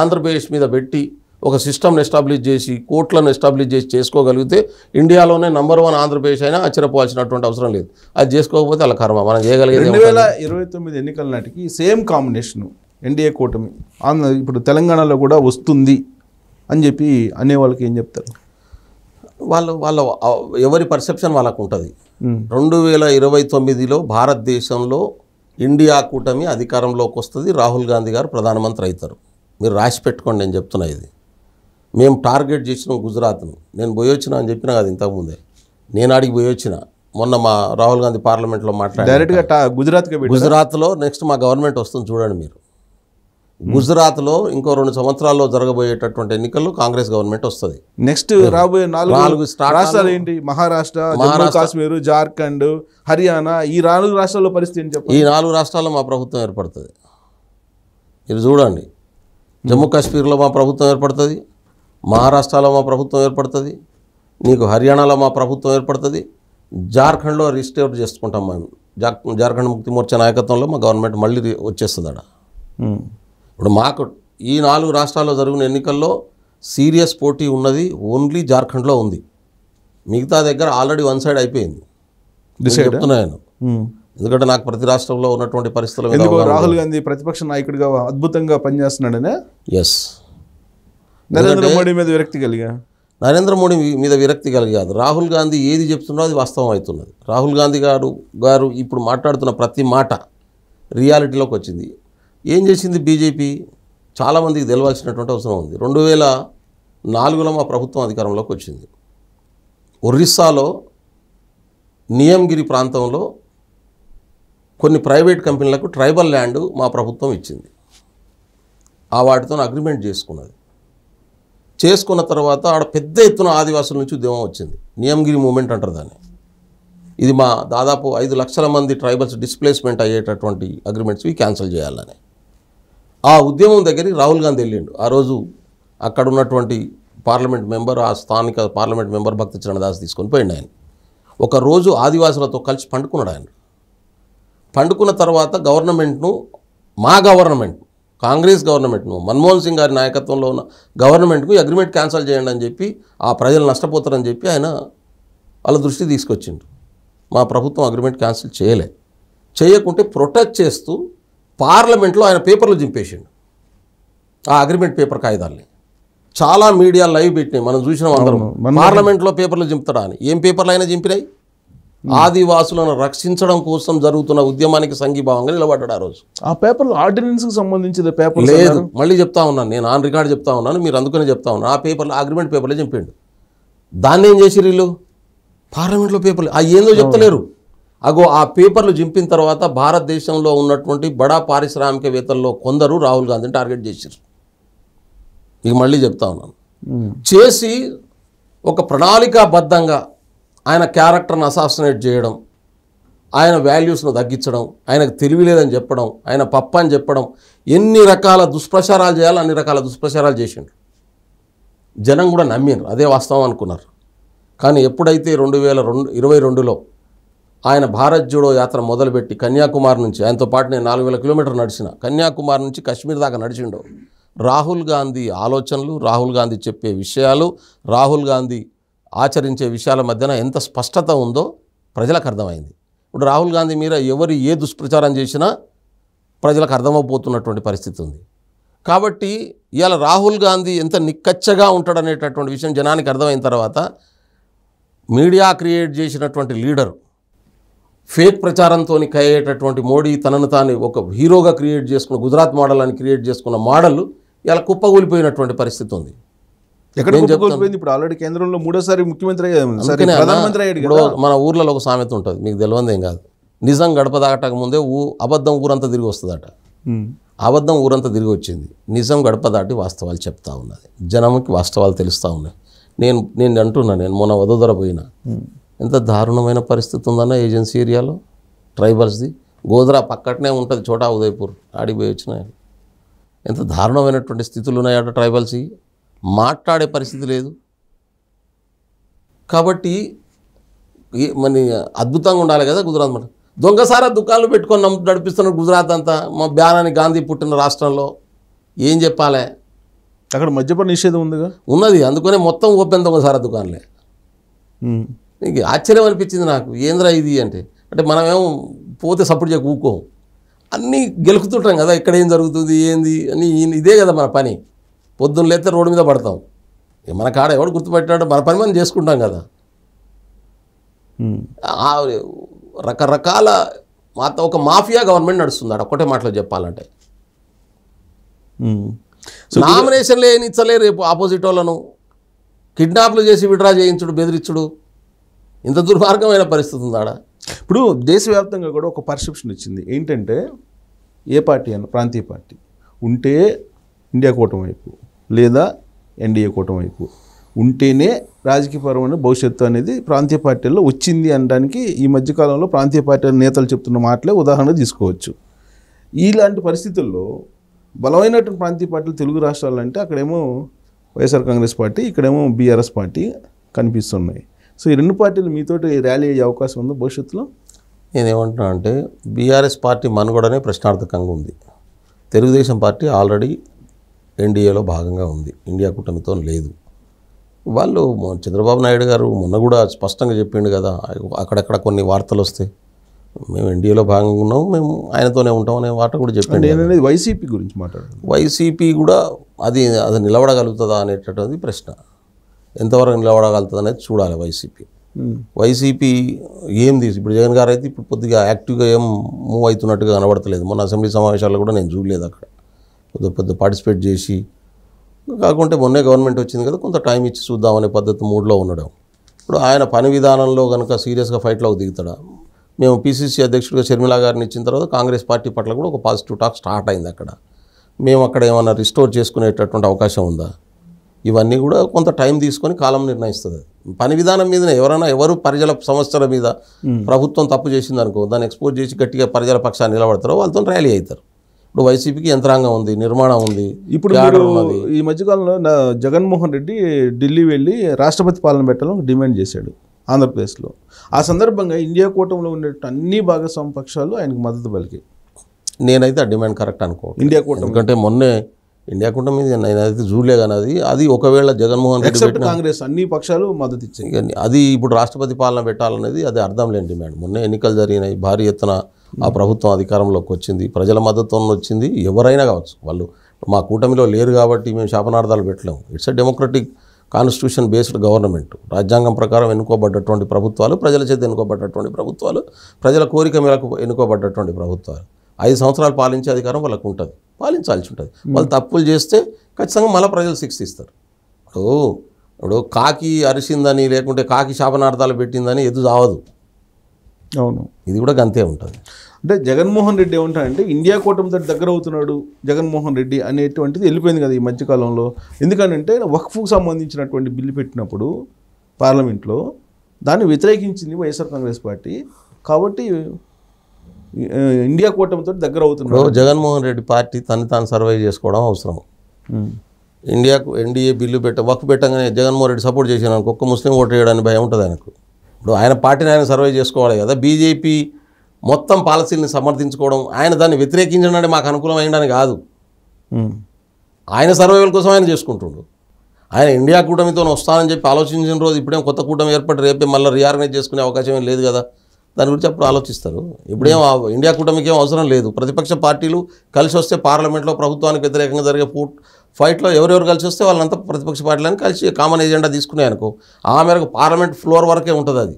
ఆంధ్రప్రదేశ్ మీద పెట్టి ఒక సిస్టమ్ని ఎస్టాబ్లిష్ చేసి కోర్టులను ఎస్టాబ్లిష్ చేసి చేసుకోగలిగితే ఇండియాలోనే నంబర్ వన్ ఆంధ్రప్రదేశ్ అయినా ఆశ్చర్యపోవాల్సినటువంటి అవసరం లేదు అది చేసుకోకపోతే వాళ్ళ కర్మ మనం చేయగలిగే రెండు వేల ఇరవై తొమ్మిది ఎన్నికల నాటికి సేమ్ కాంబినేషన్ ఎన్డీఏ కూటమి ఆంధ్ర ఇప్పుడు తెలంగాణలో కూడా వస్తుంది అని చెప్పి అనే వాళ్ళకి ఏం చెప్తారు వాళ్ళు వాళ్ళ ఎవరి పర్సెప్షన్ వాళ్ళకు ఉంటుంది రెండు వేల ఇరవై తొమ్మిదిలో భారతదేశంలో ఇండియా కూటమి అధికారంలోకి వస్తుంది రాహుల్ గాంధీ గారు ప్రధానమంత్రి అవుతారు మీరు రాసి పెట్టుకోండి నేను చెప్తున్నా ఇది మేము టార్గెట్ చేసినాం గుజరాత్ను నేను పోయొచ్చిన అని చెప్పిన కదా ఇంతకుముందే నేను అడిగి పోయొచ్చిన మొన్న మా రాహుల్ గాంధీ పార్లమెంట్లో మాట్లాడారు డైరెక్ట్గా గుజరాత్ గుజరాత్లో నెక్స్ట్ మా గవర్నమెంట్ వస్తుంది చూడండి మీరు గుజరాత్లో ఇంకో రెండు సంవత్సరాల్లో జరగబోయేటటువంటి ఎన్నికల్లో కాంగ్రెస్ గవర్నమెంట్ వస్తుంది నెక్స్ట్ రాబోయే నాలుగు నాలుగు రాష్ట్రాలు ఏంటి మహారాష్ట్ర కాశ్మీర్ జార్ఖండ్ హర్యానా ఈ నాలుగు రాష్ట్రాల్లో పరిస్థితి ఈ నాలుగు రాష్ట్రాల్లో మా ప్రభుత్వం ఏర్పడుతుంది ఇది చూడండి జమ్మూ కాశ్మీర్లో మా ప్రభుత్వం ఏర్పడుతుంది మహారాష్ట్రలో మా ప్రభుత్వం ఏర్పడుతుంది నీకు హర్యానాలో మా ప్రభుత్వం ఏర్పడుతుంది జార్ఖండ్లో రిజిస్టర్ చేసుకుంటాం మేము జార్ఖండ్ ముక్తి మోర్చా నాయకత్వంలో మా గవర్నమెంట్ మళ్ళీ వచ్చేస్తుంది అక్కడ ఇప్పుడు మాకు ఈ నాలుగు రాష్ట్రాల్లో జరిగిన ఎన్నికల్లో సీరియస్ పోటీ ఉన్నది ఓన్లీ జార్ఖండ్లో ఉంది మిగతా దగ్గర ఆల్రెడీ వన్ సైడ్ అయిపోయింది చెప్తున్నాను ఎందుకంటే నాకు ప్రతి రాష్ట్రంలో ఉన్నటువంటి పరిస్థితులు రాహుల్ గాంధీ ప్రతిపక్ష నాయకుడిగా అద్భుతంగా పనిచేస్తున్నాడనే ఎస్ నరేంద్ర మోడీ మీద విరక్తి కలిగా నరేంద్ర మోడీ మీద విరక్తి కలిగాదు రాహుల్ గాంధీ ఏది చెప్తున్నో అది వాస్తవం అవుతున్నది రాహుల్ గాంధీ గారు గారు ఇప్పుడు మాట్లాడుతున్న ప్రతి మాట రియాలిటీలోకి వచ్చింది ఏం చేసింది బీజేపీ చాలామందికి తెలవాల్సినటువంటి అవసరం ఉంది రెండు వేల నాలుగులో మా ప్రభుత్వం అధికారంలోకి వచ్చింది ఒరిస్సాలో నియంగిరి ప్రాంతంలో కొన్ని ప్రైవేట్ కంపెనీలకు ట్రైబల్ ల్యాండ్ మా ప్రభుత్వం ఇచ్చింది ఆ వాటితో అగ్రిమెంట్ చేసుకున్నది చేసుకున్న తర్వాత ఆడ పెద్ద ఎత్తున ఆదివాసుల నుంచి ఉద్యమం వచ్చింది నియంగిరి మూమెంట్ అంటారు దాన్ని ఇది మా దాదాపు ఐదు లక్షల మంది ట్రైబల్స్ డిస్ప్లేస్మెంట్ అయ్యేటటువంటి అగ్రిమెంట్స్వి క్యాన్సిల్ చేయాలని ఆ ఉద్యమం దగ్గరికి రాహుల్ గాంధీ వెళ్ళిండు ఆ రోజు అక్కడ ఉన్నటువంటి పార్లమెంట్ మెంబర్ ఆ స్థానిక పార్లమెంట్ మెంబర్ భక్త చరణదాస్ తీసుకొని పోయిండు ఆయన ఒకరోజు ఆదివాసులతో కలిసి పండుకున్నాడు ఆయన పండుకున్న తర్వాత గవర్నమెంట్ను మా గవర్నమెంట్ కాంగ్రెస్ గవర్నమెంట్ను మన్మోహన్ సింగ్ గారి నాయకత్వంలో ఉన్న గవర్నమెంట్కు అగ్రిమెంట్ క్యాన్సిల్ చేయండి అని చెప్పి ఆ ప్రజలు నష్టపోతారని చెప్పి ఆయన వాళ్ళ దృష్టి తీసుకొచ్చిండు మా ప్రభుత్వం అగ్రిమెంట్ క్యాన్సిల్ చేయలే చేయకుంటే ప్రొటెక్ట్ చేస్తూ పార్లమెంట్లో ఆయన పేపర్లు చింపేసిండు ఆ అగ్రిమెంట్ పేపర్ కాగితాల్ని చాలా మీడియా లైవ్ పెట్టినాయి మనం చూసినాం అందరం పార్లమెంట్లో పేపర్లు దింపుతాడా అని ఏం పేపర్లు అయినా దింపినాయి ఆదివాసులను రక్షించడం కోసం జరుగుతున్న ఉద్యమానికి సంఘీభావంగా నిలబడ్డాడు ఆ రోజు ఆ పేపర్లు ఆర్డినెన్స్కి సంబంధించిన పేపర్ లేదు మళ్ళీ చెప్తా ఉన్నాను నేను ఆన్ రికార్డ్ చెప్తా ఉన్నాను మీరు అందుకనే చెప్తా ఉన్నాను ఆ పేపర్లు అగ్రిమెంట్ పేపర్లే చెప్పిండు దాన్ని ఏం చేసి వీళ్ళు పార్లమెంట్లో పేపర్లు ఆ ఏందో చెప్తలేరు అగో ఆ పేపర్లు చింపిన తర్వాత భారతదేశంలో ఉన్నటువంటి బడా పారిశ్రామికవేత్తల్లో కొందరు రాహుల్ గాంధీని టార్గెట్ చేశారు మీకు మళ్ళీ చెప్తా ఉన్నాను చేసి ఒక ప్రణాళికాబద్ధంగా ఆయన క్యారెక్టర్ను అసాసినేట్ చేయడం ఆయన వాల్యూస్ను తగ్గించడం ఆయనకు తెలివి లేదని చెప్పడం ఆయన పప్ప అని చెప్పడం ఎన్ని రకాల దుష్ప్రచారాలు చేయాలో అన్ని రకాల దుష్ప్రచారాలు చేసిండు జనం కూడా నమ్మినారు అదే వాస్తవం అనుకున్నారు కానీ ఎప్పుడైతే రెండు వేల రెండు ఇరవై రెండులో ఆయన భారత్ జోడో యాత్ర మొదలుపెట్టి కన్యాకుమారి నుంచి ఆయనతో పాటు నేను నాలుగు వేల కిలోమీటర్లు నడిచిన కన్యాకుమారి నుంచి కశ్మీర్ దాకా నడిచిండు రాహుల్ గాంధీ ఆలోచనలు రాహుల్ గాంధీ చెప్పే విషయాలు రాహుల్ గాంధీ ఆచరించే విషయాల మధ్యన ఎంత స్పష్టత ఉందో ప్రజలకు అర్థమైంది ఇప్పుడు రాహుల్ గాంధీ మీద ఎవరు ఏ దుష్ప్రచారం చేసినా ప్రజలకు అర్థమైపోతున్నటువంటి పరిస్థితి ఉంది కాబట్టి ఇవాళ రాహుల్ గాంధీ ఎంత నిక్కచ్చగా ఉంటాడనేటటువంటి విషయం జనానికి అర్థమైన తర్వాత మీడియా క్రియేట్ చేసినటువంటి లీడరు ఫేక్ ప్రచారంతో అయ్యేటటువంటి మోడీ తనను తాను ఒక హీరోగా క్రియేట్ చేసుకున్న గుజరాత్ మోడల్ అని క్రియేట్ చేసుకున్న మోడల్ ఇలా కుప్పగూలిపోయినటువంటి పరిస్థితి ఉంది ఆల్రెడీ కేంద్రంలో మూడోసారి ముఖ్యమంత్రి మన ఊర్లలో ఒక సామెత ఉంటుంది మీకు తెలియదేం కాదు నిజం గడప దాటక ముందే ఊ అబద్ధం ఊరంతా తిరిగి వస్తుందట అబద్ధం ఊరంతా తిరిగి వచ్చింది నిజం గడప దాటి వాస్తవాలు చెప్తా ఉన్నది జనంకి వాస్తవాలు తెలుస్తూ ఉన్నాయి నేను నేను అంటున్నా నేను మొన్న వదోదర పోయినా ఎంత దారుణమైన పరిస్థితి ఉందన్న ఏజెన్సీ ఏరియాలో ట్రైబల్స్ది గోదరా పక్కనే ఉంటుంది చోటా ఉదయపూర్ ఆడిపోయి వచ్చిన ఎంత దారుణమైనటువంటి స్థితులు ఉన్నాయట ట్రైబల్స్ మాట్లాడే పరిస్థితి లేదు కాబట్టి మన అద్భుతంగా ఉండాలి కదా గుజరాత్ మాట దొంగసారా దుకాణాలు పెట్టుకొని నడిపిస్తున్నారు గుజరాత్ అంతా మా బ్యానాన్ని గాంధీ పుట్టిన రాష్ట్రంలో ఏం చెప్పాలి అక్కడ మద్యపాన నిషేధం ఉందిగా ఉన్నది అందుకనే మొత్తం ఓపెన్ దొంగసారా దుకాణాలే నీకు ఆశ్చర్యం అనిపించింది నాకు ఏంద్రా ఇది అంటే అంటే మనమేమో పోతే సపోర్ట్ చేయక ఊకోం అన్నీ గెలుకుతుంటాం కదా ఇక్కడ ఏం జరుగుతుంది ఏంది అని ఇదే కదా మన పని పొద్దున్న లేతే రోడ్డు మీద పడతాం మన కాడ ఎవడు గుర్తుపెట్టాడో మన పని మనం చేసుకుంటాం కదా రకరకాల మాత ఒక మాఫియా గవర్నమెంట్ నడుస్తుంది అక్కడ ఒకటే మాటలో చెప్పాలంటే నామినేషన్లు ఏనిచ్చలే రేపు ఆపోజిట్ వాళ్ళను కిడ్నాప్లు చేసి విడ్రా చేయించుడు బెదిరించుడు ఇంత దుర్మార్గమైన పరిస్థితి ఉందాడా ఇప్పుడు దేశవ్యాప్తంగా కూడా ఒక పర్సెప్షన్ వచ్చింది ఏంటంటే ఏ పార్టీ అన్న ప్రాంతీయ పార్టీ ఉంటే ఇండియా కూటమి వైపు లేదా ఎన్డీఏ కూటమి వైపు ఉంటేనే రాజకీయపరమైన భవిష్యత్తు అనేది ప్రాంతీయ పార్టీల్లో వచ్చింది అనడానికి ఈ మధ్యకాలంలో ప్రాంతీయ పార్టీల నేతలు చెప్తున్న మాటలే ఉదాహరణ తీసుకోవచ్చు ఇలాంటి పరిస్థితుల్లో బలమైనటువంటి ప్రాంతీయ పార్టీలు తెలుగు రాష్ట్రాలంటే అక్కడేమో వైఎస్ఆర్ కాంగ్రెస్ పార్టీ ఇక్కడేమో బీఆర్ఎస్ పార్టీ కనిపిస్తున్నాయి సో ఈ రెండు పార్టీలు మీతోటి ర్యాలీ అయ్యే అవకాశం ఉందో భవిష్యత్తులో నేనేమంటున్నా అంటే బీఆర్ఎస్ పార్టీ మనుగడనే ప్రశ్నార్థకంగా ఉంది తెలుగుదేశం పార్టీ ఆల్రెడీ ఎన్డీఏలో భాగంగా ఉంది ఇండియా కూటమితో లేదు వాళ్ళు చంద్రబాబు నాయుడు గారు మొన్న కూడా స్పష్టంగా చెప్పిండు కదా అక్కడక్కడ కొన్ని వార్తలు వస్తాయి మేము ఎన్డీఏలో భాగంగా ఉన్నాము మేము ఆయనతోనే ఉంటాం అనే వార్త కూడా చెప్పండి వైసీపీ గురించి మాట్లాడు వైసీపీ కూడా అది అది నిలబడగలుగుతుందా అనేటటువంటి ప్రశ్న ఎంతవరకు నిలబడగలుగుతుంది అనేది చూడాలి వైసీపీ వైసీపీ ఏం తీసి ఇప్పుడు జగన్ గారు అయితే ఇప్పుడు కొద్దిగా యాక్టివ్గా ఏం మూవ్ అవుతున్నట్టుగా కనబడతలేదు మొన్న అసెంబ్లీ సమావేశాల్లో కూడా నేను చూడలేదు అక్కడ కొద్ది పెద్ద పార్టిసిపేట్ చేసి కాకుంటే మొన్నే గవర్నమెంట్ వచ్చింది కదా కొంత టైం ఇచ్చి చూద్దామనే పద్ధతి మూడ్లో ఉండడం ఇప్పుడు ఆయన పని విధానంలో కనుక సీరియస్గా ఫైట్లోకి దిగుతాడా మేము పీసీసీ అధ్యక్షుడిగా షర్మిలా గారిని ఇచ్చిన తర్వాత కాంగ్రెస్ పార్టీ పట్ల కూడా ఒక పాజిటివ్ టాక్ స్టార్ట్ అయింది అక్కడ మేము అక్కడ ఏమైనా రిస్టోర్ చేసుకునేటటువంటి అవకాశం ఉందా ఇవన్నీ కూడా కొంత టైం తీసుకొని కాలం నిర్ణయిస్తుంది పని విధానం మీదనే ఎవరైనా ఎవరు ప్రజల సమస్యల మీద ప్రభుత్వం తప్పు చేసింది అనుకో దాన్ని ఎక్స్పోజ్ చేసి గట్టిగా ప్రజల పక్షాన్ని నిలబడతారో వాళ్ళతో ర్యాలీ అవుతారు ఇప్పుడు వైసీపీకి యంత్రాంగం ఉంది నిర్మాణం ఉంది ఇప్పుడు ఈ మధ్యకాలంలో జగన్మోహన్ రెడ్డి ఢిల్లీ వెళ్ళి రాష్ట్రపతి పాలన పెట్టాలని డిమాండ్ చేశాడు ఆంధ్రప్రదేశ్లో ఆ సందర్భంగా ఇండియా కూటమిలో ఉండే అన్ని భాగస్వామ్య పక్షాలు ఆయనకు మద్దతు పలికాయి నేనైతే ఆ డిమాండ్ కరెక్ట్ అనుకో ఇండియా కూటమి ఎందుకంటే మొన్నే ఇండియా కూటమి మీద నేను అది చూడలే కానీ అది అది ఒకవేళ జగన్మోహన్ రెడ్డి కాంగ్రెస్ అన్ని పక్షాలు మద్దతు ఇచ్చాయి అది ఇప్పుడు రాష్ట్రపతి పాలన పెట్టాలనేది అది అర్థం లేని డిమాండ్ మొన్న ఎన్నికలు జరిగినాయి భారీ ఎత్తున ఆ ప్రభుత్వం అధికారంలోకి వచ్చింది ప్రజల మద్దతు వచ్చింది ఎవరైనా కావచ్చు వాళ్ళు మా కూటమిలో లేరు కాబట్టి మేము శాపనార్థాలు పెట్టలేము it's a democratic constitution based government రాజ్యాంగం ప్రకారం ఎన్నుకోబడ్డటువంటి ప్రభుత్వాలు ప్రజల చేత ఎన్నుకోబడ్డటువంటి ప్రభుత్వాలు ప్రజల కోరిక మేరకు ఎన్నుకోబడ్డటువంటి ప్రభుత్వాలు ఐదు సంవత్సరాలు పాలించే అధికారం వాళ్ళకు ఉంటుంది పాలించాల్సి ఉంటుంది వాళ్ళు తప్పులు చేస్తే ఖచ్చితంగా మళ్ళీ ప్రజలు శిక్ష ఇస్తారు ఇప్పుడు ఇప్పుడు కాకి అరిసిందని లేకుంటే కాకి శాపనార్థాలు పెట్టిందని ఎదు చావదు అవును ఇది కూడా గంతే ఉంటుంది అంటే జగన్మోహన్ రెడ్డి ఏమంటాడంటే ఇండియా కూటమితో దగ్గర అవుతున్నాడు జగన్మోహన్ రెడ్డి అనేటువంటిది వెళ్ళిపోయింది కదా ఈ మధ్యకాలంలో ఎందుకంటే వక్ఫ్కు సంబంధించినటువంటి బిల్లు పెట్టినప్పుడు పార్లమెంట్లో దాన్ని వ్యతిరేకించింది వైఎస్ఆర్ కాంగ్రెస్ పార్టీ కాబట్టి ఇండియా కూటమితో దగ్గర అవుతున్నారు జగన్మోహన్ రెడ్డి పార్టీ తను తాను సర్వైవ్ చేసుకోవడం అవసరం ఇండియాకు ఎన్డీఏ బిల్లు పెట్ట వక్ పెట్టగానే జగన్మోహన్ రెడ్డి సపోర్ట్ చేసిన ఒక్క ముస్లిం ఓటు వేయడానికి భయం ఉంటుంది ఆయనకు ఇప్పుడు ఆయన పార్టీని ఆయన సర్వైవ్ చేసుకోవాలి కదా బీజేపీ మొత్తం పాలసీలను సమర్థించుకోవడం ఆయన దాన్ని వ్యతిరేకించడానికి మాకు అనుకూలం అయ్యడానికి కాదు ఆయన సర్వైవల్ కోసం ఆయన చేసుకుంటుండు ఆయన ఇండియా కూటమితో వస్తానని చెప్పి ఆలోచించిన రోజు ఇప్పుడేం కొత్త కూటమి ఏర్పడి రేపే మళ్ళీ రీఆర్గనైజ్ చేసుకునే అవకాశం లేదు కదా దాని గురించి అప్పుడు ఆలోచిస్తారు ఇప్పుడేం hmm. ఇండియా కూటమికి ఏం అవసరం లేదు ప్రతిపక్ష పార్టీలు కలిసి వస్తే పార్లమెంట్లో ప్రభుత్వానికి వ్యతిరేకంగా జరిగే ఫూట్ ఫైట్లో ఎవరెవరు కలిసి వస్తే వాళ్ళంతా ప్రతిపక్ష పార్టీలను కలిసి కామన్ ఏజెండా అనుకో ఆ మేరకు పార్లమెంట్ ఫ్లోర్ వరకే ఉంటుంది అది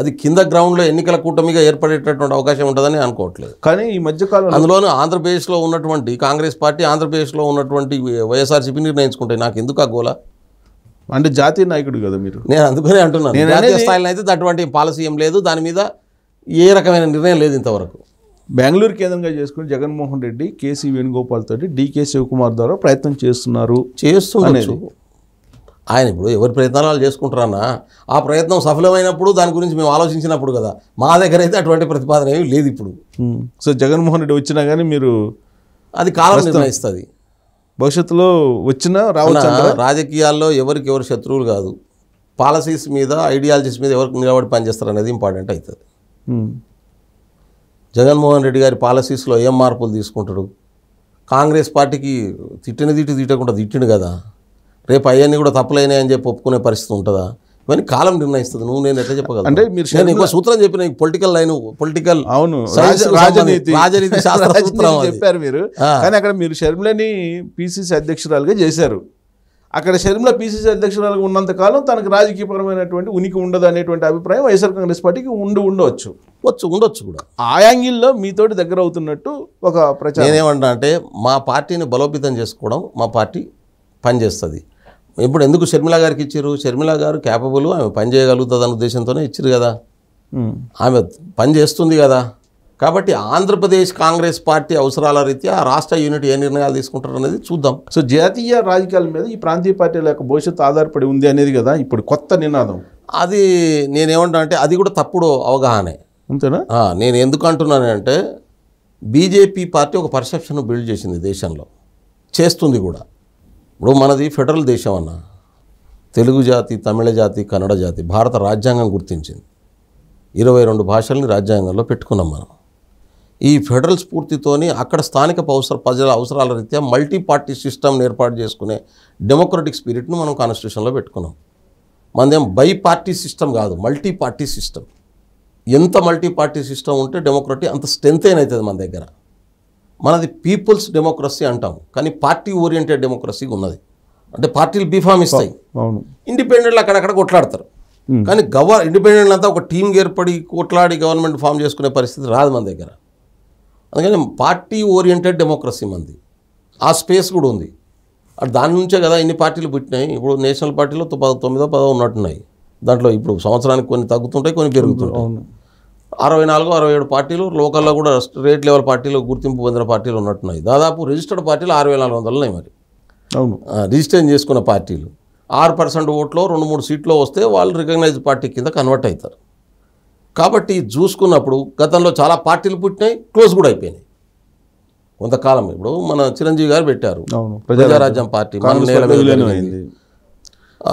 అది కింద గ్రౌండ్లో ఎన్నికల కూటమిగా ఏర్పడేటటువంటి అవకాశం ఉంటుందని అనుకోవట్లేదు కానీ ఈ మధ్యకాలం అందులోనూ ఆంధ్రప్రదేశ్లో ఉన్నటువంటి కాంగ్రెస్ పార్టీ ఆంధ్రప్రదేశ్లో ఉన్నటువంటి వైఎస్ఆర్సీపీ నిర్ణయించుకుంటాయి నాకు ఎందుకు ఆ గోల అంటే జాతీయ నాయకుడు కదా మీరు నేను అందుకనే అంటున్నాను జాతీయ స్థాయిలో అయితే అటువంటి పాలసీ ఏం లేదు దాని మీద ఏ రకమైన నిర్ణయం లేదు ఇంతవరకు బెంగళూరు కేంద్రంగా చేసుకుని జగన్మోహన్ రెడ్డి కేసీ వేణుగోపాల్ తోటి డీకే శివకుమార్ ద్వారా ప్రయత్నం చేస్తున్నారు చేస్తున్నారు ఆయన ఇప్పుడు ఎవరి ప్రయత్నాలు చేసుకుంటారన్నా ఆ ప్రయత్నం సఫలమైనప్పుడు దాని గురించి మేము ఆలోచించినప్పుడు కదా మా దగ్గర అయితే అటువంటి ప్రతిపాదన ఏమి లేదు ఇప్పుడు సో జగన్మోహన్ రెడ్డి వచ్చినా కానీ మీరు అది కాలం నిర్ణయిస్తుంది భవిష్యత్తులో వచ్చినా రావచ్చు రాజకీయాల్లో ఎవరికి ఎవరు శత్రువులు కాదు పాలసీస్ మీద ఐడియాలజీస్ మీద ఎవరికి నిలబడి పనిచేస్తారు అనేది ఇంపార్టెంట్ అవుతుంది Hmm. జగన్మోహన్ రెడ్డి గారి పాలసీస్లో ఏం మార్పులు తీసుకుంటాడు కాంగ్రెస్ పార్టీకి తిట్టిన తిట్టి తిట్టకుండా తిట్టిండు కదా రేపు అవన్నీ కూడా తప్పులైనాయి అని చెప్పి ఒప్పుకునే పరిస్థితి ఉంటుందా ఇవన్నీ కాలం నిర్ణయిస్తుంది నువ్వు నేను ఎట్లా చెప్పగలను అంటే మీరు నేను ఇంకో సూత్రం చెప్పిన పొలిటికల్ లైన్ పొలిటికల్ అవును రాజనీతి రాజనీతి శాస్త్రం చెప్పారు మీరు కానీ అక్కడ మీరు షర్మిలని పిసిసి అధ్యక్షురాలుగా చేశారు అక్కడ షర్మిల పీసీసీ అధ్యక్షురాలు ఉన్నంతకాలం తనకు రాజకీయపరమైనటువంటి ఉనికి ఉండదు అనేటువంటి అభిప్రాయం వైఎస్ఆర్ కాంగ్రెస్ పార్టీకి ఉండి ఉండవచ్చు వచ్చు ఉండొచ్చు కూడా ఆ యాంగిల్లో మీతోటి దగ్గర అవుతున్నట్టు ఒక ప్రచారం నేనేమంటా అంటే మా పార్టీని బలోపేతం చేసుకోవడం మా పార్టీ పనిచేస్తుంది ఇప్పుడు ఎందుకు షర్మిల గారికి ఇచ్చారు షర్మిల గారు క్యాపబుల్ ఆమె పని చేయగలుగుతుంది ఉద్దేశంతోనే ఇచ్చారు కదా ఆమె పని చేస్తుంది కదా కాబట్టి ఆంధ్రప్రదేశ్ కాంగ్రెస్ పార్టీ అవసరాల రీత్యా రాష్ట్ర యూనిట్ ఏ నిర్ణయాలు తీసుకుంటారు అనేది చూద్దాం సో జాతీయ రాజకీయాల మీద ఈ ప్రాంతీయ పార్టీల యొక్క భవిష్యత్తు ఆధారపడి ఉంది అనేది కదా ఇప్పుడు కొత్త నినాదం అది నేనేమంటా అంటే అది కూడా తప్పుడు అవగాహనే అంతేనా నేను ఎందుకు అంటున్నానంటే బీజేపీ పార్టీ ఒక పర్సెప్షన్ బిల్డ్ చేసింది దేశంలో చేస్తుంది కూడా ఇప్పుడు మనది ఫెడరల్ దేశం అన్న తెలుగు జాతి తమిళ జాతి కన్నడ జాతి భారత రాజ్యాంగం గుర్తించింది ఇరవై రెండు భాషల్ని రాజ్యాంగంలో పెట్టుకున్నాం మనం ఈ ఫెడరల్ స్ఫూర్తితోని అక్కడ స్థానిక అవసర ప్రజల అవసరాల రీత్యా మల్టీ పార్టీ సిస్టమ్ని ఏర్పాటు చేసుకునే డెమోక్రటిక్ స్పిరిట్ను మనం కాన్స్టిట్యూషన్లో పెట్టుకున్నాం మనదేం బై పార్టీ సిస్టమ్ కాదు మల్టీ పార్టీ సిస్టమ్ ఎంత మల్టీ పార్టీ సిస్టమ్ ఉంటే డెమోక్రటీ అంత స్ట్రెంత్ అవుతుంది మన దగ్గర మనది పీపుల్స్ డెమోక్రసీ అంటాం కానీ పార్టీ ఓరియంటెడ్ డెమోక్రసీ ఉన్నది అంటే పార్టీలు బీఫామ్ ఇస్తాయి ఇండిపెండెంట్లు అక్కడక్కడ కొట్లాడతారు కానీ గవర్ ఇండిపెండెంట్ అంతా ఒక టీమ్ ఏర్పడి కొట్లాడి గవర్నమెంట్ ఫామ్ చేసుకునే పరిస్థితి రాదు మన దగ్గర అందుకని పార్టీ ఓరియంటెడ్ డెమోక్రసీ మంది ఆ స్పేస్ కూడా ఉంది అటు దాని నుంచే కదా ఇన్ని పార్టీలు పుట్టినాయి ఇప్పుడు నేషనల్ పార్టీలో తొమ్మిదో పదో ఉన్నట్టున్నాయి దాంట్లో ఇప్పుడు సంవత్సరానికి కొన్ని తగ్గుతుంటాయి కొన్ని పెరుగుతుంటాయి అరవై నాలుగు అరవై ఏడు పార్టీలు లోకల్లో కూడా స్టేట్ లెవెల్ పార్టీలు గుర్తింపు పొందిన పార్టీలు ఉన్నట్టున్నాయి దాదాపు రిజిస్టర్డ్ పార్టీలు ఆరు వేల నాలుగు వందలు ఉన్నాయి మరి అవును రిజిస్టర్ చేసుకున్న పార్టీలు ఆరు పర్సెంట్ ఓట్లో రెండు మూడు సీట్లో వస్తే వాళ్ళు రికగ్నైజ్ పార్టీ కింద కన్వర్ట్ అవుతారు కాబట్టి చూసుకున్నప్పుడు గతంలో చాలా పార్టీలు పుట్టినాయి క్లోజ్ కూడా అయిపోయినాయి కొంతకాలం ఇప్పుడు మన చిరంజీవి గారు పెట్టారు ప్రజారాజ్యం పార్టీ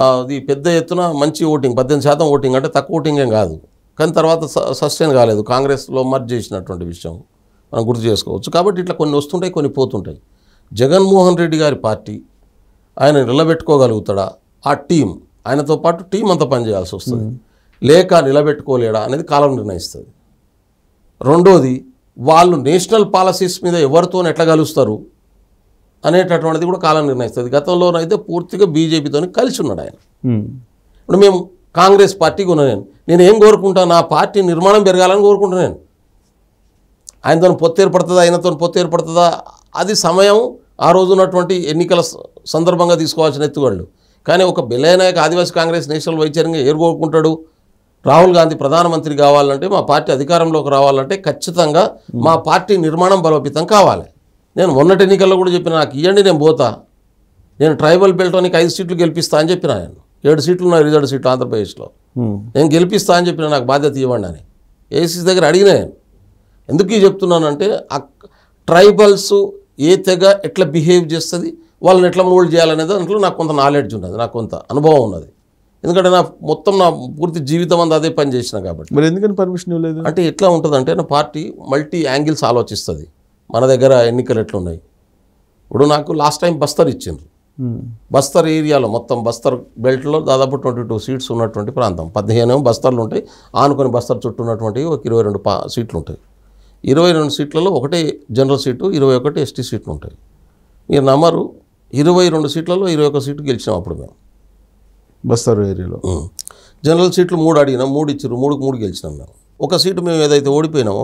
అది పెద్ద ఎత్తున మంచి ఓటింగ్ పద్దెనిమిది శాతం ఓటింగ్ అంటే తక్కువ ఓటింగ్ ఏం కాదు కానీ తర్వాత సస్టైన్ కాలేదు కాంగ్రెస్లో మర్జ్ చేసినటువంటి విషయం మనం గుర్తు చేసుకోవచ్చు కాబట్టి ఇట్లా కొన్ని వస్తుంటాయి కొన్ని పోతుంటాయి జగన్మోహన్ రెడ్డి గారి పార్టీ ఆయన నిలబెట్టుకోగలుగుతాడా ఆ టీం ఆయనతో పాటు టీం అంతా పనిచేయాల్సి వస్తుంది లేక నిలబెట్టుకోలేడా అనేది కాలం నిర్ణయిస్తుంది రెండోది వాళ్ళు నేషనల్ పాలసీస్ మీద ఎవరితో ఎట్లా కలుస్తారు అనేటటువంటిది కూడా కాలం నిర్ణయిస్తుంది గతంలోనైతే పూర్తిగా బీజేపీతో కలిసి ఉన్నాడు ఆయన ఇప్పుడు మేము కాంగ్రెస్ పార్టీకి ఉన్నా నేను నేను ఏం కోరుకుంటా నా పార్టీ నిర్మాణం పెరగాలని కోరుకుంటున్నాను నేను ఆయనతో పొత్తు ఏర్పడుతుందా ఆయనతో పొత్తు ఏర్పడుతుందా అది సమయం ఆ రోజు ఉన్నటువంటి ఎన్నికల సందర్భంగా తీసుకోవాల్సిన ఎత్తువాళ్ళు కానీ ఒక బెల్లైనాయక ఆదివాసీ కాంగ్రెస్ నేషనల్ వైద్యంగా ఏరుకోకుంటాడు రాహుల్ గాంధీ ప్రధానమంత్రి కావాలంటే మా పార్టీ అధికారంలోకి రావాలంటే ఖచ్చితంగా మా పార్టీ నిర్మాణం బలోపేతం కావాలి నేను మొన్నటి ఎన్నికల్లో కూడా చెప్పిన నాకు ఇవ్వండి నేను పోతా నేను ట్రైబల్ బెల్ట్లోనికి ఐదు సీట్లు గెలిపిస్తా అని చెప్పిన నేను ఏడు సీట్లు ఉన్నాయి రిజర్వ్ సీట్లు ఆంధ్రప్రదేశ్లో నేను గెలిపిస్తా అని చెప్పిన నాకు బాధ్యత ఇవ్వండి అని ఏసీ దగ్గర అడిగిన నేను ఎందుకు చెప్తున్నానంటే ట్రైబల్స్ ఏ తెగ ఎట్లా బిహేవ్ చేస్తుంది వాళ్ళని ఎట్లా మోల్డ్ చేయాలనేది దాంట్లో నాకు కొంత నాలెడ్జ్ ఉన్నది నాకు కొంత అనుభవం ఉన్నది ఎందుకంటే నా మొత్తం నా పూర్తి జీవితం అంతా అదే పని చేసిన కాబట్టి మరి ఎందుకని పర్మిషన్ ఇవ్వలేదు అంటే ఎట్లా ఉంటుంది అంటే నా పార్టీ మల్టీ యాంగిల్స్ ఆలోచిస్తుంది మన దగ్గర ఎన్నికలు ఎట్లున్నాయి ఇప్పుడు నాకు లాస్ట్ టైం బస్తర్ ఇచ్చిండ్రు బస్తర్ ఏరియాలో మొత్తం బస్తర్ బెల్ట్లో దాదాపు ట్వంటీ టూ సీట్స్ ఉన్నటువంటి ప్రాంతం పదిహేను బస్తర్లు ఉంటాయి ఆనుకొని బస్తర్ చుట్టూ ఉన్నటువంటి ఒక ఇరవై రెండు సీట్లు ఉంటాయి ఇరవై రెండు సీట్లలో ఒకటే జనరల్ సీటు ఇరవై ఒకటి ఎస్టీ సీట్లు ఉంటాయి మీరు నమ్మరు ఇరవై రెండు సీట్లలో ఇరవై ఒక సీటు గెలిచినాం అప్పుడు మేము బస్తర్ ఏరియాలో జనరల్ సీట్లు మూడు అడిగినాం మూడు ఇచ్చారు మూడుకు మూడు గెలిచినాం మేము ఒక సీటు మేము ఏదైతే ఓడిపోయినామో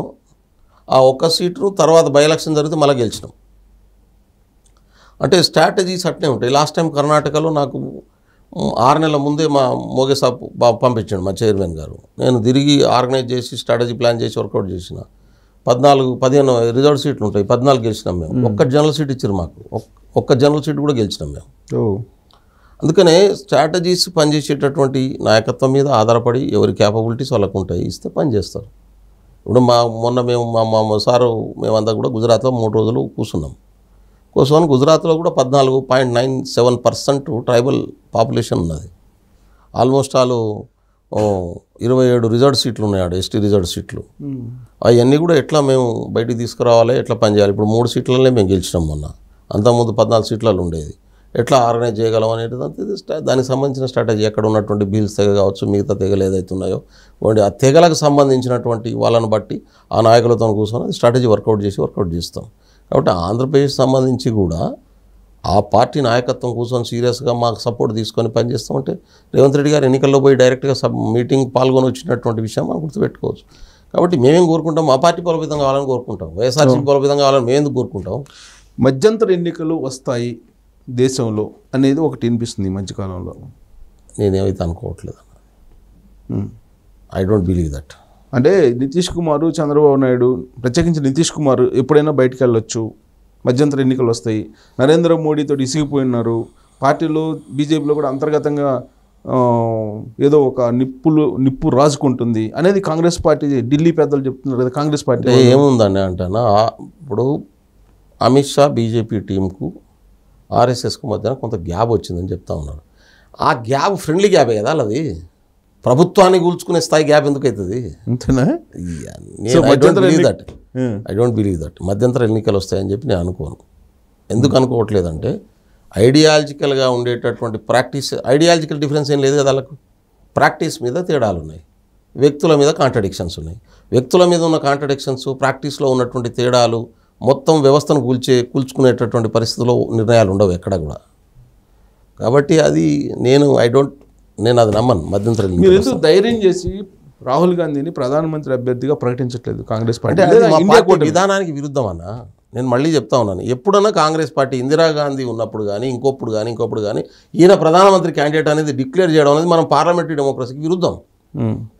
ఆ ఒక్క సీటును తర్వాత బై ఎలక్షన్ జరిగితే మళ్ళీ గెలిచినాం అంటే స్ట్రాటజీస్ అట్నే ఉంటాయి లాస్ట్ టైం కర్ణాటకలో నాకు ఆరు నెలల ముందే మా మోగేసా పంపించాడు మా చైర్మన్ గారు నేను తిరిగి ఆర్గనైజ్ చేసి స్ట్రాటజీ ప్లాన్ చేసి వర్కౌట్ చేసిన పద్నాలుగు పదిహేను రిజర్వ్ సీట్లు ఉంటాయి పద్నాలుగు గెలిచినాం మేము ఒక్క జనరల్ సీట్ ఇచ్చారు మాకు ఒక్క జనరల్ సీట్ కూడా గెలిచినాం మేము అందుకనే స్ట్రాటజీస్ పనిచేసేటటువంటి నాయకత్వం మీద ఆధారపడి ఎవరి క్యాపబిలిటీస్ వాళ్ళకు ఉంటాయి ఇస్తే పనిచేస్తారు ఇప్పుడు మా మొన్న మేము మా మా సారు మేమంతా కూడా గుజరాత్లో మూడు రోజులు కూర్చున్నాం కూర్చొని గుజరాత్లో కూడా పద్నాలుగు point nine seven percent tribal population ఉన్నది ఆల్మోస్ట్ వాళ్ళు ఇరవై ఏడు రిజర్వ్ సీట్లు ఉన్నాయాడు ఎస్టీ రిజర్వ్ సీట్లు hmm. అవన్నీ కూడా ఎట్లా మేము బయటికి తీసుకురావాలి ఎట్లా పనిచేయాలి ఇప్పుడు మూడు సీట్లనే మేము గెలిచినాం మొన్న అంతకుముందు పద్నాలుగు సీట్లలో ఉండేది ఎట్లా ఆర్గనైజ్ చేయగలం అనేది దానికి సంబంధించిన స్ట్రాటజీ ఎక్కడ ఉన్నటువంటి బిల్స్ తెగ కావచ్చు మిగతా తెగలు ఏదైతే ఉన్నాయో వంటి ఆ తెగలకు సంబంధించినటువంటి వాళ్ళని బట్టి ఆ నాయకులతో కూర్చొని స్ట్రాటజీ వర్కౌట్ చేసి వర్కౌట్ చేస్తాం కాబట్టి ఆంధ్రప్రదేశ్ సంబంధించి కూడా ఆ పార్టీ నాయకత్వం కూర్చొని సీరియస్గా మాకు సపోర్ట్ తీసుకొని పనిచేస్తామంటే రేవంత్ రెడ్డి గారు ఎన్నికల్లో పోయి డైరెక్ట్గా సబ్ మీటింగ్ పాల్గొని వచ్చినటువంటి విషయం మనం గుర్తుపెట్టుకోవచ్చు కాబట్టి మేమేం కోరుకుంటాం మా పార్టీ విధంగా కావాలని కోరుకుంటాం వైఎస్ఆర్సీ విధంగా కావాలని మేము ఎందుకు కోరుకుంటాం మధ్యంతర ఎన్నికలు వస్తాయి దేశంలో అనేది ఒకటి వినిపిస్తుంది ఈ మధ్యకాలంలో నేనేమైతే అనుకోవట్లేదు ఐ డోంట్ బిలీవ్ దట్ అంటే నితీష్ కుమార్ చంద్రబాబు నాయుడు ప్రత్యేకించి నితీష్ కుమార్ ఎప్పుడైనా బయటకు వెళ్ళొచ్చు మధ్యంతర ఎన్నికలు వస్తాయి నరేంద్ర మోడీతో ఇసిగిపోయినారు పార్టీలో బీజేపీలో కూడా అంతర్గతంగా ఏదో ఒక నిప్పులు నిప్పు రాజుకుంటుంది అనేది కాంగ్రెస్ పార్టీ ఢిల్లీ పెద్దలు చెప్తున్నారు కదా కాంగ్రెస్ పార్టీ ఏముందని అంటే ఇప్పుడు అమిత్ షా బీజేపీ టీంకు ఆర్ఎస్ఎస్కు మధ్యన కొంత గ్యాప్ వచ్చిందని చెప్తా ఉన్నారు ఆ గ్యాప్ ఫ్రెండ్లీ గ్యాప్ కదా అది ప్రభుత్వాన్ని కూల్చుకునే స్థాయి గ్యాప్ ఎందుకు అవుతుంది I don't believe that I don't believe that మధ్యంతర ఎన్నికలు వస్తాయని చెప్పి నేను అనుకోను ఎందుకు అనుకోవట్లేదంటే ఐడియాలజికల్గా ఉండేటటువంటి ప్రాక్టీస్ ఐడియాలజికల్ డిఫరెన్స్ ఏం లేదు కదా వాళ్ళకు ప్రాక్టీస్ మీద తేడాలు ఉన్నాయి వ్యక్తుల మీద కాంట్రడిక్షన్స్ ఉన్నాయి వ్యక్తుల మీద ఉన్న కాంట్రడిక్షన్స్ ప్రాక్టీస్లో ఉన్నటువంటి తేడాలు మొత్తం వ్యవస్థను కూల్చే కూల్చుకునేటటువంటి పరిస్థితిలో నిర్ణయాలు ఉండవు ఎక్కడ కూడా కాబట్టి అది నేను ఐ డోంట్ నేను అది నమ్మను మధ్యంతరం మీరు ధైర్యం చేసి రాహుల్ గాంధీని ప్రధానమంత్రి అభ్యర్థిగా ప్రకటించట్లేదు కాంగ్రెస్ పార్టీ విధానానికి విరుద్ధం అన్న నేను మళ్ళీ చెప్తా ఉన్నాను ఎప్పుడన్నా కాంగ్రెస్ పార్టీ ఇందిరాగాంధీ ఉన్నప్పుడు కానీ ఇంకొప్పుడు కానీ ఇంకొప్పుడు కానీ ఈయన ప్రధానమంత్రి క్యాండిడేట్ అనేది డిక్లేర్ చేయడం అనేది మనం పార్లమెంటరీ డెమోక్రసీకి విరుద్ధం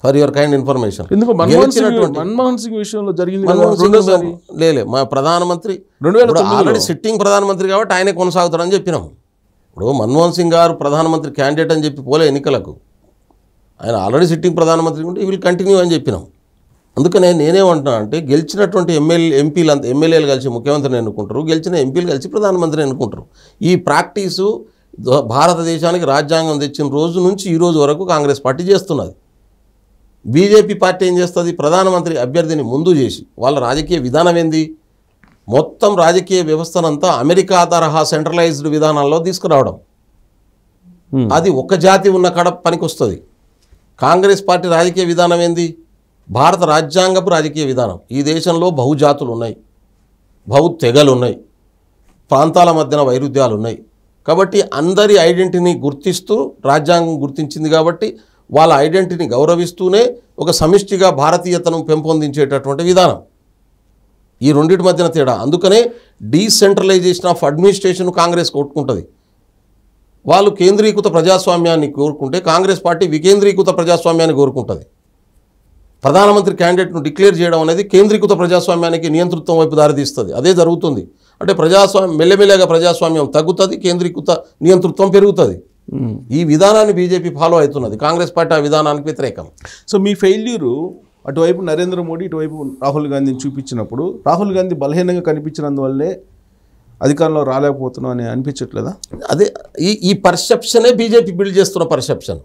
for your kind information Manmohan Singh విషయంలో జరిగింది మా ప్రధానమంత్రి రెండు వేల ఆల్రెడీ సిట్టింగ్ ప్రధానమంత్రి కాబట్టి ఆయనే కొనసాగుతాడని చెప్పినాం ఇప్పుడు మన్మోహన్ సింగ్ గారు ప్రధానమంత్రి క్యాండిడేట్ అని చెప్పి పోలే ఎన్నికలకు ఆయన ఆల్రెడీ సిట్టింగ్ ప్రధానమంత్రి ఉంటే విల్ కంటిన్యూ అని చెప్పినాం అందుకనే నేనేమంటున్నా అంటే గెలిచినటువంటి ఎమ్మెల్యే ఎంపీలు అంత ఎమ్మెల్యేలు కలిసి ముఖ్యమంత్రిని ఎన్నుకుంటారు గెలిచిన ఎంపీలు కలిసి ప్రధానమంత్రిని ఎన్నుకుంటారు ఈ ప్రాక్టీసు భారతదేశానికి రాజ్యాంగం తెచ్చిన రోజు నుంచి ఈ రోజు వరకు కాంగ్రెస్ పార్టీ చేస్తున్నది బీజేపీ పార్టీ ఏం చేస్తుంది ప్రధానమంత్రి అభ్యర్థిని ముందు చేసి వాళ్ళ రాజకీయ విధానం ఏంది మొత్తం రాజకీయ వ్యవస్థనంతా అమెరికా తరహా సెంట్రలైజ్డ్ విధానాల్లో తీసుకురావడం అది ఒక జాతి ఉన్న కడ వస్తుంది కాంగ్రెస్ పార్టీ రాజకీయ విధానం ఏంది భారత రాజ్యాంగపు రాజకీయ విధానం ఈ దేశంలో బహుజాతులు ఉన్నాయి బహు తెగలు ఉన్నాయి ప్రాంతాల మధ్యన వైరుధ్యాలు ఉన్నాయి కాబట్టి అందరి ఐడెంటిటీని గుర్తిస్తూ రాజ్యాంగం గుర్తించింది కాబట్టి వాళ్ళ ఐడెంటిటీని గౌరవిస్తూనే ఒక సమిష్టిగా భారతీయతను పెంపొందించేటటువంటి విధానం ఈ రెండింటి మధ్యన తేడా అందుకనే డీసెంట్రలైజేషన్ ఆఫ్ అడ్మినిస్ట్రేషన్ కాంగ్రెస్ కొట్టుకుంటుంది వాళ్ళు కేంద్రీకృత ప్రజాస్వామ్యాన్ని కోరుకుంటే కాంగ్రెస్ పార్టీ వికేంద్రీకృత ప్రజాస్వామ్యాన్ని కోరుకుంటుంది ప్రధానమంత్రి క్యాండిడేట్ను డిక్లేర్ చేయడం అనేది కేంద్రీకృత ప్రజాస్వామ్యానికి నియంతృత్వం వైపు దారితీస్తుంది అదే జరుగుతుంది అంటే ప్రజాస్వామ్యం మెల్లమెల్లగా ప్రజాస్వామ్యం తగ్గుతుంది కేంద్రీకృత నియంతృత్వం పెరుగుతుంది ఈ విధానాన్ని బీజేపీ ఫాలో అవుతున్నది కాంగ్రెస్ పార్టీ ఆ విధానానికి వ్యతిరేకం సో మీ ఫెయిల్యూరు అటువైపు నరేంద్ర మోడీ ఇటువైపు రాహుల్ గాంధీని చూపించినప్పుడు రాహుల్ గాంధీ బలహీనంగా కనిపించినందువల్లే అధికారంలో రాలేకపోతున్నాం అని అనిపించట్లేదా అదే ఈ ఈ పర్సెప్షనే బీజేపీ బిల్డ్ చేస్తున్న పర్సెప్షన్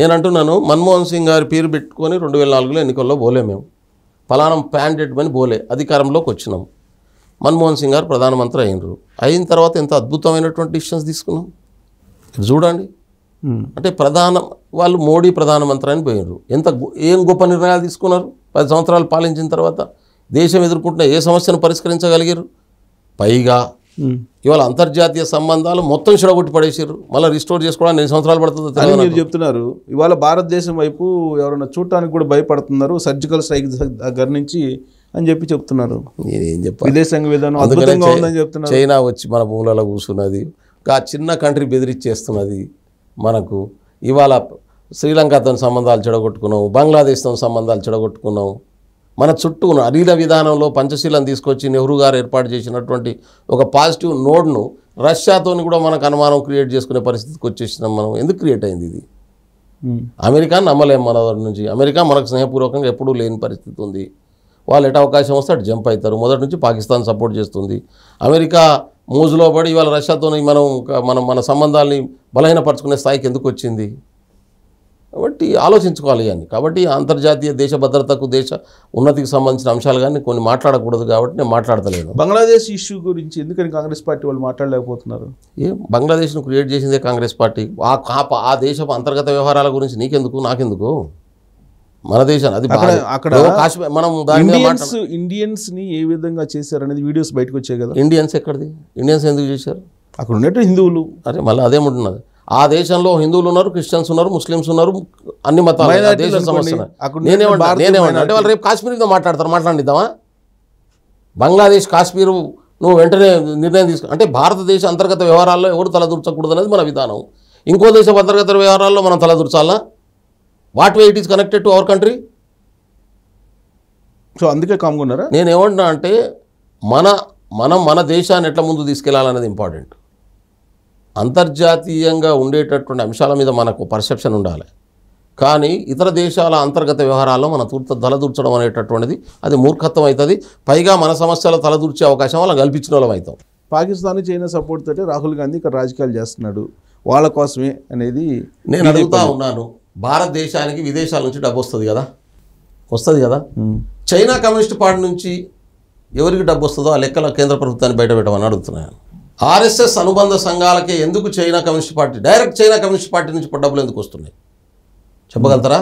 నేను అంటున్నాను మన్మోహన్ సింగ్ గారి పేరు పెట్టుకొని రెండు వేల నాలుగులో ఎన్నికల్లో పోలే మేము ఫలానం ప్యాండెడ్ అని పోలే అధికారంలోకి వచ్చినాం మన్మోహన్ సింగ్ గారు ప్రధానమంత్రి అయినరు అయిన తర్వాత ఎంత అద్భుతమైనటువంటి డిసిషన్స్ తీసుకున్నాం చూడండి అంటే ప్రధాన వాళ్ళు మోడీ అని పోయినారు ఎంత ఏం గొప్ప నిర్ణయాలు తీసుకున్నారు పది సంవత్సరాలు పాలించిన తర్వాత దేశం ఎదుర్కొంటున్న ఏ సమస్యను పరిష్కరించగలిగారు పైగా ఇవాళ అంతర్జాతీయ సంబంధాలు మొత్తం చెడగొట్టి పడేసారు మళ్ళీ రిస్టోర్ చేసుకోవడానికి ఎన్ని సంవత్సరాలు పడుతుంది మీరు చెప్తున్నారు ఇవాళ భారతదేశం వైపు ఎవరైనా చూడటానికి కూడా భయపడుతున్నారు సర్జికల్ స్ట్రైక్ దగ్గర నుంచి అని చెప్పి చెప్తున్నారు ఏం చెప్పాలి విదేశాంగ విధానం ఉందని చైనా వచ్చి మన మూలలో కూర్చున్నది ఆ చిన్న కంట్రీ బెదిరిచ్చేస్తున్నది మనకు ఇవాళ శ్రీలంకతో సంబంధాలు చెడగొట్టుకున్నాం బంగ్లాదేశ్తో సంబంధాలు చెడగొట్టుకున్నాం మన చుట్టూ ఉన్న అనిల విధానంలో పంచశీలను తీసుకొచ్చి నెహ్రూ గారు ఏర్పాటు చేసినటువంటి ఒక పాజిటివ్ నోడ్ను రష్యాతోని కూడా మనకు అనుమానం క్రియేట్ చేసుకునే పరిస్థితికి వచ్చేసినాం మనం ఎందుకు క్రియేట్ అయింది ఇది అమెరికా నమ్మలేం మన నుంచి అమెరికా మనకు స్నేహపూర్వకంగా ఎప్పుడూ లేని పరిస్థితి ఉంది వాళ్ళు ఎటు అవకాశం వస్తే అటు జంప్ అవుతారు మొదటి నుంచి పాకిస్తాన్ సపోర్ట్ చేస్తుంది అమెరికా మూజులో పడి ఇవాళ రష్యాతో మనం మనం మన సంబంధాలని బలహీనపరచుకునే స్థాయికి ఎందుకు వచ్చింది కాబట్టి ఆలోచించుకోవాలి అని కాబట్టి అంతర్జాతీయ దేశ భద్రతకు దేశ ఉన్నతికి సంబంధించిన అంశాలు కానీ కొన్ని మాట్లాడకూడదు కాబట్టి నేను మాట్లాడతలేదు బంగ్లాదేశ్ ఇష్యూ గురించి ఎందుకని కాంగ్రెస్ పార్టీ వాళ్ళు మాట్లాడలేకపోతున్నారు ఏ బంగ్లాదేశ్ను క్రియేట్ చేసిందే కాంగ్రెస్ పార్టీ ఆ దేశ అంతర్గత వ్యవహారాల గురించి నీకెందుకు నాకెందుకు మన దేశాన్ని అది అక్కడ మనం ఇండియన్స్ ఇండియన్స్ ని ఏ విధంగా చేశారు అనేది వీడియోస్ బయటకు వచ్చాయి కదా ఇండియన్స్ ఎక్కడిది ఇండియన్స్ ఎందుకు చేశారు అక్కడ ఉన్నట్టు హిందువులు అరే మళ్ళీ ఉంటున్నది ఆ దేశంలో హిందువులు ఉన్నారు క్రిస్టియన్స్ ఉన్నారు ముస్లిమ్స్ ఉన్నారు అన్ని మతాలు దేశ సమస్య అంటే వాళ్ళు రేపు కాశ్మీర్తో మాట్లాడతారు మాట్లాడిద్దామా బంగ్లాదేశ్ కాశ్మీర్ నువ్వు వెంటనే నిర్ణయం తీసుకు అంటే భారతదేశ అంతర్గత వ్యవహారాల్లో ఎవరు తలదూర్చకూడదు అనేది మన విధానం ఇంకో దేశం అంతర్గత వ్యవహారాల్లో మనం తలదూర్చాలా what way it is connected to our country so అందుకే కామ్గున్నారా నేను ఏమంటున్నా అంటే మన మనం మన దేశాన్ని ఎట్లా ముందు తీసుకెళ్లాలనేది ఇంపార్టెంట్ అంతర్జాతీయంగా ఉండేటటువంటి అంశాల మీద మనకు పర్సెప్షన్ ఉండాలి కానీ ఇతర దేశాల అంతర్గత వ్యవహారాల్లో మన తూర్త తలదూర్చడం అనేటటువంటిది అది మూర్ఖత్వం అవుతుంది పైగా మన సమస్యలు తలదూర్చే అవకాశం వాళ్ళకి కల్పించిన వాళ్ళం అవుతాం పాకిస్తాన్ చైనా సపోర్ట్ తోటి రాహుల్ గాంధీ ఇక్కడ రాజకీయాలు చేస్తున్నాడు వాళ్ళ కోసమే అనేది నేను అడుగుతా ఉన్నాను భారతదేశానికి విదేశాల నుంచి డబ్బు వస్తుంది కదా వస్తుంది కదా చైనా కమ్యూనిస్ట్ పార్టీ నుంచి ఎవరికి డబ్బు వస్తుందో ఆ లెక్కల కేంద్ర ప్రభుత్వాన్ని బయట పెట్టమని అడుగుతున్నాను ఆర్ఎస్ఎస్ అనుబంధ సంఘాలకే ఎందుకు China communist party direct China communist party నుంచి డబ్బులు ఎందుకు వస్తున్నాయి చెప్పగలుగుతారా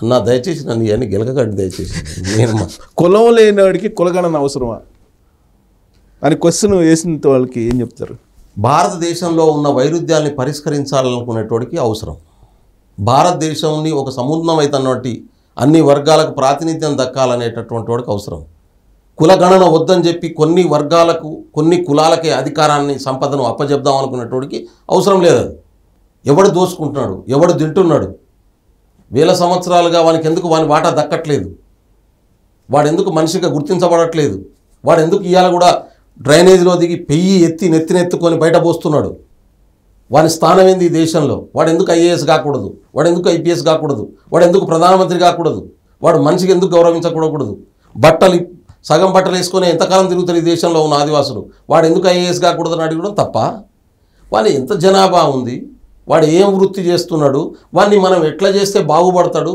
అన్న దయచేసి నన్ను ఇవన్నీ గెలకగండి దయచేసి నేను కులం లేనివాడికి కులగణన అవసరమా అని క్వశ్చన్ వేసిన వాళ్ళకి ఏం చెప్తారు భారతదేశంలో ఉన్న వైరుధ్యాన్ని పరిష్కరించాలనుకునేటోడికి అవసరం భారతదేశంని ఒక సమున్నమైతన్నటి అన్ని వర్గాలకు ప్రాతినిధ్యం దక్కాలనేటటువంటి వాడికి అవసరం కులగణన వద్దని చెప్పి కొన్ని వర్గాలకు కొన్ని కులాలకే అధికారాన్ని సంపదను అప్పజెప్దాం అనుకునేటోడికి అవసరం లేదు ఎవడు దోసుకుంటున్నాడు ఎవడు తింటున్నాడు వేల సంవత్సరాలుగా వానికి ఎందుకు వాని వాటా దక్కట్లేదు వాడెందుకు మనిషిగా గుర్తించబడట్లేదు వాడెందుకు ఇవాళ కూడా డ్రైనేజీలో దిగి పెయ్యి ఎత్తి నెత్తినెత్తుకొని బయట పోస్తున్నాడు వాని స్థానం ఏంది ఈ దేశంలో వాడు ఎందుకు ఐఏఎస్ కాకూడదు వాడు ఎందుకు ఐపీఎస్ కాకూడదు వాడు ఎందుకు ప్రధానమంత్రి కాకూడదు వాడు మనిషికి ఎందుకు గౌరవించకూడకూడదు బట్టలు సగం బట్టలు వేసుకునే ఎంతకాలం తిరుగుతారు ఈ దేశంలో ఉన్న ఆదివాసులు వాడు ఎందుకు ఐఏఎస్ కాకూడదు అని అడగడం తప్ప వాళ్ళు ఎంత జనాభా ఉంది వాడు ఏం వృత్తి చేస్తున్నాడు వాడిని మనం ఎట్లా చేస్తే బాగుపడతాడు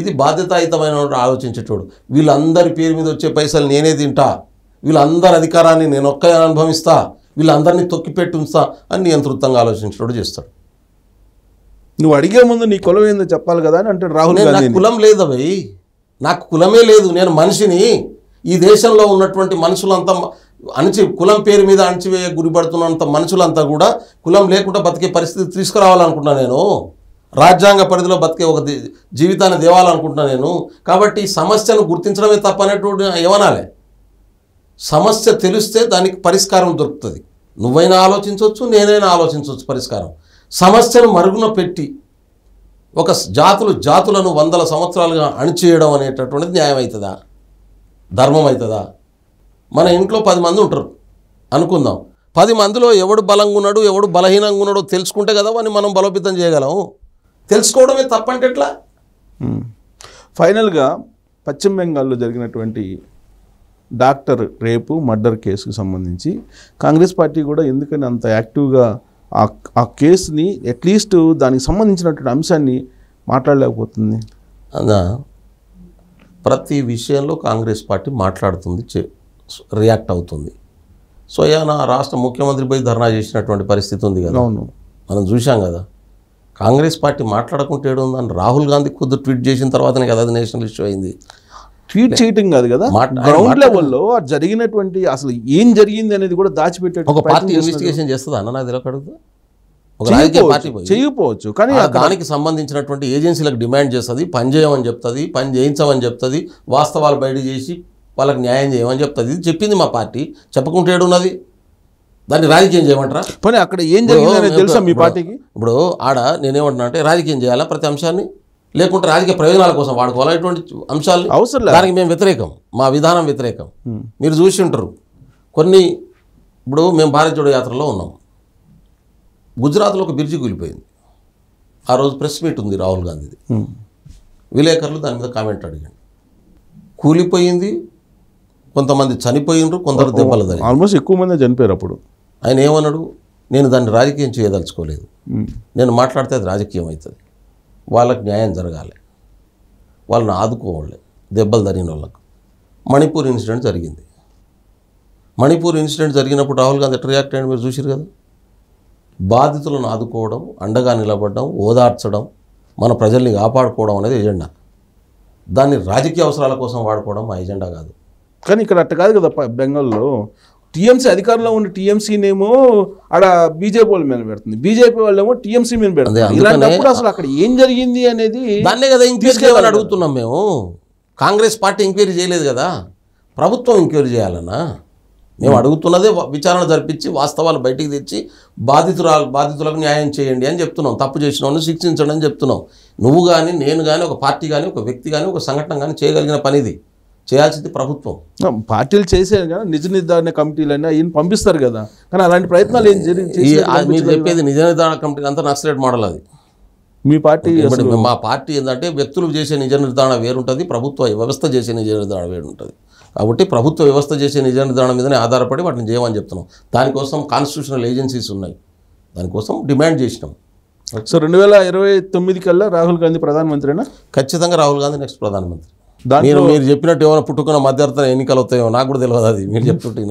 ఇది బాధ్యతాయుతమైన ఆలోచించేటోడు వీళ్ళందరి పేరు మీద వచ్చే పైసలు నేనే తింటా వీళ్ళందరి అధికారాన్ని నేను ఒక్క అనుభవిస్తా వీళ్ళందరినీ తొక్కిపెట్టి ఉంచా అని నియంతృత్వంగా ఆలోచించినట్టు చేస్తాడు నువ్వు అడిగే ముందు నీ కులం ఏందో చెప్పాలి కదా అని అంటే రాహుల్ నాకు కులం లేదు అవి నాకు కులమే లేదు నేను మనిషిని ఈ దేశంలో ఉన్నటువంటి మనుషులంతా అణచి కులం పేరు మీద అణచివేయ గురిపడుతున్నంత మనుషులంతా కూడా కులం లేకుండా బతికే పరిస్థితి తీసుకురావాలనుకుంటున్నా నేను రాజ్యాంగ పరిధిలో బతికే ఒక జీవితాన్ని దేవాలనుకుంటున్నా నేను కాబట్టి సమస్యను గుర్తించడమే తప్ప అనేటువంటి ఏమనాలి సమస్య తెలిస్తే దానికి పరిష్కారం దొరుకుతుంది నువ్వైనా ఆలోచించవచ్చు నేనైనా ఆలోచించవచ్చు పరిష్కారం సమస్యను మరుగున పెట్టి ఒక జాతులు జాతులను వందల సంవత్సరాలుగా అణిచేయడం అనేటటువంటిది న్యాయం అవుతుందా ధర్మం అవుతుందా మన ఇంట్లో పది మంది ఉంటారు అనుకుందాం పది మందిలో ఎవడు బలంగా ఉన్నాడు ఎవడు బలహీనంగా ఉన్నాడో తెలుసుకుంటే కదా అని మనం బలోపేతం చేయగలం తెలుసుకోవడమే తప్పంటే ఎట్లా ఫైనల్గా పశ్చిమ బెంగాల్లో జరిగినటువంటి డాక్టర్ రేపు మర్డర్ కేసుకు సంబంధించి కాంగ్రెస్ పార్టీ కూడా ఎందుకని అంత యాక్టివ్గా ఆ కేసుని అట్లీస్ట్ దానికి సంబంధించినటువంటి అంశాన్ని మాట్లాడలేకపోతుంది అదా ప్రతి విషయంలో కాంగ్రెస్ పార్టీ మాట్లాడుతుంది రియాక్ట్ అవుతుంది సో సోయానా రాష్ట్ర ముఖ్యమంత్రిపై ధర్నా చేసినటువంటి పరిస్థితి ఉంది కదా అవును మనం చూసాం కదా కాంగ్రెస్ పార్టీ మాట్లాడకుంటే ఏడు ఉందని రాహుల్ గాంధీ ఖుద్దు ట్వీట్ చేసిన తర్వాతనే కదా అది నేషనల్ ఇష్యూ అయింది ట్వీట్ చేయటం కాదు కదా గ్రౌండ్ లెవెల్లో జరిగినటువంటి అసలు ఏం జరిగింది అనేది కూడా దాచిపెట్టే ఒక పార్టీ ఇన్వెస్టిగేషన్ చేస్తుంది అన్న నాకు తెలియకూడదు చేయకపోవచ్చు కానీ దానికి సంబంధించినటువంటి ఏజెన్సీలకు డిమాండ్ చేస్తుంది పని చేయమని చెప్తుంది పని చేయించమని చెప్తుంది వాస్తవాలు బయట చేసి వాళ్ళకి న్యాయం చేయమని చెప్తుంది ఇది చెప్పింది మా పార్టీ చెప్పకుంటే ఉన్నది దాన్ని రాజకీయం చేయమంటారా పోనీ అక్కడ ఏం జరిగింది తెలుసా మీ పార్టీకి ఇప్పుడు ఆడ నేనేమంటున్నా అంటే రాజకీయం చేయాలా ప్రతి అంశాన్ని లేకుంటే రాజకీయ ప్రయోజనాల కోసం వాడుకోవాలనేటువంటి అంశాలు అవసరం దానికి మేము వ్యతిరేకం మా విధానం వ్యతిరేకం మీరు చూసి ఉంటారు కొన్ని ఇప్పుడు మేము భారత జోడో యాత్రలో ఉన్నాం గుజరాత్లో ఒక బిర్జి కూలిపోయింది ఆ రోజు ప్రెస్ మీట్ ఉంది రాహుల్ గాంధీది విలేకరులు దాని మీద కామెంట్ అడిగాడు కూలిపోయింది కొంతమంది చనిపోయినరు కొందరు దెబ్బలు ఆల్మోస్ట్ ఎక్కువ మంది చనిపోయారు అప్పుడు ఆయన ఏమన్నాడు నేను దాన్ని రాజకీయం చేయదలుచుకోలేదు నేను మాట్లాడితే అది రాజకీయం అవుతుంది వాళ్ళకి న్యాయం జరగాలి వాళ్ళని ఆదుకోవాలి దెబ్బలు తరిగిన వాళ్ళకు మణిపూర్ ఇన్సిడెంట్ జరిగింది మణిపూర్ ఇన్సిడెంట్ జరిగినప్పుడు రాహుల్ గాంధీ ఎట్లా రియాక్ట్ అయ్యాడు మీరు చూసారు కదా బాధితులను ఆదుకోవడం అండగా నిలబడడం ఓదార్చడం మన ప్రజల్ని కాపాడుకోవడం అనేది ఎజెండా దాన్ని రాజకీయ అవసరాల కోసం వాడుకోవడం మా ఎజెండా కాదు కానీ ఇక్కడ అట్ట కాదు కదా బెంగాల్లో టీఎంసీ అధికారంలో ఉన్న టీఎంసీనేమో ఆడ బీజేపీ వాళ్ళ మీద పెడుతుంది బీజేపీ వాళ్ళేమో టీఎంసీ మీద పెడుతుంది ఇలాంటప్పుడు అసలు అక్కడ ఏం జరిగింది అనేది దాన్నే కదా ఇంక్వైరీ అడుగుతున్నాం మేము కాంగ్రెస్ పార్టీ ఎంక్వైరీ చేయలేదు కదా ప్రభుత్వం ఎంక్వైరీ చేయాలన్నా మేము అడుగుతున్నదే విచారణ జరిపించి వాస్తవాలు బయటికి తెచ్చి బాధితురాలు బాధితులకు న్యాయం చేయండి అని చెప్తున్నాం తప్పు చేసిన శిక్షించండి అని చెప్తున్నాం నువ్వు కానీ నేను కానీ ఒక పార్టీ కానీ ఒక వ్యక్తి కానీ ఒక సంఘటన కానీ చేయగలిగిన పనిది చేయాల్సింది ప్రభుత్వం పార్టీలు చేశారు కదా నిజ నిర్ధారణ అయినా ఈయన పంపిస్తారు కదా కానీ అలాంటి ప్రయత్నాలు ఏం జరిగింది మీరు చెప్పేది నిజ నిర్ధారణ కమిటీ అంతా నక్సలైట్ మోడల్ అది మీ పార్టీ మా పార్టీ ఏంటంటే వ్యక్తులు చేసే నిజ నిర్ధారణ వేరుంటుంది ప్రభుత్వ వ్యవస్థ చేసే నిజ నిర్ధారణ వేరుంటుంది కాబట్టి ప్రభుత్వ వ్యవస్థ చేసే నిజ నిర్ధారణ మీదనే ఆధారపడి వాటిని చేయమని చెప్తున్నాం దానికోసం కాన్స్టిట్యూషనల్ ఏజెన్సీస్ ఉన్నాయి దానికోసం డిమాండ్ చేసినాం సో రెండు వేల ఇరవై తొమ్మిది కల్లా రాహుల్ గాంధీ ప్రధానమంత్రినా ఖచ్చితంగా రాహుల్ గాంధీ నెక్స్ట్ ప్రధానమంత్రి నేను మీరు చెప్పినట్టు ఏమైనా పుట్టుకున్న మధ్యంతర ఎన్నికలు వస్తాయో నాకు కూడా తెలియదు అది మీరు చెప్తుంటే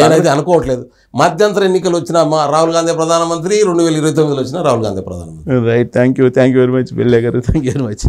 నేనైతే అనుకోవట్లేదు మధ్యంతర ఎన్నికలు వచ్చిన మా రాహుల్ గాంధీ ప్రధానమంత్రి రెండు వేల ఇరవై తొమ్మిదిలో వచ్చిన రాహుల్ గాంధీ ప్రధానమంత్రి right thank you thank you very much వెళ్ళే గారు థ్యాంక్ యూ వెరీ మచ్